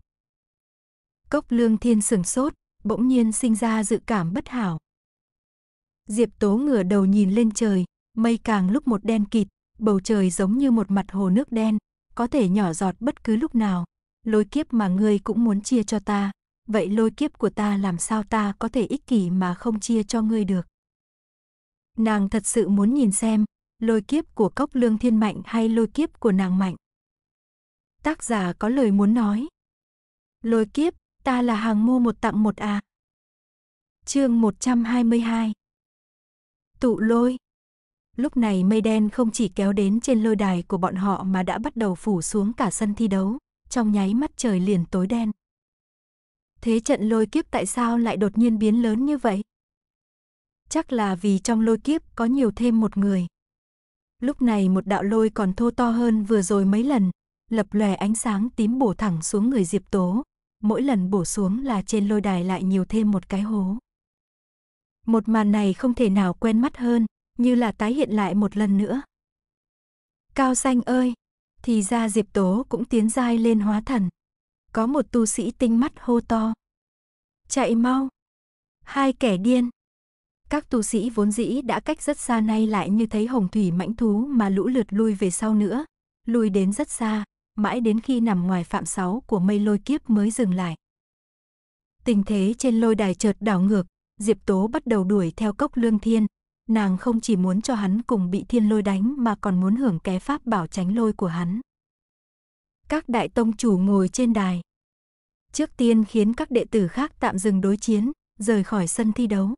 Cốc lương thiên sừng sốt, bỗng nhiên sinh ra dự cảm bất hảo. Diệp tố ngửa đầu nhìn lên trời, mây càng lúc một đen kịt, bầu trời giống như một mặt hồ nước đen, có thể nhỏ giọt bất cứ lúc nào. Lôi kiếp mà ngươi cũng muốn chia cho ta, vậy lôi kiếp của ta làm sao ta có thể ích kỷ mà không chia cho ngươi được. Nàng thật sự muốn nhìn xem, lôi kiếp của cốc lương thiên mạnh hay lôi kiếp của nàng mạnh. Tác giả có lời muốn nói. Lôi kiếp, ta là hàng mua một tặng một à. Chương 122 Tụ lôi Lúc này mây đen không chỉ kéo đến trên lôi đài của bọn họ mà đã bắt đầu phủ xuống cả sân thi đấu, trong nháy mắt trời liền tối đen. Thế trận lôi kiếp tại sao lại đột nhiên biến lớn như vậy? Chắc là vì trong lôi kiếp có nhiều thêm một người. Lúc này một đạo lôi còn thô to hơn vừa rồi mấy lần, lập lòe ánh sáng tím bổ thẳng xuống người Diệp Tố, mỗi lần bổ xuống là trên lôi đài lại nhiều thêm một cái hố. Một màn này không thể nào quen mắt hơn, như là tái hiện lại một lần nữa. Cao xanh ơi, thì ra Diệp Tố cũng tiến giai lên hóa thần. Có một tu sĩ tinh mắt hô to. Chạy mau. Hai kẻ điên. Các tu sĩ vốn dĩ đã cách rất xa nay lại như thấy hồng thủy mãnh thú mà lũ lượt lui về sau nữa, lui đến rất xa, mãi đến khi nằm ngoài phạm sáu của mây lôi kiếp mới dừng lại. Tình thế trên lôi đài chợt đảo ngược, Diệp Tố bắt đầu đuổi theo cốc lương thiên, nàng không chỉ muốn cho hắn cùng bị thiên lôi đánh mà còn muốn hưởng ké pháp bảo tránh lôi của hắn. Các đại tông chủ ngồi trên đài. Trước tiên khiến các đệ tử khác tạm dừng đối chiến, rời khỏi sân thi đấu.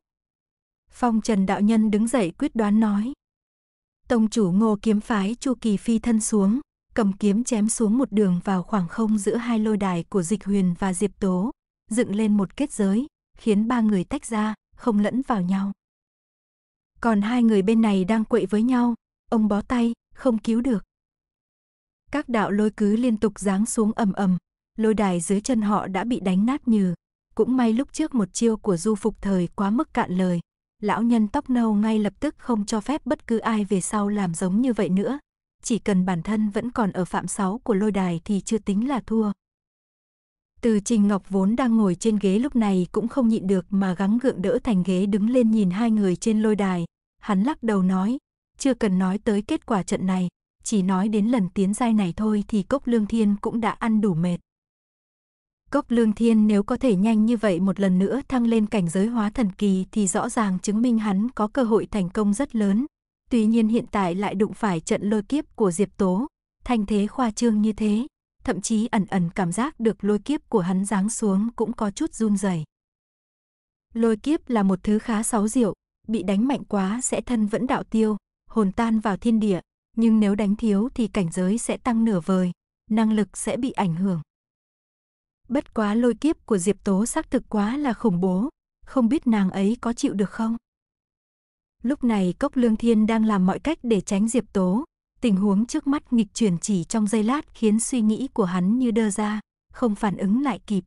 Phong Trần Đạo Nhân đứng dậy quyết đoán nói. Tông chủ ngô kiếm phái Chu Kỳ Phi thân xuống, cầm kiếm chém xuống một đường vào khoảng không giữa hai lôi đài của Dịch Huyền và Diệp Tố, dựng lên một kết giới, khiến ba người tách ra, không lẫn vào nhau. Còn hai người bên này đang quậy với nhau, ông bó tay, không cứu được. Các đạo lôi cứ liên tục giáng xuống ầm ầm, lôi đài dưới chân họ đã bị đánh nát nhừ. Cũng may lúc trước một chiêu của du phục thời quá mức cạn lời, lão nhân tóc nâu ngay lập tức không cho phép bất cứ ai về sau làm giống như vậy nữa. Chỉ cần bản thân vẫn còn ở phạm 6 của lôi đài thì chưa tính là thua, từ Trình Ngọc vốn đang ngồi trên ghế lúc này cũng không nhịn được mà gắng gượng đỡ thành ghế đứng lên nhìn hai người trên lôi đài. Hắn lắc đầu nói, chưa cần nói tới kết quả trận này, chỉ nói đến lần tiến giai này thôi thì Cốc Lương Thiên cũng đã ăn đủ mệt. Cốc Lương Thiên nếu có thể nhanh như vậy một lần nữa thăng lên cảnh giới hóa thần kỳ thì rõ ràng chứng minh hắn có cơ hội thành công rất lớn. Tuy nhiên hiện tại lại đụng phải trận lôi kiếp của Diệp Tố, thành thế khoa trương như thế, thậm chí ẩn ẩn cảm giác được lôi kiếp của hắn giáng xuống cũng có chút run rẩy. Lôi kiếp là một thứ khá sáu diệu, bị đánh mạnh quá sẽ thân vẫn đạo tiêu, hồn tan vào thiên địa, nhưng nếu đánh thiếu thì cảnh giới sẽ tăng nửa vời, năng lực sẽ bị ảnh hưởng. Bất quá lôi kiếp của Diệp Tố xác thực quá là khủng bố, không biết nàng ấy có chịu được không? Lúc này Cốc Lương Thiên đang làm mọi cách để tránh Diệp Tố, Tình huống trước mắt nghịch chuyển chỉ trong giây lát khiến suy nghĩ của hắn như đơ ra, không phản ứng lại kịp.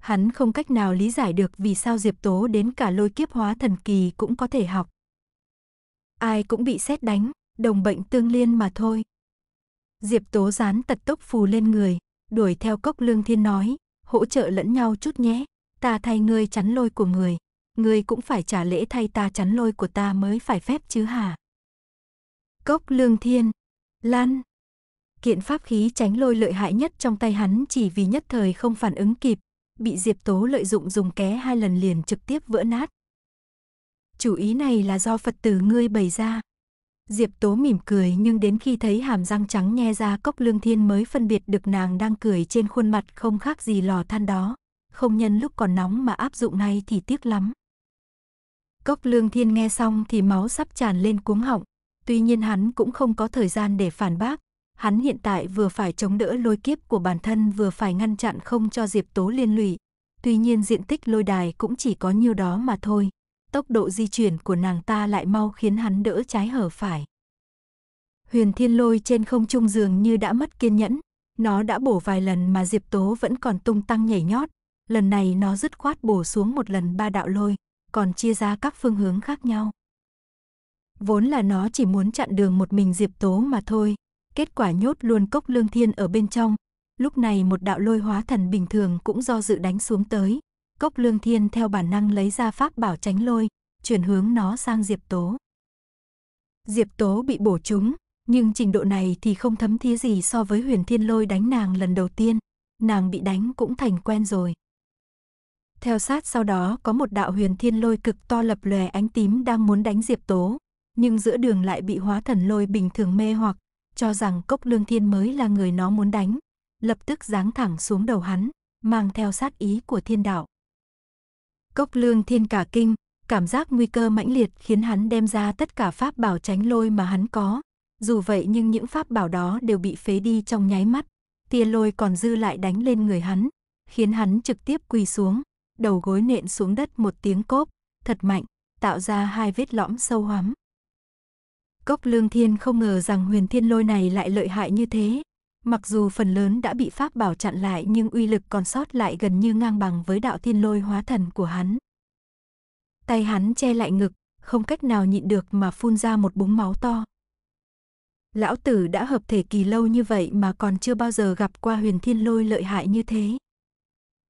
Hắn không cách nào lý giải được vì sao Diệp Tố đến cả lôi kiếp hóa thần kỳ cũng có thể học. Ai cũng bị xét đánh, đồng bệnh tương liên mà thôi. Diệp Tố dán tật tốc phù lên người, đuổi theo cốc lương thiên nói, hỗ trợ lẫn nhau chút nhé, ta thay ngươi chắn lôi của người, ngươi cũng phải trả lễ thay ta chắn lôi của ta mới phải phép chứ hả? Cốc lương thiên. Lan. Kiện pháp khí tránh lôi lợi hại nhất trong tay hắn chỉ vì nhất thời không phản ứng kịp, bị Diệp Tố lợi dụng dùng ké hai lần liền trực tiếp vỡ nát. Chủ ý này là do Phật tử ngươi bày ra. Diệp Tố mỉm cười nhưng đến khi thấy hàm răng trắng nhe ra cốc lương thiên mới phân biệt được nàng đang cười trên khuôn mặt không khác gì lò than đó. Không nhân lúc còn nóng mà áp dụng ngay thì tiếc lắm. Cốc lương thiên nghe xong thì máu sắp tràn lên cuống họng, Tuy nhiên hắn cũng không có thời gian để phản bác, hắn hiện tại vừa phải chống đỡ lôi kiếp của bản thân vừa phải ngăn chặn không cho Diệp Tố liên lụy. Tuy nhiên diện tích lôi đài cũng chỉ có nhiêu đó mà thôi. Tốc độ di chuyển của nàng ta lại mau khiến hắn đỡ trái hở phải. Huyền thiên lôi trên không trung dường như đã mất kiên nhẫn. Nó đã bổ vài lần mà Diệp Tố vẫn còn tung tăng nhảy nhót. Lần này nó dứt khoát bổ xuống một lần ba đạo lôi, còn chia ra các phương hướng khác nhau. Vốn là nó chỉ muốn chặn đường một mình Diệp Tố mà thôi. Kết quả nhốt luôn cốc lương thiên ở bên trong. Lúc này một đạo lôi hóa thần bình thường cũng do dự đánh xuống tới. Cốc lương thiên theo bản năng lấy ra pháp bảo tránh lôi, chuyển hướng nó sang Diệp Tố. Diệp Tố bị bổ trúng, nhưng trình độ này thì không thấm thía gì so với huyền thiên lôi đánh nàng lần đầu tiên. Nàng bị đánh cũng thành quen rồi. Theo sát sau đó có một đạo huyền thiên lôi cực to lập lòe ánh tím đang muốn đánh Diệp Tố, nhưng giữa đường lại bị hóa thần lôi bình thường mê hoặc, cho rằng cốc lương thiên mới là người nó muốn đánh, lập tức giáng thẳng xuống đầu hắn, mang theo sát ý của thiên đạo. Cốc lương thiên cả kinh, cảm giác nguy cơ mãnh liệt khiến hắn đem ra tất cả pháp bảo tránh lôi mà hắn có. Dù vậy nhưng những pháp bảo đó đều bị phế đi trong nháy mắt, tia lôi còn dư lại đánh lên người hắn, khiến hắn trực tiếp quỳ xuống, đầu gối nện xuống đất một tiếng cốp, thật mạnh, tạo ra hai vết lõm sâu hoắm. Cốc Lương Thiên không ngờ rằng huyền thiên lôi này lại lợi hại như thế. Mặc dù phần lớn đã bị pháp bảo chặn lại nhưng uy lực còn sót lại gần như ngang bằng với đạo thiên lôi hóa thần của hắn. Tay hắn che lại ngực, không cách nào nhịn được mà phun ra một búng máu to. Lão tử đã hợp thể kỳ lâu như vậy mà còn chưa bao giờ gặp qua huyền thiên lôi lợi hại như thế.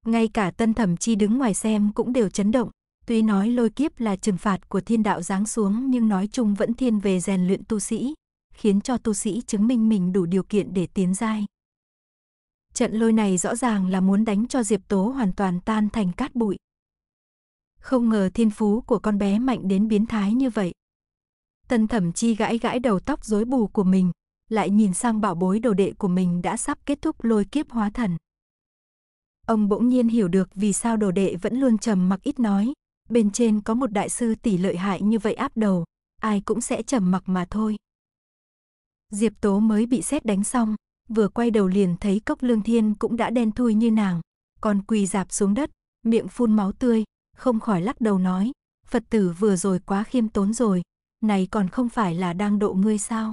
Ngay cả tân thẩm chi đứng ngoài xem cũng đều chấn động, Tuy nói lôi kiếp là trừng phạt của thiên đạo giáng xuống nhưng nói chung vẫn thiên về rèn luyện tu sĩ, khiến cho tu sĩ chứng minh mình đủ điều kiện để tiến giai. Trận lôi này rõ ràng là muốn đánh cho Diệp Tố hoàn toàn tan thành cát bụi. Không ngờ thiên phú của con bé mạnh đến biến thái như vậy. Tần Thẩm Chi gãi gãi đầu tóc rối bù của mình, lại nhìn sang bảo bối đồ đệ của mình đã sắp kết thúc lôi kiếp hóa thần. Ông bỗng nhiên hiểu được vì sao đồ đệ vẫn luôn trầm mặc ít nói, bên trên có một đại sư tỷ lợi hại như vậy áp đầu, ai cũng sẽ trầm mặc mà thôi. Diệp Tố mới bị xét đánh xong, vừa quay đầu liền thấy cốc lương thiên cũng đã đen thui như nàng, còn quỳ dạp xuống đất, miệng phun máu tươi, không khỏi lắc đầu nói, Phật tử vừa rồi quá khiêm tốn rồi, này còn không phải là đang độ ngươi sao.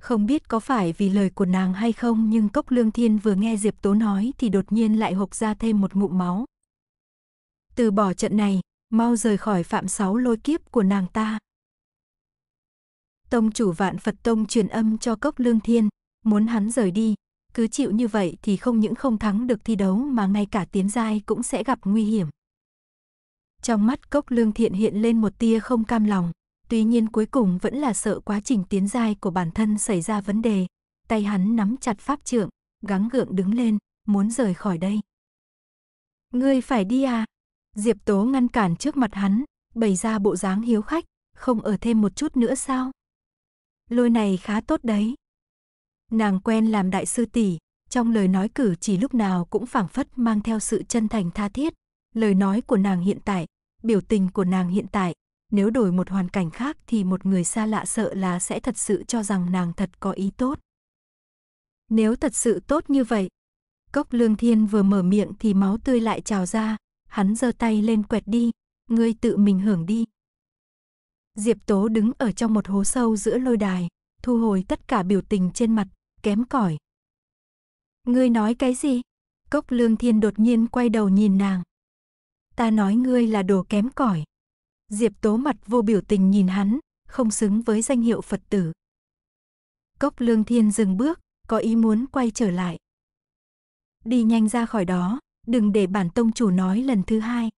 Không biết có phải vì lời của nàng hay không nhưng Cốc Lương Thiên vừa nghe Diệp Tố nói thì đột nhiên lại hộc ra thêm một ngụm máu, từ bỏ trận này, mau rời khỏi phạm sáu lôi kiếp của nàng ta. Tông chủ vạn Phật Tông truyền âm cho cốc lương thiên, muốn hắn rời đi, cứ chịu như vậy thì không những không thắng được thi đấu mà ngay cả tiến giai cũng sẽ gặp nguy hiểm. Trong mắt cốc lương thiện hiện lên một tia không cam lòng, tuy nhiên cuối cùng vẫn là sợ quá trình tiến giai của bản thân xảy ra vấn đề. Tay hắn nắm chặt pháp trượng, gắng gượng đứng lên, muốn rời khỏi đây. Ngươi phải đi à? Diệp Tố ngăn cản trước mặt hắn, bày ra bộ dáng hiếu khách, không ở thêm một chút nữa sao? Lôi này khá tốt đấy. Nàng quen làm đại sư tỷ, trong lời nói cử chỉ lúc nào cũng phảng phất mang theo sự chân thành tha thiết. Lời nói của nàng hiện tại, biểu tình của nàng hiện tại, nếu đổi một hoàn cảnh khác thì một người xa lạ sợ là sẽ thật sự cho rằng nàng thật có ý tốt. Nếu thật sự tốt như vậy, Cốc Lương Thiên vừa mở miệng thì máu tươi lại trào ra, hắn giơ tay lên quẹt đi, ngươi tự mình hưởng đi. Diệp Tố đứng ở trong một hố sâu giữa lôi đài, thu hồi tất cả biểu tình trên mặt, kém cỏi. Ngươi nói cái gì? Cốc Lương Thiên đột nhiên quay đầu nhìn nàng. Ta nói ngươi là đồ kém cỏi. Diệp Tố mặt vô biểu tình nhìn hắn, không xứng với danh hiệu Phật tử. Cốc Lương Thiên dừng bước, có ý muốn quay trở lại. Đi nhanh ra khỏi đó, đừng để bản tông chủ nói lần thứ hai.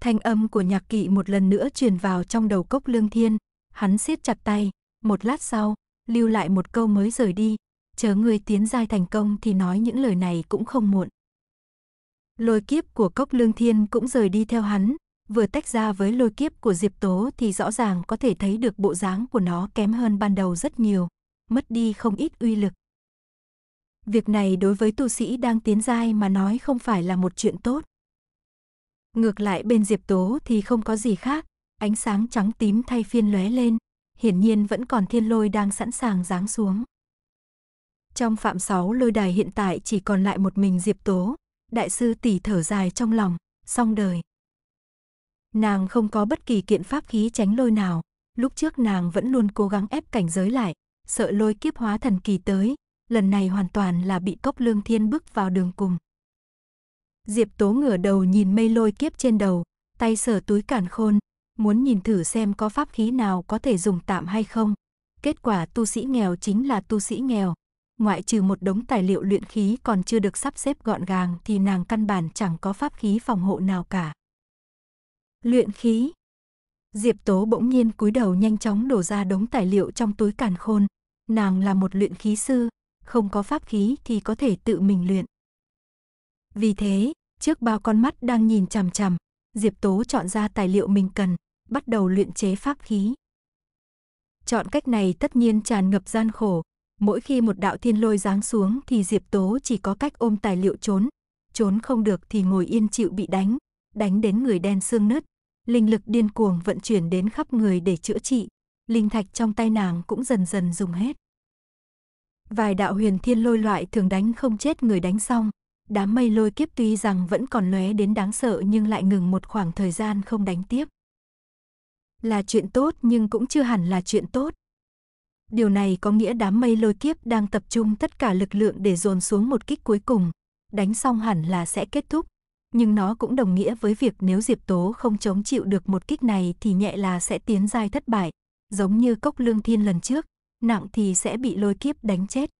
Thanh âm của nhạc kỵ một lần nữa truyền vào trong đầu cốc lương thiên, hắn siết chặt tay, một lát sau, lưu lại một câu mới rời đi, chờ người tiến giai thành công thì nói những lời này cũng không muộn. Lôi kiếp của cốc lương thiên cũng rời đi theo hắn, vừa tách ra với lôi kiếp của Diệp Tố thì rõ ràng có thể thấy được bộ dáng của nó kém hơn ban đầu rất nhiều, mất đi không ít uy lực việc này đối với tu sĩ đang tiến giai mà nói không phải là một chuyện tốt. Ngược lại bên Diệp Tố thì không có gì khác, ánh sáng trắng tím thay phiên lóe lên, hiển nhiên vẫn còn thiên lôi đang sẵn sàng giáng xuống. Trong phạm sáu lôi đài hiện tại chỉ còn lại một mình Diệp Tố, đại sư tỷ thở dài trong lòng, xong đời. Nàng không có bất kỳ kiện pháp khí tránh lôi nào, lúc trước nàng vẫn luôn cố gắng ép cảnh giới lại, sợ lôi kiếp hóa thần kỳ tới, lần này hoàn toàn là bị cốc lương thiên bước vào đường cùng. Diệp Tố ngửa đầu nhìn mây lôi kiếp trên đầu, tay sờ túi cản khôn, muốn nhìn thử xem có pháp khí nào có thể dùng tạm hay không. Kết quả tu sĩ nghèo chính là tu sĩ nghèo. Ngoại trừ một đống tài liệu luyện khí còn chưa được sắp xếp gọn gàng thì nàng căn bản chẳng có pháp khí phòng hộ nào cả. Luyện khí Diệp Tố bỗng nhiên cúi đầu nhanh chóng đổ ra đống tài liệu trong túi càn khôn. Nàng là một luyện khí sư, không có pháp khí thì có thể tự mình luyện. Vì thế, trước bao con mắt đang nhìn chằm chằm, Diệp Tố chọn ra tài liệu mình cần, bắt đầu luyện chế pháp khí. Chọn cách này tất nhiên tràn ngập gian khổ, mỗi khi một đạo thiên lôi giáng xuống thì Diệp Tố chỉ có cách ôm tài liệu trốn, trốn không được thì ngồi yên chịu bị đánh, đánh đến người đen xương nứt, linh lực điên cuồng vận chuyển đến khắp người để chữa trị, linh thạch trong tay nàng cũng dần dần dùng hết. Vài đạo huyền thiên lôi loại thường đánh không chết người đánh xong, đám mây lôi kiếp tuy rằng vẫn còn lóe đến đáng sợ nhưng lại ngừng một khoảng thời gian không đánh tiếp. Là chuyện tốt nhưng cũng chưa hẳn là chuyện tốt. Điều này có nghĩa đám mây lôi kiếp đang tập trung tất cả lực lượng để dồn xuống một kích cuối cùng, đánh xong hẳn là sẽ kết thúc, nhưng nó cũng đồng nghĩa với việc nếu Diệp Tố không chống chịu được một kích này thì nhẹ là sẽ tiến giai thất bại, giống như cốc lương thiên lần trước, nặng thì sẽ bị lôi kiếp đánh chết.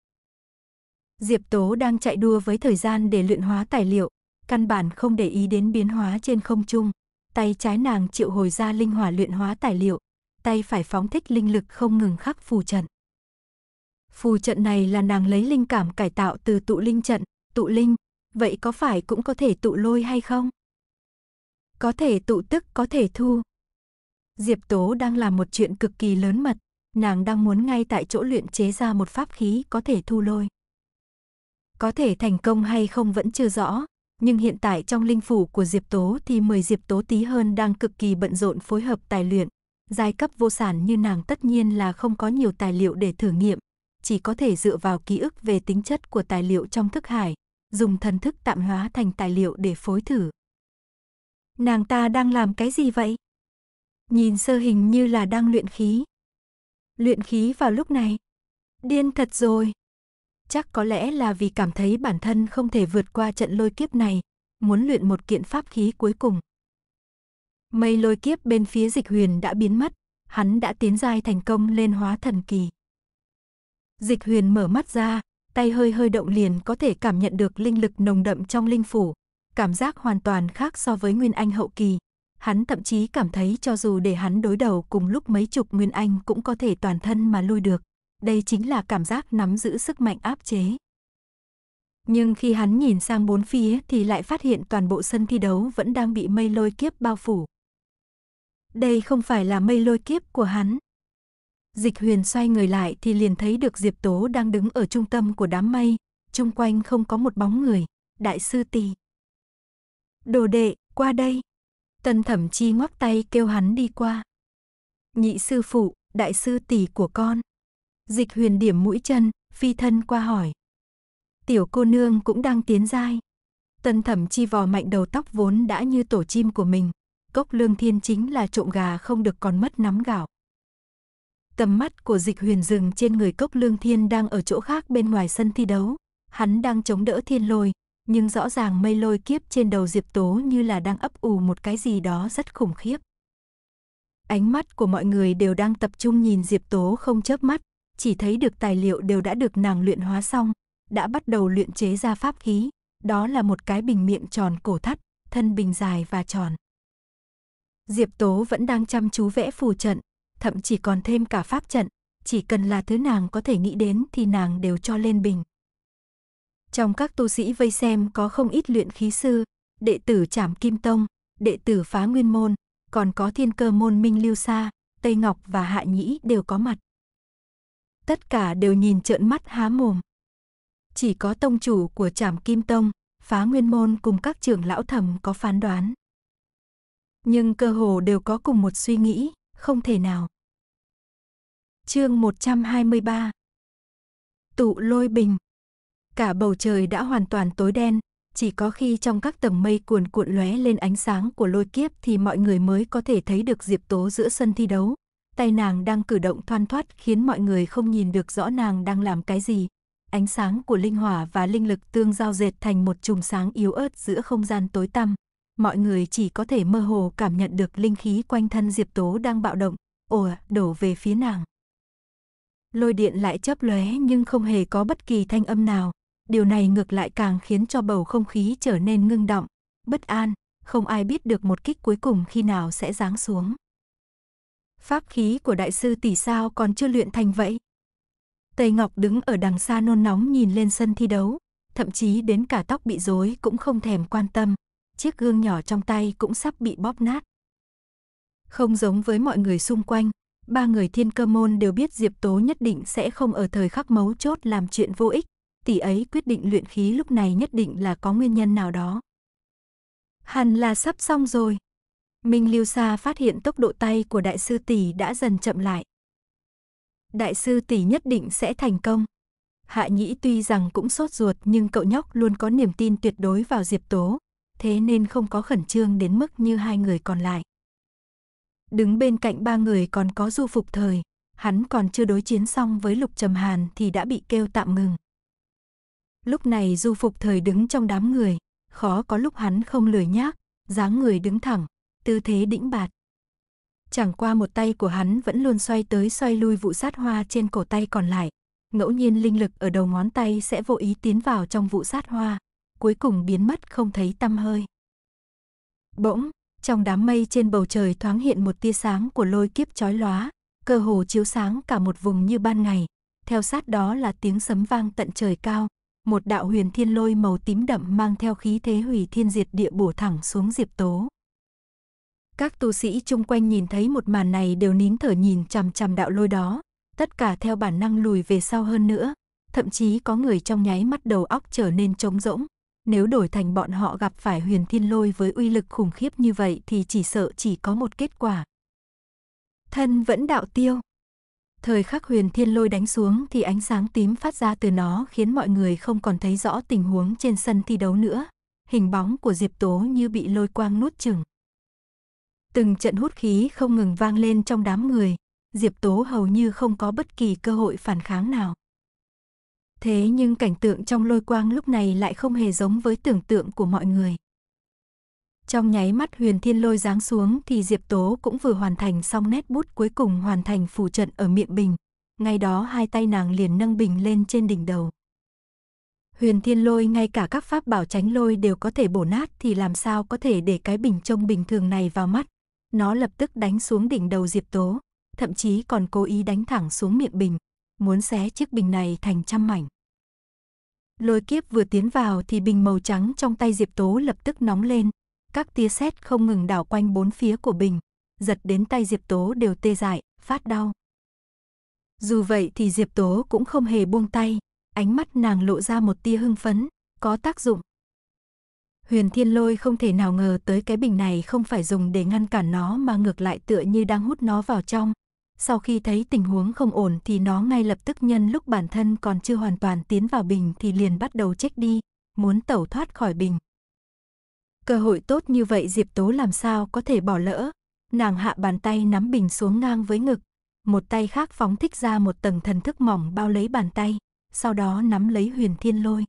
Diệp Tố đang chạy đua với thời gian để luyện hóa tài liệu, căn bản không để ý đến biến hóa trên không trung, tay trái nàng triệu hồi ra linh hỏa luyện hóa tài liệu, tay phải phóng thích linh lực không ngừng khắc phù trận. Phù trận này là nàng lấy linh cảm cải tạo từ tụ linh trận, tụ linh, vậy có phải cũng có thể tụ lôi hay không? Có thể tụ tức có thể thu. Diệp Tố đang làm một chuyện cực kỳ lớn mật nàng đang muốn ngay tại chỗ luyện chế ra một pháp khí có thể thu lôi. Có thể thành công hay không vẫn chưa rõ, nhưng hiện tại trong linh phủ của Diệp Tố thì 10 Diệp Tố tí hơn đang cực kỳ bận rộn phối hợp tài luyện. Giai cấp vô sản như nàng tất nhiên là không có nhiều tài liệu để thử nghiệm, chỉ có thể dựa vào ký ức về tính chất của tài liệu trong thức hải, dùng thần thức tạm hóa thành tài liệu để phối thử. Nàng ta đang làm cái gì vậy? Nhìn sơ hình như là đang luyện khí luyện khí vào lúc này. Điên thật rồi. Chắc có lẽ là vì cảm thấy bản thân không thể vượt qua trận lôi kiếp này, muốn luyện một kiện pháp khí cuối cùng. Mây lôi kiếp bên phía dịch huyền đã biến mất, hắn đã tiến giai thành công lên hóa thần kỳ. Dịch huyền mở mắt ra, tay hơi hơi động liền có thể cảm nhận được linh lực nồng đậm trong linh phủ, cảm giác hoàn toàn khác so với nguyên anh hậu kỳ, Hắn thậm chí cảm thấy cho dù để hắn đối đầu cùng lúc mấy chục nguyên anh cũng có thể toàn thân mà lui được. Đây chính là cảm giác nắm giữ sức mạnh áp chế. Nhưng khi hắn nhìn sang bốn phía thì lại phát hiện toàn bộ sân thi đấu vẫn đang bị mây lôi kiếp bao phủ. Đây không phải là mây lôi kiếp của hắn. Dịch huyền xoay người lại thì liền thấy được Diệp Tố đang đứng ở trung tâm của đám mây, chung quanh không có một bóng người. Đại sư tỷ. Đồ đệ, qua đây. Tần thẩm chi ngoắc tay kêu hắn đi qua. Nhị sư phụ, đại sư tỷ của con. Dịch huyền điểm mũi chân, phi thân qua hỏi. Tiểu cô nương cũng đang tiến dai. Tần thẩm chi vò mạnh đầu tóc vốn đã như tổ chim của mình. Cốc lương thiên chính là trộm gà không được còn mất nắm gạo. Tầm mắt của dịch huyền rừng trên người cốc lương thiên đang ở chỗ khác bên ngoài sân thi đấu. Hắn đang chống đỡ thiên lôi, nhưng rõ ràng mây lôi kiếp trên đầu Diệp Tố như là đang ấp ủ một cái gì đó rất khủng khiếp. Ánh mắt của mọi người đều đang tập trung nhìn Diệp Tố không chớp mắt, chỉ thấy được tài liệu đều đã được nàng luyện hóa xong, đã bắt đầu luyện chế ra pháp khí, đó là một cái bình miệng tròn cổ thắt, thân bình dài và tròn. Diệp Tố vẫn đang chăm chú vẽ phù trận, thậm chí còn thêm cả pháp trận, chỉ cần là thứ nàng có thể nghĩ đến thì nàng đều cho lên bình. Trong các tu sĩ vây xem có không ít luyện khí sư, đệ tử Trảm Kim Tông, đệ tử Phá Nguyên Môn, còn có thiên cơ môn Minh Lưu Sa, Tây Ngọc và Hạ Nhĩ đều có mặt. Tất cả đều nhìn trợn mắt há mồm. Chỉ có tông chủ của Trảm Kim Tông, Phá Nguyên Môn cùng các trưởng lão thẩm có phán đoán. Nhưng cơ hồ đều có cùng một suy nghĩ, không thể nào. Chương 123 Tụ Lôi Bình cả bầu trời đã hoàn toàn tối đen, chỉ có khi trong các tầng mây cuồn cuộn lóe lên ánh sáng của lôi kiếp thì mọi người mới có thể thấy được Diệp Tố giữa sân thi đấu. Tay nàng đang cử động thoăn thoát khiến mọi người không nhìn được rõ nàng đang làm cái gì. Ánh sáng của linh hỏa và linh lực tương giao dệt thành một chùm sáng yếu ớt giữa không gian tối tăm. Mọi người chỉ có thể mơ hồ cảm nhận được linh khí quanh thân Diệp Tố đang bạo động, ồ, đổ về phía nàng. Lôi điện lại chớp lóe nhưng không hề có bất kỳ thanh âm nào Điều này ngược lại càng khiến cho bầu không khí trở nên ngưng động, bất an, không ai biết được một kích cuối cùng khi nào sẽ giáng xuống. Pháp khí của đại sư tỷ sao còn chưa luyện thành vậy? Tây Ngọc đứng ở đằng xa nôn nóng nhìn lên sân thi đấu, thậm chí đến cả tóc bị rối cũng không thèm quan tâm, chiếc gương nhỏ trong tay cũng sắp bị bóp nát. Không giống với mọi người xung quanh, ba người thiên cơ môn đều biết Diệp Tố nhất định sẽ không ở thời khắc mấu chốt làm chuyện vô ích, tỷ ấy quyết định luyện khí lúc này nhất định là có nguyên nhân nào đó. Hẳn là sắp xong rồi. Minh liêu Sa phát hiện tốc độ tay của đại sư tỷ đã dần chậm lại. Đại sư tỷ nhất định sẽ thành công. Hạ Nhĩ tuy rằng cũng sốt ruột nhưng cậu nhóc luôn có niềm tin tuyệt đối vào Diệp Tố, thế nên không có khẩn trương đến mức như hai người còn lại. Đứng bên cạnh ba người còn có Du Phục Thời, hắn còn chưa đối chiến xong với Lục Trầm Hàn thì đã bị kêu tạm ngừng. Lúc này du phục thời đứng trong đám người, khó có lúc hắn không lười nhác, dáng người đứng thẳng, tư thế đĩnh bạt. Chẳng qua một tay của hắn vẫn luôn xoay tới xoay lui vụ sát hoa trên cổ tay còn lại. Ngẫu nhiên linh lực ở đầu ngón tay sẽ vô ý tiến vào trong vụ sát hoa, cuối cùng biến mất không thấy tăm hơi. Bỗng, trong đám mây trên bầu trời thoáng hiện một tia sáng của lôi kiếp chói lóa, cơ hồ chiếu sáng cả một vùng như ban ngày, theo sát đó là tiếng sấm vang tận trời cao, một đạo huyền thiên lôi màu tím đậm mang theo khí thế hủy thiên diệt địa bổ thẳng xuống Diệp Tố. Các tu sĩ chung quanh nhìn thấy một màn này đều nín thở nhìn chằm chằm đạo lôi đó, tất cả theo bản năng lùi về sau hơn nữa, thậm chí có người trong nháy mắt đầu óc trở nên trống rỗng. Nếu đổi thành bọn họ gặp phải huyền thiên lôi với uy lực khủng khiếp như vậy thì chỉ sợ chỉ có một kết quả. Thân vẫn đạo tiêu. Thời khắc huyền thiên lôi đánh xuống thì ánh sáng tím phát ra từ nó khiến mọi người không còn thấy rõ tình huống trên sân thi đấu nữa. Hình bóng của Diệp Tố như bị lôi quang nuốt chửng. Từng trận hút khí không ngừng vang lên trong đám người, Diệp Tố hầu như không có bất kỳ cơ hội phản kháng nào. Thế nhưng cảnh tượng trong lôi quang lúc này lại không hề giống với tưởng tượng của mọi người. Trong nháy mắt huyền thiên lôi giáng xuống thì Diệp Tố cũng vừa hoàn thành xong nét bút cuối cùng hoàn thành phủ trận ở miệng bình. Ngay đó hai tay nàng liền nâng bình lên trên đỉnh đầu. Huyền thiên lôi ngay cả các pháp bảo tránh lôi đều có thể bổ nát thì làm sao có thể để cái bình trông bình thường này vào mắt. Nó lập tức đánh xuống đỉnh đầu Diệp Tố, thậm chí còn cố ý đánh thẳng xuống miệng bình, muốn xé chiếc bình này thành trăm mảnh. Lôi kiếp vừa tiến vào thì bình màu trắng trong tay Diệp Tố lập tức nóng lên, các tia sét không ngừng đảo quanh bốn phía của Bình, giật đến tay Diệp Tố đều tê dại, phát đau. Dù vậy thì Diệp Tố cũng không hề buông tay, ánh mắt nàng lộ ra một tia hưng phấn, có tác dụng. Huyền Thiên Lôi không thể nào ngờ tới cái bình này không phải dùng để ngăn cản nó mà ngược lại tựa như đang hút nó vào trong. Sau khi thấy tình huống không ổn thì nó ngay lập tức nhân lúc bản thân còn chưa hoàn toàn tiến vào bình thì liền bắt đầu chết đi, muốn tẩu thoát khỏi bình. Cơ hội tốt như vậy Diệp Tố làm sao có thể bỏ lỡ. Nàng hạ bàn tay nắm bình xuống ngang với ngực, một tay khác phóng thích ra một tầng thần thức mỏng bao lấy bàn tay, sau đó nắm lấy huyền thiên lôi.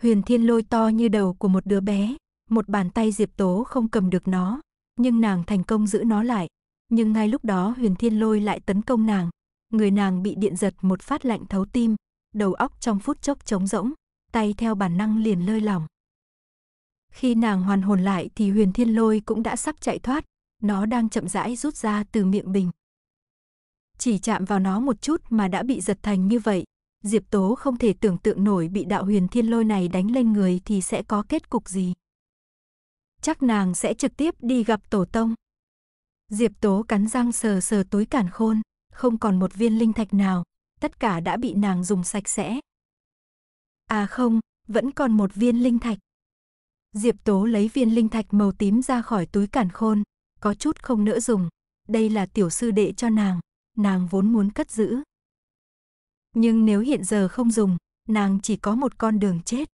Huyền thiên lôi to như đầu của một đứa bé, một bàn tay Diệp Tố không cầm được nó, nhưng nàng thành công giữ nó lại. Nhưng ngay lúc đó huyền thiên lôi lại tấn công nàng, người nàng bị điện giật một phát lạnh thấu tim, đầu óc trong phút chốc trống rỗng, tay theo bản năng liền lơi lỏng. Khi nàng hoàn hồn lại thì huyền thiên lôi cũng đã sắp chạy thoát, nó đang chậm rãi rút ra từ miệng bình. Chỉ chạm vào nó một chút mà đã bị giật thành như vậy, Diệp Tố không thể tưởng tượng nổi bị đạo huyền thiên lôi này đánh lên người thì sẽ có kết cục gì. Chắc nàng sẽ trực tiếp đi gặp tổ tông. Diệp Tố cắn răng sờ sờ túi cản khôn, không còn một viên linh thạch nào, tất cả đã bị nàng dùng sạch sẽ. À không, vẫn còn một viên linh thạch. Diệp Tố lấy viên linh thạch màu tím ra khỏi túi cản khôn, có chút không nỡ dùng. Đây là tiểu sư đệ cho nàng, nàng vốn muốn cất giữ. Nhưng nếu hiện giờ không dùng, nàng chỉ có một con đường chết.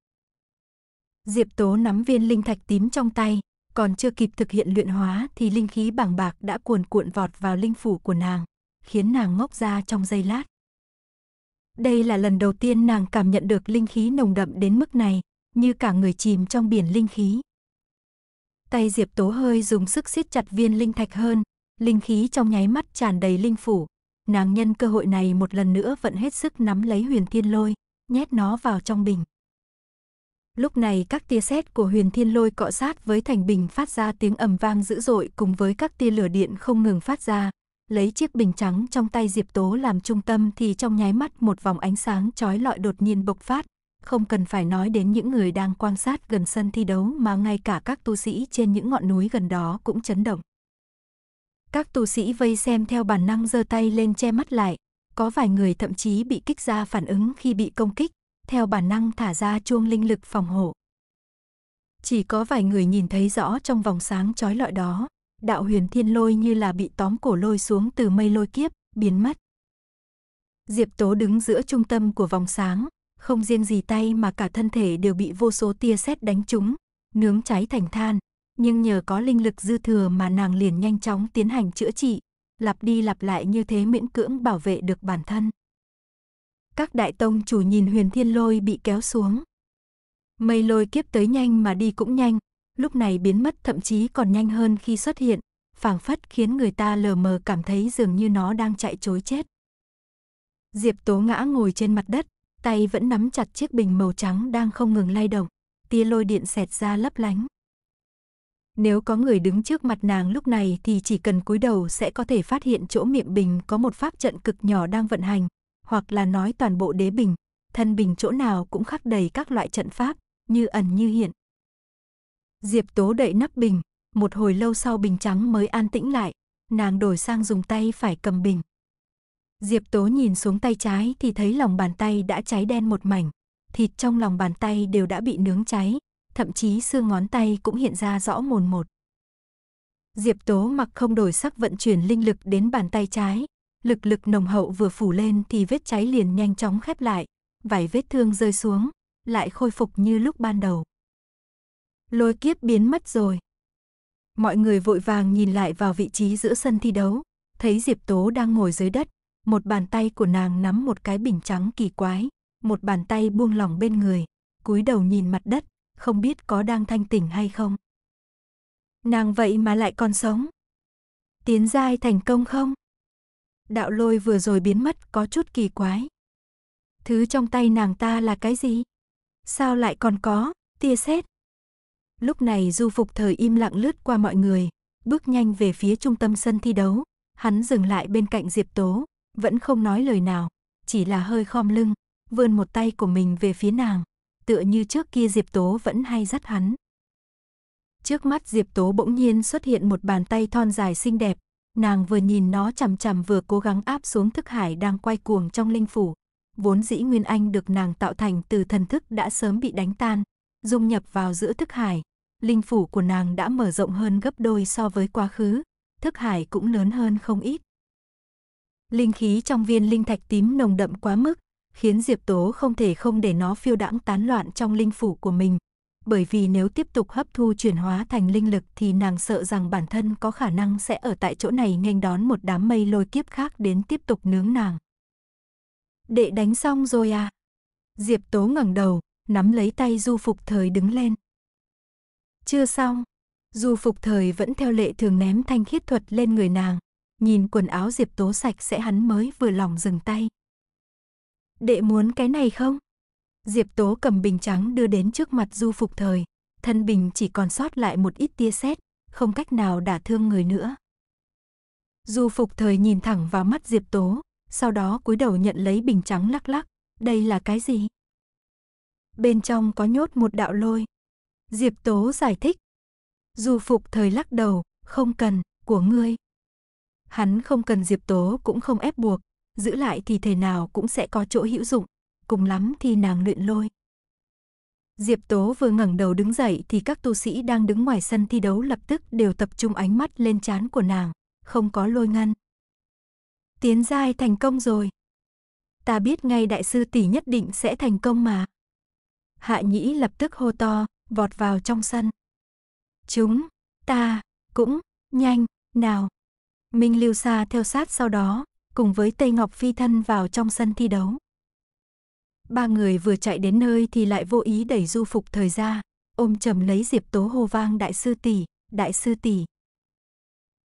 Diệp Tố nắm viên linh thạch tím trong tay, còn chưa kịp thực hiện luyện hóa thì linh khí bảng bạc đã cuồn cuộn vọt vào linh phủ của nàng, khiến nàng ngốc ra trong giây lát. Đây là lần đầu tiên nàng cảm nhận được linh khí nồng đậm đến mức này, như cả người chìm trong biển linh khí. Tay Diệp Tố hơi dùng sức siết chặt viên linh thạch hơn, linh khí trong nháy mắt tràn đầy linh phủ. Nàng nhân cơ hội này một lần nữa vận hết sức nắm lấy huyền thiên lôi, nhét nó vào trong bình. Lúc này các tia sét của huyền thiên lôi cọ sát với thành bình phát ra tiếng ầm vang dữ dội cùng với các tia lửa điện không ngừng phát ra. Lấy chiếc bình trắng trong tay Diệp Tố làm trung tâm thì trong nháy mắt một vòng ánh sáng trói lọi đột nhiên bộc phát, không cần phải nói đến những người đang quan sát gần sân thi đấu mà ngay cả các tu sĩ trên những ngọn núi gần đó cũng chấn động. Các tu sĩ vây xem theo bản năng giơ tay lên che mắt lại, có vài người thậm chí bị kích ra phản ứng khi bị công kích, theo bản năng thả ra chuông linh lực phòng hộ. Chỉ có vài người nhìn thấy rõ trong vòng sáng chói lọi đó, đạo huyền thiên lôi như là bị tóm cổ lôi xuống từ mây lôi kiếp, biến mất. Diệp Tố đứng giữa trung tâm của vòng sáng, không riêng gì tay mà cả thân thể đều bị vô số tia sét đánh trúng, nướng cháy thành than, nhưng nhờ có linh lực dư thừa mà nàng liền nhanh chóng tiến hành chữa trị, lặp đi lặp lại như thế miễn cưỡng bảo vệ được bản thân. Các đại tông chủ nhìn huyền thiên lôi bị kéo xuống. Mây lôi kiếp tới nhanh mà đi cũng nhanh, lúc này biến mất thậm chí còn nhanh hơn khi xuất hiện, phảng phất khiến người ta lờ mờ cảm thấy dường như nó đang chạy chối chết. Diệp Tố ngã ngồi trên mặt đất, tay vẫn nắm chặt chiếc bình màu trắng đang không ngừng lay động, tia lôi điện xẹt ra lấp lánh. Nếu có người đứng trước mặt nàng lúc này thì chỉ cần cúi đầu sẽ có thể phát hiện chỗ miệng bình có một pháp trận cực nhỏ đang vận hành, hoặc là nói toàn bộ đế bình, thân bình chỗ nào cũng khắc đầy các loại trận pháp, như ẩn như hiện. Diệp Tố đậy nắp bình, một hồi lâu sau bình trắng mới an tĩnh lại, nàng đổi sang dùng tay phải cầm bình. Diệp Tố nhìn xuống tay trái thì thấy lòng bàn tay đã cháy đen một mảnh, thịt trong lòng bàn tay đều đã bị nướng cháy, thậm chí xương ngón tay cũng hiện ra rõ mồn một. Diệp Tố mặc không đổi sắc vận chuyển linh lực đến bàn tay trái, lực lực nồng hậu vừa phủ lên thì vết cháy liền nhanh chóng khép lại, vài vết thương rơi xuống, lại khôi phục như lúc ban đầu. Lôi kiếp biến mất rồi. Mọi người vội vàng nhìn lại vào vị trí giữa sân thi đấu, thấy Diệp Tố đang ngồi dưới đất, một bàn tay của nàng nắm một cái bình trắng kỳ quái, một bàn tay buông lỏng bên người, cúi đầu nhìn mặt đất, không biết có đang thanh tỉnh hay không. Nàng vậy mà lại còn sống. Tiến giai thành công không? Đạo lôi vừa rồi biến mất có chút kỳ quái. Thứ trong tay nàng ta là cái gì? Sao lại còn có, tia sét? Lúc này du phục thời im lặng lướt qua mọi người, bước nhanh về phía trung tâm sân thi đấu. Hắn dừng lại bên cạnh Diệp Tố, vẫn không nói lời nào, chỉ là hơi khom lưng, vươn một tay của mình về phía nàng, tựa như trước kia Diệp Tố vẫn hay dắt hắn. Trước mắt Diệp Tố bỗng nhiên xuất hiện một bàn tay thon dài xinh đẹp, nàng vừa nhìn nó chằm chằm vừa cố gắng áp xuống thức hải đang quay cuồng trong linh phủ. Vốn dĩ Nguyên Anh được nàng tạo thành từ thần thức đã sớm bị đánh tan, dung nhập vào giữa thức hải. Linh phủ của nàng đã mở rộng hơn gấp đôi so với quá khứ, thức hải cũng lớn hơn không ít linh khí trong viên linh thạch tím nồng đậm quá mức, khiến Diệp Tố không thể không để nó phiêu đãng tán loạn trong linh phủ của mình. Bởi vì nếu tiếp tục hấp thu chuyển hóa thành linh lực thì nàng sợ rằng bản thân có khả năng sẽ ở tại chỗ này nghênh đón một đám mây lôi kiếp khác đến tiếp tục nướng nàng. Đệ đánh xong rồi à? Diệp Tố ngẩng đầu, nắm lấy tay Du Phục Thời đứng lên. Chưa xong, Du Phục Thời vẫn theo lệ thường ném thanh khiết thuật lên người nàng, nhìn quần áo Diệp Tố sạch sẽ hắn mới vừa lòng dừng tay. Đệ muốn cái này không? Diệp Tố cầm bình trắng đưa đến trước mặt du phục thời, thân bình chỉ còn sót lại một ít tia sét, không cách nào đả thương người nữa. Du phục thời nhìn thẳng vào mắt Diệp Tố, sau đó cúi đầu nhận lấy bình trắng lắc lắc, đây là cái gì? Bên trong có nhốt một đạo lôi. Diệp Tố giải thích. Du phục thời lắc đầu, không cần, của ngươi. Hắn không cần Diệp Tố cũng không ép buộc, giữ lại thì thể nào cũng sẽ có chỗ hữu dụng, cùng lắm thì nàng luyện lôi. Diệp Tố vừa ngẩng đầu đứng dậy thì các tu sĩ đang đứng ngoài sân thi đấu lập tức đều tập trung ánh mắt lên trán của nàng, không có lôi ngăn. Tiến giai thành công rồi. Ta biết ngay đại sư tỷ nhất định sẽ thành công mà. Hạ Nhĩ lập tức hô to, vọt vào trong sân. Chúng, ta, cũng, nhanh, nào. Minh Lưu Sa theo sát sau đó, cùng với Tây Ngọc phi thân vào trong sân thi đấu. Ba người vừa chạy đến nơi thì lại vô ý đẩy du phục thời ra, ôm chầm lấy Diệp Tố hô vang đại sư tỷ, đại sư tỷ.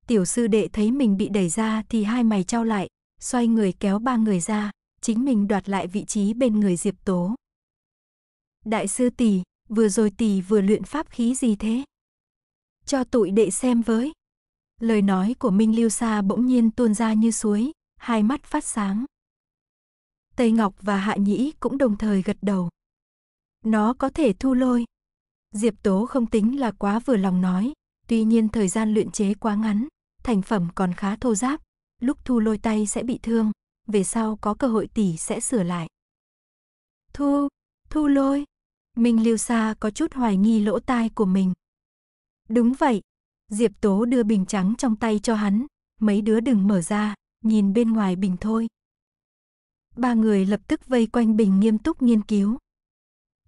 Tiểu sư đệ thấy mình bị đẩy ra thì hai mày trao lại, xoay người kéo ba người ra, chính mình đoạt lại vị trí bên người Diệp Tố. Đại sư tỷ, vừa rồi tỷ vừa luyện pháp khí gì thế? Cho tụi đệ xem với. Lời nói của Minh Lưu Sa bỗng nhiên tuôn ra như suối, hai mắt phát sáng. Tây Ngọc và Hạ Nhĩ cũng đồng thời gật đầu. Nó có thể thu lôi. Diệp Tố không tính là quá vừa lòng nói, tuy nhiên thời gian luyện chế quá ngắn, thành phẩm còn khá thô ráp, lúc thu lôi tay sẽ bị thương, về sau có cơ hội tỷ sẽ sửa lại. Thu, thu lôi. Minh Lưu Sa có chút hoài nghi lỗ tai của mình. Đúng vậy, Diệp Tố đưa bình trắng trong tay cho hắn, mấy đứa đừng mở ra, nhìn bên ngoài bình thôi. Ba người lập tức vây quanh bình nghiêm túc nghiên cứu.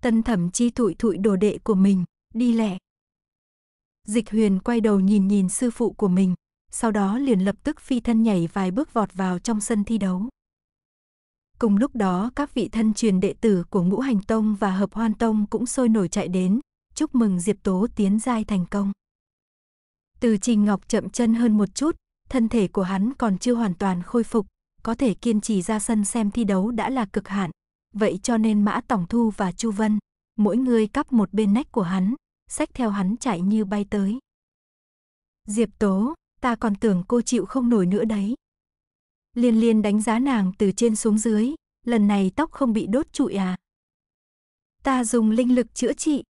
Tân thẩm chi thụi thụi đồ đệ của mình, đi lẹ. Dịch huyền quay đầu nhìn nhìn sư phụ của mình, sau đó liền lập tức phi thân nhảy vài bước vọt vào trong sân thi đấu. Cùng lúc đó các vị thân truyền đệ tử của ngũ hành tông và hợp hoan tông cũng sôi nổi chạy đến, chúc mừng Diệp Tố tiến giai thành công. Từ Trình Ngọc chậm chân hơn một chút, thân thể của hắn còn chưa hoàn toàn khôi phục, có thể kiên trì ra sân xem thi đấu đã là cực hạn. Vậy cho nên Mã Tổng Thu và Chu Vân, mỗi người cắp một bên nách của hắn, sách theo hắn chạy như bay tới. Diệp Tố, ta còn tưởng cô chịu không nổi nữa đấy. Liên liên đánh giá nàng từ trên xuống dưới, lần này tóc không bị đốt trụi à. Ta dùng linh lực chữa trị.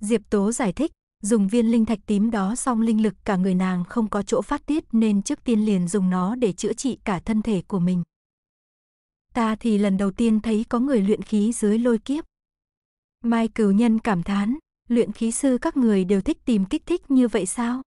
Diệp Tố giải thích, dùng viên linh thạch tím đó xong linh lực cả người nàng không có chỗ phát tiết nên trước tiên liền dùng nó để chữa trị cả thân thể của mình. Ta thì lần đầu tiên thấy có người luyện khí dưới lôi kiếp. Mai cửu nhân cảm thán, luyện khí sư các người đều thích tìm kích thích như vậy sao?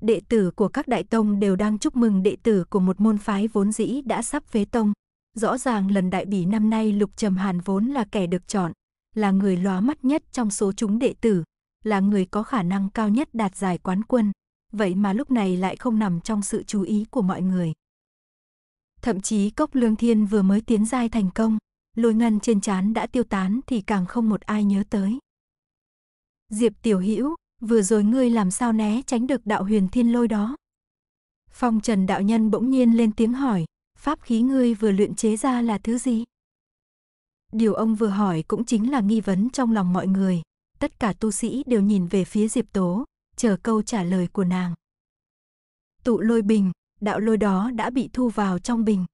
Đệ tử của các đại tông đều đang chúc mừng đệ tử của một môn phái vốn dĩ đã sắp phế tông. Rõ ràng lần đại bỉ năm nay Lục Trầm Hàn vốn là kẻ được chọn, là người lóa mắt nhất trong số chúng đệ tử, là người có khả năng cao nhất đạt giải quán quân, vậy mà lúc này lại không nằm trong sự chú ý của mọi người. Thậm chí Cốc Lương Thiên vừa mới tiến giai thành công, lôi ngân trên chán đã tiêu tán thì càng không một ai nhớ tới. Diệp Tiểu Hữu, vừa rồi ngươi làm sao né tránh được đạo huyền thiên lôi đó? Phong Trần đạo nhân bỗng nhiên lên tiếng hỏi, pháp khí ngươi vừa luyện chế ra là thứ gì? Điều ông vừa hỏi cũng chính là nghi vấn trong lòng mọi người, tất cả tu sĩ đều nhìn về phía Diệp Tố, chờ câu trả lời của nàng. Tụ lôi bình, đạo lôi đó đã bị thu vào trong bình.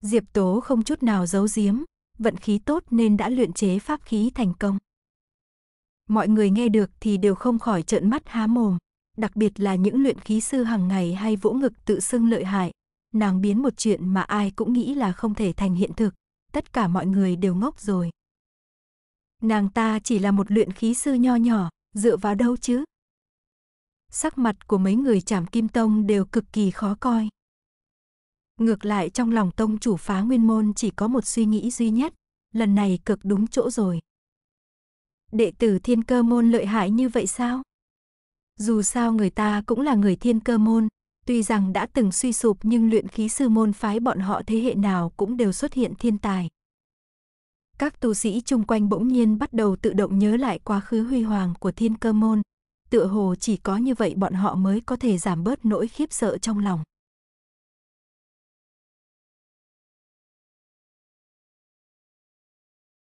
Diệp Tố không chút nào giấu giếm, vận khí tốt nên đã luyện chế pháp khí thành công. Mọi người nghe được thì đều không khỏi trợn mắt há mồm, đặc biệt là những luyện khí sư hàng ngày hay vỗ ngực tự xưng lợi hại. Nàng biến một chuyện mà ai cũng nghĩ là không thể thành hiện thực, tất cả mọi người đều ngốc rồi. Nàng ta chỉ là một luyện khí sư nho nhỏ, dựa vào đâu chứ? Sắc mặt của mấy người chảm kim tông đều cực kỳ khó coi. Ngược lại trong lòng tông chủ phá nguyên môn chỉ có một suy nghĩ duy nhất, lần này cực đúng chỗ rồi. Đệ tử thiên cơ môn lợi hại như vậy sao? Dù sao người ta cũng là người thiên cơ môn, tuy rằng đã từng suy sụp nhưng luyện khí sư môn phái bọn họ thế hệ nào cũng đều xuất hiện thiên tài. Các tu sĩ chung quanh bỗng nhiên bắt đầu tự động nhớ lại quá khứ huy hoàng của thiên cơ môn. Tựa hồ chỉ có như vậy bọn họ mới có thể giảm bớt nỗi khiếp sợ trong lòng.